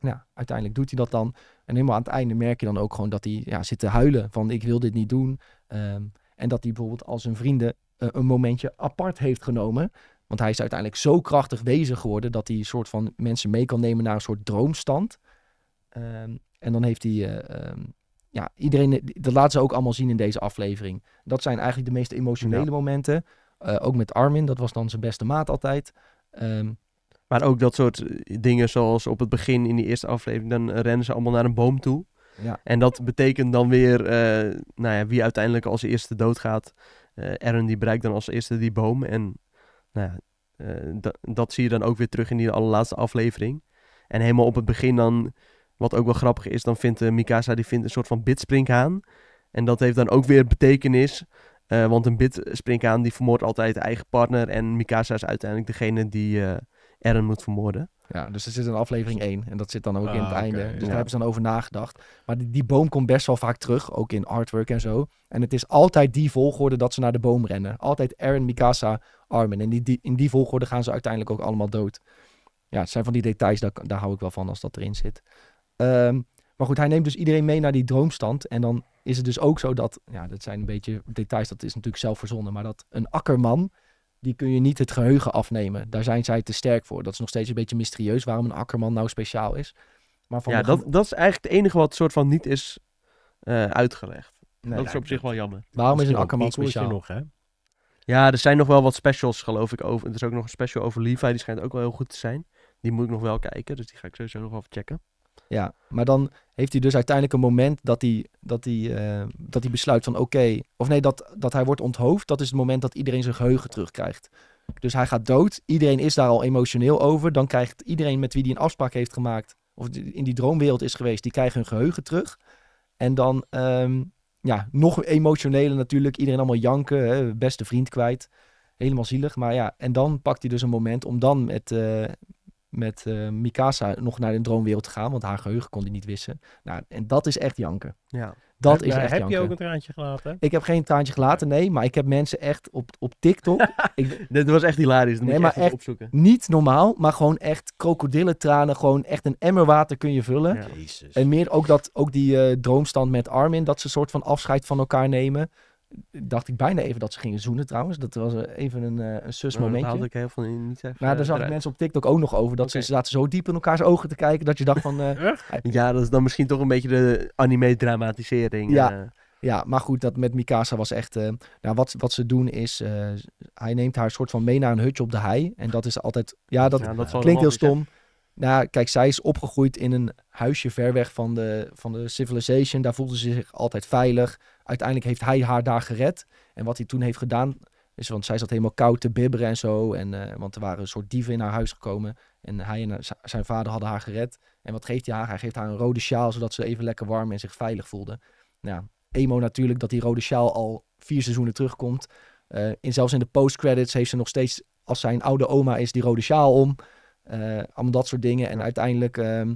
Speaker 1: Nou, uiteindelijk doet hij dat dan. En helemaal aan het einde merk je dan ook gewoon dat hij ja, zit te huilen. Van, ik wil dit niet doen. Ehm, en dat hij bijvoorbeeld als een vrienden eh, een momentje apart heeft genomen. Want hij is uiteindelijk zo krachtig wezen geworden dat hij een soort van mensen mee kan nemen naar een soort droomstand. Ehm, en dan heeft hij. Eh, ehm, ja, iedereen. Dat laten ze ook allemaal zien in deze aflevering. Dat zijn eigenlijk de meest emotionele momenten. Eh, ook met Armin, dat was dan zijn beste maat altijd. Ehm,
Speaker 2: maar ook dat soort eh, dingen zoals op het begin in die eerste aflevering, dan rennen ze allemaal naar een boom toe. Ja. En dat betekent dan weer nou ja, wie uiteindelijk als eerste doodgaat. Uh, Aaron die bereikt dan als eerste die boom en nou ja, eh, dat zie je dan ook weer terug in die allerlaatste aflevering. En helemaal op het begin dan, wat ook wel grappig is, dan vindt eh, Mikasa die vindt een soort van bitsprinkhaan. En dat heeft dan ook weer betekenis, eh, want een bitsprinkhaan die vermoordt altijd de eigen partner. En Mikasa is uiteindelijk degene die
Speaker 1: Eren moet vermoorden. Ja, dus dat zit in aflevering 1 en dat zit dan ook in het ah, einde. Dus daar hebben ze dan over nagedacht. Maar die, die, boom komt best wel vaak terug, ook in artwork en zo. En het is altijd die volgorde dat ze naar de boom rennen. Altijd Eren, Mikasa, Armen. En die, die, in die volgorde gaan ze uiteindelijk ook allemaal dood. Ja, het zijn van die details, daar, daar hou ik wel van als dat erin zit. Ehm, maar goed, hij neemt dus iedereen mee naar die droomstand. En dan is het dus ook zo dat, ja, dat zijn een beetje details, dat is natuurlijk zelf verzonnen, maar dat een akkerman, die kun je niet het geheugen afnemen. Daar zijn zij te sterk voor. Dat is nog steeds een beetje mysterieus waarom een akkerman nou speciaal is. Maar van ja, dat, dat is eigenlijk het enige wat soort van niet is eh, uitgelegd.
Speaker 2: dat is op zich wel jammer. Waarom is een akkerman speciaal? Nog, hè? Ja, er zijn nog wel wat specials, geloof ik. Over. Er is ook nog een special over Levi, die schijnt ook wel heel goed te zijn. Die moet ik nog wel kijken, dus die ga ik sowieso nog wel even checken.
Speaker 1: Ja, maar dan heeft hij dus uiteindelijk een moment dat hij, dat hij, eh, dat hij besluit van oké... of nee, dat, dat hij wordt onthoofd. Dat is het moment dat iedereen zijn geheugen terugkrijgt. Dus hij gaat dood. Iedereen is daar al emotioneel over. Dan krijgt iedereen met wie hij een afspraak heeft gemaakt... of in die droomwereld is geweest, die krijgen hun geheugen terug. En dan ehm, ja, nog emotioneler natuurlijk. Iedereen allemaal janken, hè, beste vriend kwijt. Helemaal zielig. Maar ja, en dan pakt hij dus een moment om dan met, eh, met uh, Mikasa nog naar de droomwereld te gaan, want haar geheugen kon hij niet wissen. Nou, en dat is echt janken. Ja. Dat heb, nou, je ook een traantje gelaten? Ik heb geen traantje gelaten, nee, maar ik heb mensen echt op, op TikTok. ik, was echt hilarisch, nee, moet echt, Niet normaal, maar gewoon echt krokodillentranen, gewoon echt een emmer water kun je vullen. En meer ook, dat, ook die eh, droomstand met Armin, dat ze een soort van afscheid van elkaar nemen dacht ik bijna even dat ze gingen zoenen trouwens. Dat was eh, even een, uh, een sus nou, momentje. Daar had ik heel van niet even. Nou, maar daar eh, zag ik mensen op TikTok ook nog over. Dat ze zaten zo diep in elkaars ogen te kijken dat je dacht van... ja, dat is dan misschien toch een beetje de anime-dramatisering. Ja. Ja, maar goed, dat met Mikasa was echt... nou, wat, wat ze doen is... hij neemt haar soort van mee naar een hutje op de hei. En dat is altijd... Ja, dat, klinkt heel stom. Nou, kijk, zij is opgegroeid in een huisje ver weg van de, van de civilization. Daar voelde ze zich altijd veilig uiteindelijk heeft hij haar daar gered. En wat hij toen heeft gedaan, is, want zij zat helemaal koud te bibberen en zo. En, eh, want er waren een soort dieven in haar huis gekomen. En hij en zijn vader hadden haar gered. En wat geeft hij haar? Hij geeft haar een rode sjaal, zodat ze even lekker warm en zich veilig voelde. Nou, emo natuurlijk dat die rode sjaal al vier seizoenen terugkomt. Eh, in, zelfs in de post-credits heeft ze nog steeds, als zijn oude oma is, die rode sjaal om. Uh, allemaal dat soort dingen. En uiteindelijk ehm,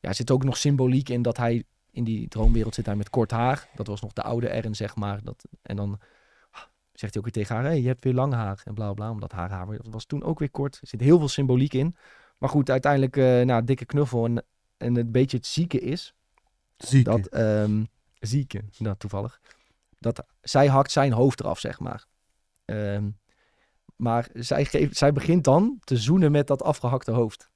Speaker 1: ja, zit ook nog symboliek in dat hij in die droomwereld zit hij met kort haar. Dat was nog de oude Erin, zeg maar. Dat, en dan ah, zegt hij ook weer tegen haar, hey, je hebt weer lang haar en bla bla, omdat haar haar was toen ook weer kort. Er zit heel veel symboliek in. Maar goed, uiteindelijk, uh, nou, dikke knuffel en, en het beetje het zieke is. Zieke. Dat, um, zieke, nou toevallig. Dat zij hakt zijn hoofd eraf, zeg maar. Ehm, maar zij, geeft, zij begint dan te zoenen met dat afgehakte hoofd.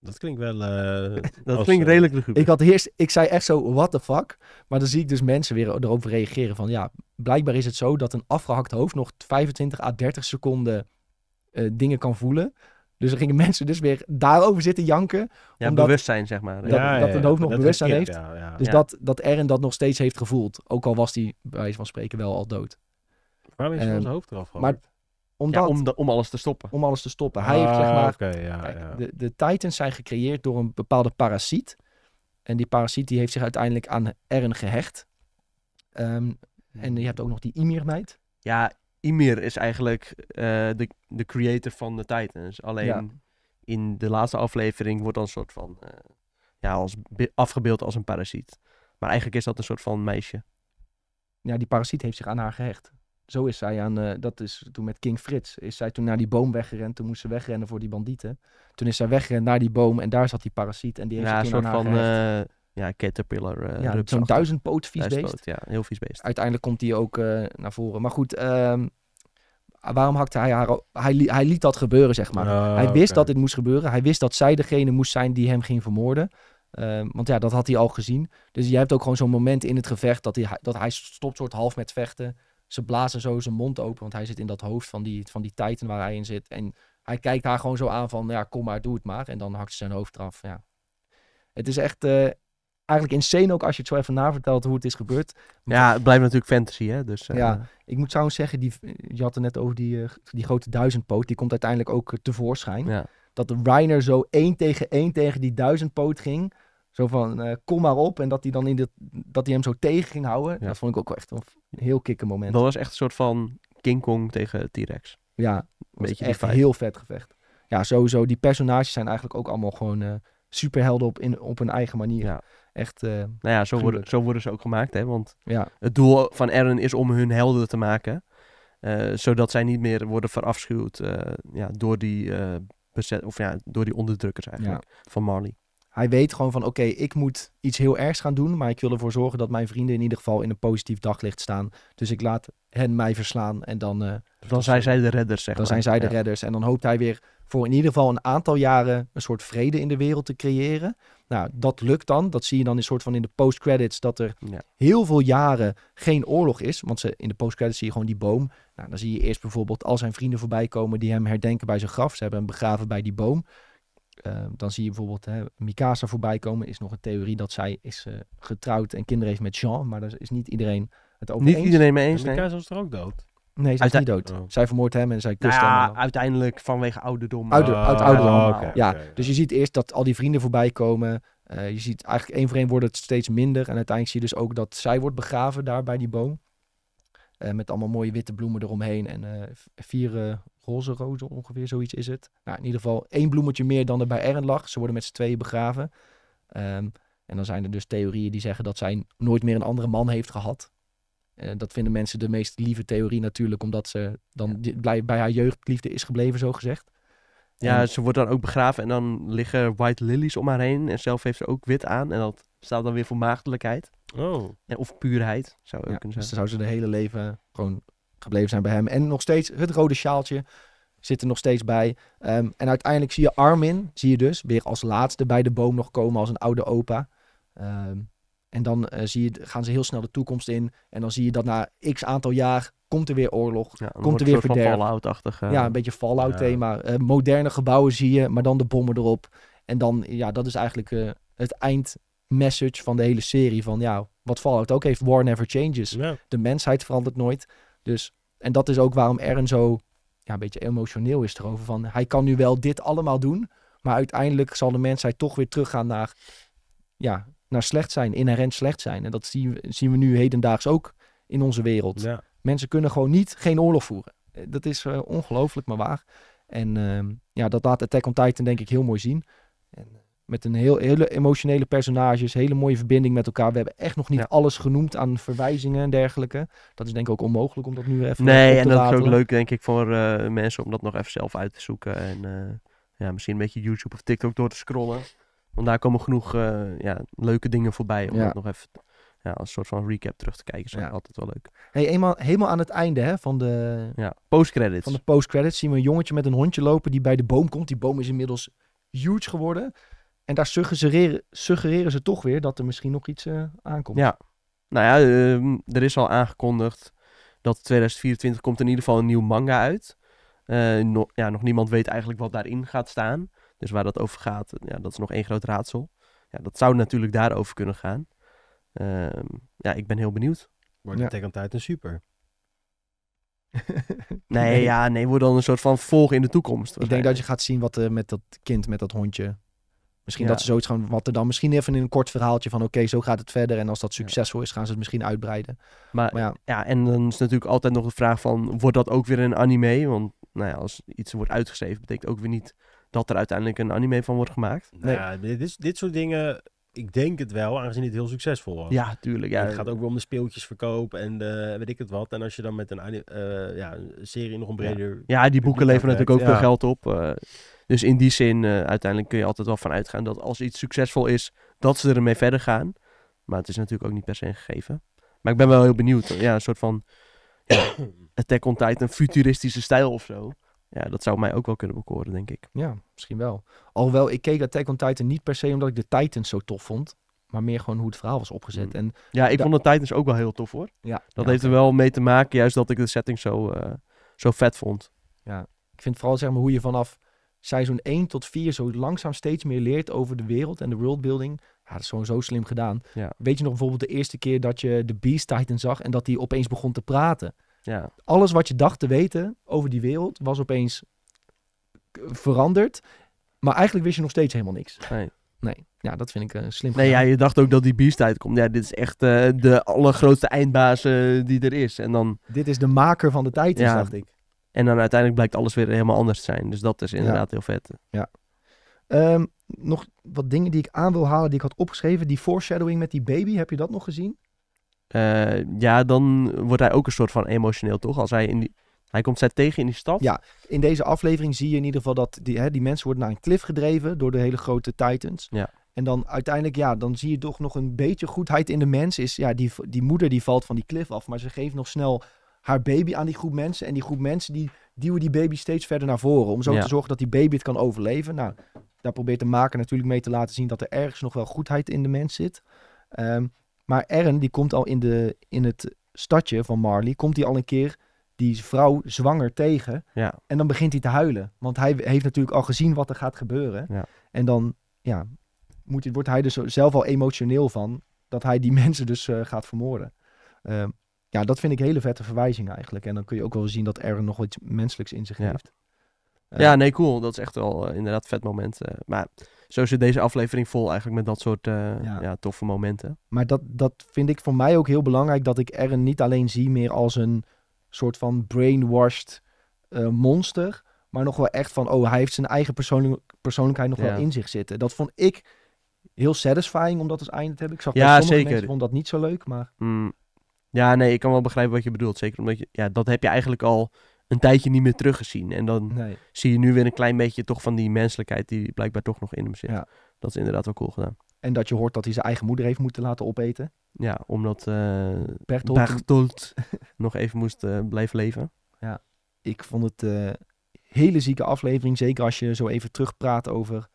Speaker 3: Dat klinkt wel. Eh, dat klinkt eh,
Speaker 1: redelijk goed. Ik had eerst, ik zei echt zo, what the fuck. Maar dan zie ik dus mensen weer erover reageren van ja, blijkbaar is het zo dat een afgehakt hoofd nog 25 à 30 seconden eh, dingen kan voelen. Dus er gingen mensen dus weer daarover zitten janken. Ja, omdat bewustzijn zeg maar. Dat, ja, hoofd nog bewustzijn heeft. dus dat, dat en dat nog steeds heeft gevoeld. Ook al was hij bij wijze van spreken wel al dood. Waarom is um, ehm, zijn hoofd eraf gehakt? om, om, alles te stoppen. Om alles te stoppen. Hij heeft ah, zeg maar... ja, ja. De, de Titans zijn gecreëerd door een bepaalde parasiet. En die parasiet die heeft zich uiteindelijk aan Eren gehecht. Ehm, hmm. en je hebt ook nog die Ymir-meid. Ja, Ymir is eigenlijk eh, de,
Speaker 2: de creator van de Titans. Alleen in de laatste aflevering wordt dan een soort van... Eh, ja, als, afgebeeld als een parasiet. Maar eigenlijk is dat een soort van meisje.
Speaker 1: Ja, die parasiet heeft zich aan haar gehecht zo is zij aan, uh, dat is toen met King Frits, is zij toen naar die boom weggerend. Toen moest ze wegrennen voor die bandieten. Toen is zij weggerend naar die boom en daar zat die parasiet. En die heeft ja, een soort van
Speaker 2: uh, ja, caterpillar.
Speaker 1: Uh, ja, zo'n duizendpoot vies beest. Ja, heel vies beest. Uiteindelijk komt die ook naar voren. Maar goed, ehm, waarom hakte hij haar... Hij, hij liet dat gebeuren, zeg maar. Ah, hij wist dat dit moest gebeuren. Hij wist dat zij degene moest zijn die hem ging vermoorden. Ehm, want ja, dat had hij al gezien. Dus je hebt ook gewoon zo'n moment in het gevecht dat hij, dat hij stopt soort half met vechten ze blazen zo zijn mond open, want hij zit in dat hoofd van die, van die titan waar hij in zit. En hij kijkt haar gewoon zo aan van, ja, kom maar, doe het maar. En dan hakt ze zijn hoofd eraf, ja. Het is echt eh, eigenlijk insane ook als je het zo even navertelt hoe het is gebeurd. Maar ja, het blijft natuurlijk fantasy, hè. Dus, eh, Ja, ik moet trouwens zeggen, die, je had het net over die, eh, die grote duizendpoot. Die komt uiteindelijk ook tevoorschijn. Dat de Reiner zo één tegen één tegen die duizendpoot ging zo van, eh, kom maar op. En dat hij dan in dat hij hem zo tegen ging houden. Dat vond ik ook wel echt een heel kikker moment. Dat was echt een
Speaker 2: soort van King Kong tegen T-Rex. Ja, beetje echt een heel
Speaker 1: vet gevecht. Ja, sowieso. Die personages zijn eigenlijk ook allemaal gewoon uh, superhelden op, in, op hun eigen manier. Echt, eh, nou ja, zo worden, zo worden ze ook gemaakt. Hè? Want het doel van Eren is om hun helden te
Speaker 2: maken. zodat zij niet meer worden verafschuwd ja, door, die,
Speaker 1: bezet, of, ja, door die onderdrukkers eigenlijk van Marley hij weet gewoon van oké, ik moet iets heel ergs gaan doen, maar ik wil ervoor zorgen dat mijn vrienden in ieder geval in een positief daglicht staan. Dus ik laat hen mij verslaan en dan... Uh, dan zijn zij de redders, zeg Dan zijn zij de redders en dan hoopt hij weer voor in ieder geval een aantal jaren een soort vrede in de wereld te creëren. Nou, dat lukt dan. Dat zie je dan in soort van in de post-credits dat er heel veel jaren geen oorlog is. Want ze, in de post-credits zie je gewoon die boom. Nou, dan zie je eerst bijvoorbeeld al zijn vrienden voorbij komen die hem herdenken bij zijn graf. Ze hebben hem begraven bij die boom. Eh, dan zie je bijvoorbeeld hè, Mikasa voorbij komen. Is nog een theorie dat zij is eh, getrouwd en kinderen heeft met Jean. Maar daar is niet iedereen het over niet eens. iedereen mee eens. Nee. Mikasa
Speaker 3: is er ook
Speaker 2: dood.
Speaker 1: Nee, ze is niet dood. Oh. Zij vermoordt hem en zij nou kust hem. ja, hem.
Speaker 2: uiteindelijk vanwege ouderdom. Oude, domme. Eh, ouderdom, oh, ja.
Speaker 1: dus je ziet eerst dat al die vrienden voorbij komen. je ziet eigenlijk één voor één wordt het steeds minder. En uiteindelijk zie je dus ook dat zij wordt begraven daar bij die boom. met allemaal mooie witte bloemen eromheen en vier roze rozen ongeveer, zoiets is het. Nou, in ieder geval één bloemetje meer dan er bij Erin lag. Ze worden met z'n tweeën begraven. Ehm, en dan zijn er dus theorieën die zeggen dat zij nooit meer een andere man heeft gehad. Eh, dat vinden mensen de meest lieve theorie natuurlijk, omdat ze dan ja. bij, bij haar jeugdliefde is gebleven, zo gezegd. Ja, ze
Speaker 2: wordt dan ook begraven en dan liggen white lilies om haar heen. En zelf heeft ze ook wit aan. En dat staat dan weer voor maagdelijkheid.
Speaker 1: Oh. En, of puurheid, zou ook kunnen zijn. Dus dan zou ze de hele leven gewoon gebleven zijn bij hem. En nog steeds het rode sjaaltje zit er nog steeds bij. Ehm, en uiteindelijk zie je Armin, zie je dus, weer als laatste bij de boom nog komen als een oude opa. Ehm, en dan eh, zie je, gaan ze heel snel de toekomst in. En dan zie je dat na x aantal jaar komt er weer oorlog, komt er weer verder ja, een beetje Fallout thema. Eh, moderne gebouwen zie je, maar dan de bommen erop. En dan, ja, dat is eigenlijk eh, het eindmessage van de hele serie. Van ja, wat Fallout ook heeft, war never changes. De mensheid verandert nooit. Dus, en dat is ook waarom Ern zo ja, een beetje emotioneel is erover. Van, hij kan nu wel dit allemaal doen, maar uiteindelijk zal de mensheid toch weer teruggaan naar, ja, naar slecht zijn, inherent slecht zijn. En dat zien, zien we nu hedendaags ook in onze wereld. Mensen kunnen gewoon niet geen oorlog voeren. Eh, dat is uh, ongelooflijk, maar waar. En ehm, ja, dat laat Attack on Titan denk ik heel mooi zien. En, eh, met een heel, hele emotionele personages, hele mooie verbinding met elkaar. We hebben echt nog niet alles genoemd aan verwijzingen en dergelijke. Dat is denk ik ook onmogelijk om dat nu even nee, en dat is ook leuk
Speaker 2: denk ik voor eh, mensen om dat nog even zelf uit te zoeken. En eh, ja, misschien een beetje YouTube of TikTok door te scrollen. Want daar komen genoeg eh, ja, leuke dingen voorbij om dat nog even ja, als soort van recap terug te kijken. Is altijd wel leuk.
Speaker 1: Hey, eenmaal, helemaal aan het einde hè, van de ja, postcredits. Van de postcredits zien we een jongetje met een hondje lopen die bij de boom komt. Die boom is inmiddels huge geworden. En daar suggereren, suggereren ze toch weer dat er misschien nog iets eh, aankomt. Ja,
Speaker 2: nou ja, ehm, er is al aangekondigd dat 2024 komt in ieder geval een nieuw manga uit. Eh, ja, nog niemand weet eigenlijk wat daarin gaat staan. Dus waar dat over gaat, ja, dat is nog één groot raadsel. Ja, dat zou natuurlijk daarover kunnen gaan. Ehm, ja, ik ben heel benieuwd. Wordt ja.
Speaker 3: tekent tijd een super.
Speaker 1: nee, ja, nee, wordt dan een soort van volg in de toekomst. Ik denk dat je gaat zien wat er eh, met dat kind, met dat hondje, Misschien dat ze zoiets gaan, wat er dan misschien even in een kort verhaaltje van oké, zo gaat het verder. En als dat succesvol is, gaan ze het misschien uitbreiden. Maar, ja. en dan is natuurlijk altijd nog de
Speaker 2: vraag van, wordt dat ook weer een anime? Want nou ja, als iets wordt uitgeschreven, betekent ook weer niet dat er uiteindelijk een anime van wordt gemaakt.
Speaker 3: Nee. Nou ja, dit, dit soort dingen, ik denk het wel, aangezien het heel succesvol was. Ja, tuurlijk. Ja. het gaat ook weer om de speeltjesverkoop en de, weet ik het wat. En als je dan met een eh, ja, serie nog een breder... Ja, die boeken leveren natuurlijk ook veel geld
Speaker 2: op. Eh. Dus in die zin, eh, uiteindelijk kun je altijd wel vanuitgaan dat als iets succesvol is, dat ze ermee verder gaan. Maar het is natuurlijk ook niet per se een gegeven. Maar ik ben wel heel benieuwd. Ja, een soort van ja,
Speaker 1: Attack on Titan futuristische stijl of zo. Ja, dat zou mij ook wel kunnen bekoren, denk ik. Ja, misschien wel. Alhoewel, ik keek Attack on Titan niet per se omdat ik de Titans zo tof vond. Maar meer gewoon hoe het verhaal was opgezet. Mm. En ja, ik vond de Titans ook wel heel tof hoor. Ja, dat
Speaker 2: heeft er wel mee te maken, juist dat ik de
Speaker 1: setting zo, eh, zo vet vond. Ja, ik vind vooral zeg maar, hoe je vanaf seizoen 1 tot 4 zo langzaam steeds meer leert over de wereld en de worldbuilding. Ja, dat is gewoon zo slim gedaan. Weet je nog bijvoorbeeld de eerste keer dat je de Beast Titan zag en dat hij opeens begon te praten? Ja. Alles wat je dacht te weten over die wereld was opeens veranderd. Maar eigenlijk wist je nog steeds helemaal niks. Nee. Nee, ja, dat vind ik uh, slim. Nee, ja, je dacht ook dat die beast
Speaker 2: uitkomt. Ja, dit is echt uh, de allergrootste eindbaas eh, die er is. En dan... Dit is de maker van de
Speaker 1: tijd, dacht ik.
Speaker 2: En dan uiteindelijk blijkt alles weer helemaal anders te zijn. Dus dat is inderdaad heel vet.
Speaker 1: Ja. Ehm, nog wat dingen die ik aan wil halen, die ik had opgeschreven. Die foreshadowing met die baby, heb je dat nog gezien?
Speaker 2: Eh, ja, dan wordt hij ook een soort van emotioneel, toch?
Speaker 1: Als hij in die... Hij komt zij tegen in die stad. Ja, in deze aflevering zie je in ieder geval dat die, hè, die mensen worden naar een cliff gedreven door de hele grote Titans. Ja. En dan uiteindelijk, ja, dan zie je toch nog een beetje goedheid in de mens. Is, ja, die, die moeder die valt van die cliff af, maar ze geeft nog snel haar baby aan die groep mensen. En die groep mensen die duwen die baby steeds verder naar voren. Om zo te zorgen dat die baby het kan overleven. Nou, daar probeert de maker natuurlijk mee te laten zien dat er ergens nog wel goedheid in de mens zit. Ehm, maar Ern, die komt al in, de, in het stadje van Marley, komt hij al een keer die vrouw zwanger tegen. En dan begint hij te huilen. Want hij heeft natuurlijk al gezien wat er gaat gebeuren. Ja. En dan ja, moet, wordt hij dus zelf al emotioneel van dat hij die mensen dus eh, gaat vermoorden. Ehm, ja, dat vind ik hele vette verwijzing eigenlijk. En dan kun je ook wel zien dat er nog iets menselijks in zich heeft.
Speaker 2: Eh, ja, nee, cool. Dat is echt wel eh, inderdaad vet moment. Eh. maar zo zit deze aflevering vol eigenlijk met dat soort ja. ja. toffe momenten.
Speaker 1: Maar dat, dat vind ik voor mij ook heel belangrijk. Dat ik Eren niet alleen zie meer als een soort van brainwashed monster. Maar nog wel echt van, oh, hij heeft zijn eigen persoonlijk persoonlijkheid nog wel in zich zitten. Dat vond ik heel satisfying om dat als einde te hebben. Ik zag ja, sommige zeker. mensen vonden dat niet zo leuk, maar...
Speaker 2: Mm, ja, nee, ik kan wel begrijpen wat je bedoelt. Zeker omdat je, ja, dat heb je eigenlijk al een tijdje niet meer teruggezien. En dan zie je nu weer een klein beetje toch van die menselijkheid die blijkbaar toch nog in hem zit. Dat is inderdaad wel cool gedaan.
Speaker 1: En dat je hoort dat hij zijn eigen moeder heeft moeten laten opeten.
Speaker 2: Ja, omdat uh, Bertolt, nog even moest eh, blijven
Speaker 1: leven. Ja, ik vond het uh, hele zieke aflevering. Zeker als je zo even terugpraat over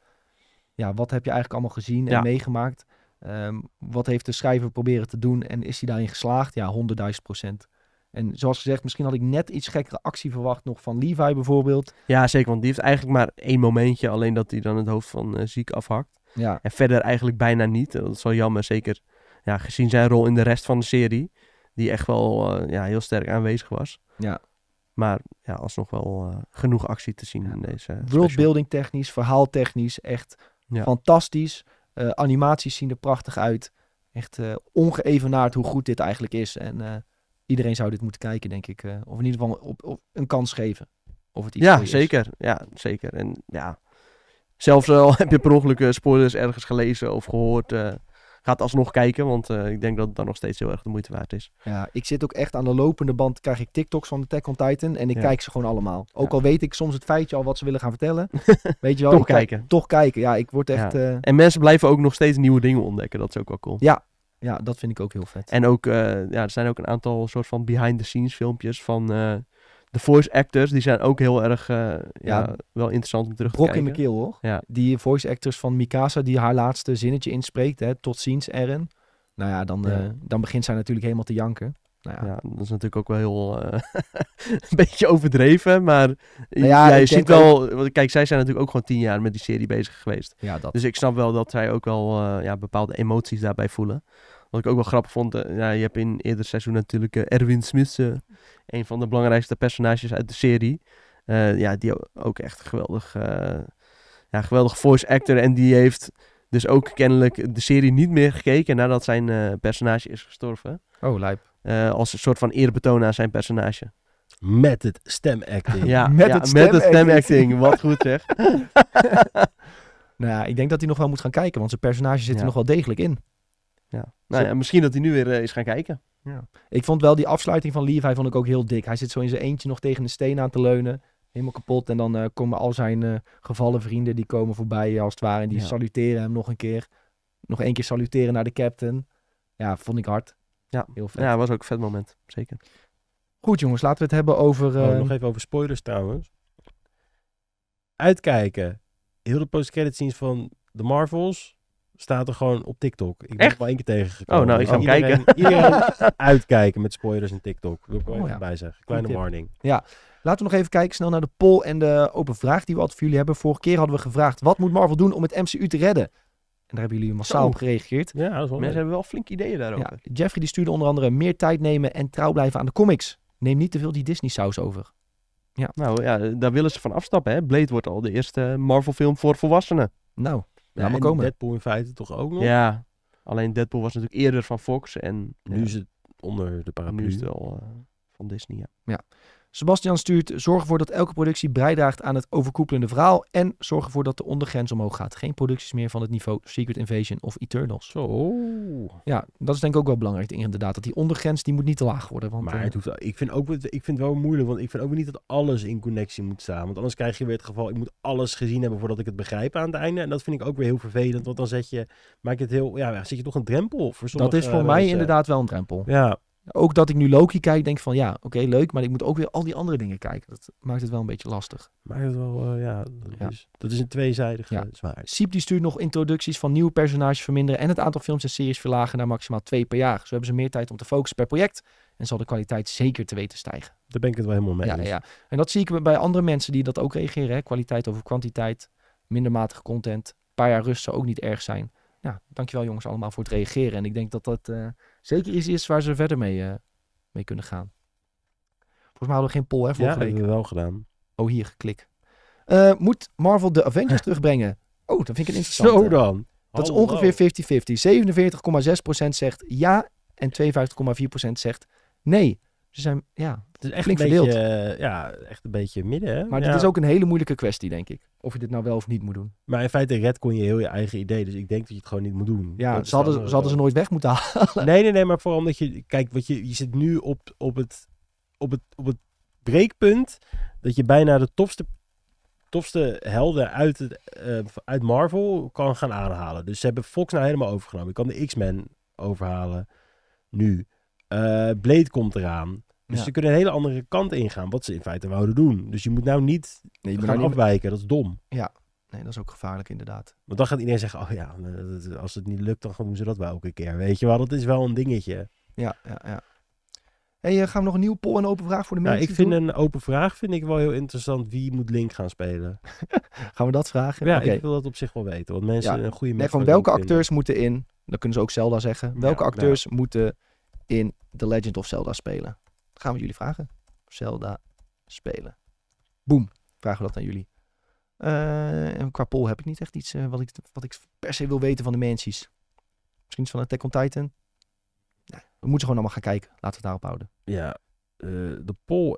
Speaker 1: ja, wat heb je eigenlijk allemaal gezien en meegemaakt. Ehm, wat heeft de schrijver proberen te doen en is hij daarin geslaagd? Ja, 100.000 procent. En zoals gezegd, misschien had ik net iets gekkere actie verwacht nog van Levi bijvoorbeeld.
Speaker 2: Ja, zeker, want die heeft eigenlijk maar één momentje, alleen dat hij dan het hoofd van eh, Ziek afhakt. Ja. En verder eigenlijk bijna niet. Eh, dat is wel jammer, zeker ja, gezien zijn rol in de rest van de serie, die echt wel eh, ja, heel sterk aanwezig was. Ja. Maar ja, alsnog wel genoeg actie te zien in deze.
Speaker 1: Worldbuilding technisch, verhaaltechnisch, echt fantastisch. Eh, animaties zien er prachtig uit. Echt uh, ongeëvenaard hoe goed dit eigenlijk is. En eh, iedereen zou dit moeten kijken, denk ik. of in ieder geval op, op, een kans geven. Of het iets ja, zeker.
Speaker 2: Ja, zeker. En ja, zelfs al heb je per ongeluk spoilers ergens gelezen of gehoord gaat alsnog kijken, want eh, ik denk dat het dan nog steeds heel erg de moeite waard is.
Speaker 1: Ja, ik zit ook echt aan de lopende band, krijg ik TikToks van de Tech on Titan en ik kijk ze gewoon allemaal. Ook al weet ik soms het feitje al wat ze willen gaan vertellen, weet je wel. toch kijken. toch kijken, ja, ik word echt... Eh,
Speaker 2: en mensen blijven ook nog steeds nieuwe dingen ontdekken, dat is ook wel cool. Ja,
Speaker 1: ja, dat vind ik ook heel vet.
Speaker 2: En ook, eh, ja, er zijn ook een aantal soort van behind-the-scenes filmpjes van de
Speaker 1: voice actors, die zijn ook heel erg eh, ja, wel interessant om terug te kijken. in mijn keel hoor. Ja. Die voice actors van Mikasa die haar laatste zinnetje inspreekt. Hè, Tot ziens Eren. Nou ja, dan, eh, dan begint zij natuurlijk helemaal te janken. Nou ja. dat is natuurlijk ook wel heel eh,
Speaker 2: een beetje overdreven. Maar
Speaker 4: nou ja, je ziet wel.
Speaker 2: Ook... Kijk, zij zijn natuurlijk ook gewoon tien jaar met die serie bezig geweest. Ja, dat. Dus ik snap wel dat zij ook wel ja, bepaalde emoties daarbij voelen. Wat ik ook wel grappig vond, eh, ja, je hebt in eerder seizoen natuurlijk eh, Erwin Smith, eh, een van de belangrijkste personages uit de serie. ja, die ook echt geweldig, ja, geweldig voice actor. En die heeft dus ook kennelijk de serie niet meer gekeken nadat zijn personage is gestorven. Oh, lijp. als een soort van eerbetoon aan zijn personage.
Speaker 3: Met het stemacting. ja, met, het, stem met het stemacting. Wat goed zeg.
Speaker 1: nou ja, ik denk dat hij nog wel moet gaan kijken, want zijn personage zit er nog wel degelijk in. Ja. Nou, ja, misschien dat hij nu weer uh, is gaan kijken. Ja. Ik vond wel die afsluiting van Levi vond ik ook heel dik. Hij zit zo in zijn eentje nog tegen de steen aan te leunen. Helemaal kapot. En dan eh, komen al zijn eh, gevallen vrienden, die komen voorbij als het ware. En die saluteren hem nog een keer. Nog één keer saluteren naar de captain. Ja, vond ik hard. Ja, heel vet. Ja, was ook een vet moment. Zeker. Goed jongens, laten we het hebben
Speaker 3: over... Oh, ehm, nog even over spoilers trouwens. Uitkijken. Heel de post-credit scenes van de Marvels staat er gewoon op TikTok. Ik ben er wel één keer tegengekomen. Oh, nou, ik ga oh, kijken. Iedereen uitkijken met spoilers en TikTok. Wil ik wel oh, even bij zeggen. Kleine warning.
Speaker 1: Ja. Laten we nog even kijken snel naar de poll en de open vraag die we altijd voor jullie hebben. Vorige keer hadden we gevraagd, wat moet Marvel doen om het MCU te redden? En daar hebben jullie massaal op
Speaker 3: gereageerd. Ja, dat is wel Mensen hebben wel flink ideeën daarover.
Speaker 1: Ja, Jeffrey die stuurde onder andere meer tijd nemen en trouw blijven aan de comics. Neem niet te veel die Disney-saus over.
Speaker 2: Ja. Nou ja, daar willen ze van afstappen. Hè? Blade wordt al de eerste Marvel-film voor volwassenen. Nou, ja, maar komen.
Speaker 3: Deadpool in feite toch ook nog? Ja,
Speaker 2: alleen Deadpool was natuurlijk eerder van Fox en...
Speaker 1: Nu is het onder de paraplu. Eh, van Disney, ja. ja. Sebastian stuurt: zorg ervoor dat elke productie bijdraagt aan het overkoepelende verhaal. En zorg ervoor dat de ondergrens omhoog gaat. Geen producties meer van het niveau Secret Invasion of Eternals. Zo. Ja, dat is denk ik ook wel belangrijk, inderdaad. Dat die ondergrens die moet niet te laag worden. Want, maar eh, het
Speaker 3: hoeft, ik, vind ook, ik vind het wel moeilijk, want ik vind ook niet dat alles in connectie moet staan. Want anders krijg je weer het geval: ik moet alles gezien hebben voordat ik het begrijp aan het einde. En dat vind ik ook weer heel vervelend, want dan zet je, maak je het heel, ja, zet je toch een drempel voor sommige Dat is voor eh, mij inderdaad wel een drempel.
Speaker 1: Ja. Ook dat ik nu Loki kijk, denk van ja, oké, leuk, maar ik moet ook weer al die andere dingen kijken. Dat maakt het wel een beetje lastig. Maakt het wel, eh, ja, dat, Is, een tweezijdige ja. zwaar Siep die stuurt nog introducties van nieuwe personages verminderen en het aantal films en series verlagen naar maximaal twee per jaar. Zo hebben ze meer tijd om te focussen per project en zal de kwaliteit zeker te weten stijgen. Daar ben ik het wel helemaal mee ja, eens. Ja. En dat zie ik bij andere mensen die dat ook reageren. Hè? Kwaliteit over kwantiteit, minder matige content. Een paar jaar rust zou ook niet erg zijn. Ja, dankjewel jongens allemaal voor het reageren. En ik denk dat dat... Eh, zeker iets is waar ze verder mee, eh, mee kunnen gaan. Volgens mij hadden we geen poll, hè, ja, we
Speaker 3: wel gedaan. Oh, hier, klik.
Speaker 1: Eh, moet Marvel de Avengers terugbrengen? Oh, dat vind ik een interessante. Zo dan. Dat is ongeveer 50-50. 47,6% zegt ja en 52,4% zegt nee. Ze zijn, ja, het is echt een beetje,
Speaker 3: eh, ja, echt een beetje midden. Hè? Maar ja. dit is ook een hele moeilijke kwestie, denk ik. Of je dit nou wel of niet moet doen. Maar in feite red kon je heel je eigen idee. Dus ik denk dat je het gewoon niet moet doen. Ja, ze hadden, ze nooit weg moeten halen. Nee, nee, nee. Maar vooral omdat je... Kijk, wat je, je zit nu op, op, het, op, het, op het breekpunt... dat je bijna de tofste topste helden uit, eh, uit Marvel kan gaan aanhalen. Dus ze hebben Fox nou helemaal overgenomen. Ik kan de X-Men overhalen nu. Uh, Blade komt eraan. Dus ze kunnen een hele andere kant ingaan, wat ze in feite wouden doen. Dus je moet nou niet nee, gaan nou afwijken, dat is dom. Ja, nee, dat is ook gevaarlijk inderdaad. Want dan gaat iedereen zeggen, oh ja, eh, als het niet lukt, dan doen ze dat wel elke keer. Weet je wel, dat is wel een dingetje. Ja, ja, ja.
Speaker 1: Hey, eh, gaan we nog een nieuwe poll en open vraag voor de nou, mensen? Ja, ik
Speaker 3: vind een open vraag vind ik wel heel interessant. Wie moet Link gaan spelen? gaan we dat vragen? Ja, ik wil dat op zich wel weten. Want mensen ja. een goede mensen. Nee, welke acteurs
Speaker 1: moeten in? Dan kunnen ze ook Zelda zeggen. Welke nou acteurs moeten in The Legend of Zelda spelen? gaan we jullie vragen. Zelda spelen. Boom. Vragen we dat aan jullie. Eh, en qua poll heb ik niet echt iets eh, wat, ik, wat ik per se wil weten van de mensen. Misschien iets van Attack on Titan. we moeten gewoon allemaal gaan kijken. Laten we het daarop houden.
Speaker 3: Ja, eh, de poll...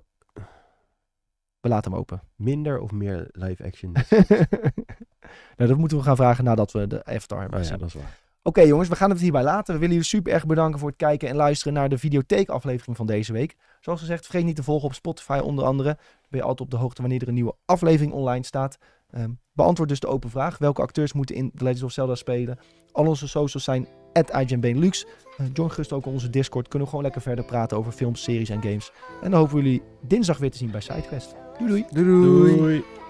Speaker 1: We laten hem open. Minder of
Speaker 3: meer live action?
Speaker 1: nou, dat moeten we gaan vragen nadat we de Avatar hebben oh, ja, dat is waar. Oké jongens, we gaan het hierbij laten. We willen jullie super erg bedanken voor het kijken en luisteren naar de videotheekaflevering van deze week. Zoals gezegd, vergeet niet te volgen op Spotify onder andere. Dan ben je altijd op de hoogte wanneer er een nieuwe aflevering online staat. Ehm, beantwoord dus de open vraag. Welke acteurs moeten in The Legend of Zelda spelen? Al onze socials zijn at Benelux. Uh, eh, join gerust ook onze Discord. Kunnen we gewoon lekker verder praten over films, series en games. En dan hopen we jullie dinsdag weer te zien bij SideQuest. doei. doei. doei.
Speaker 4: doei.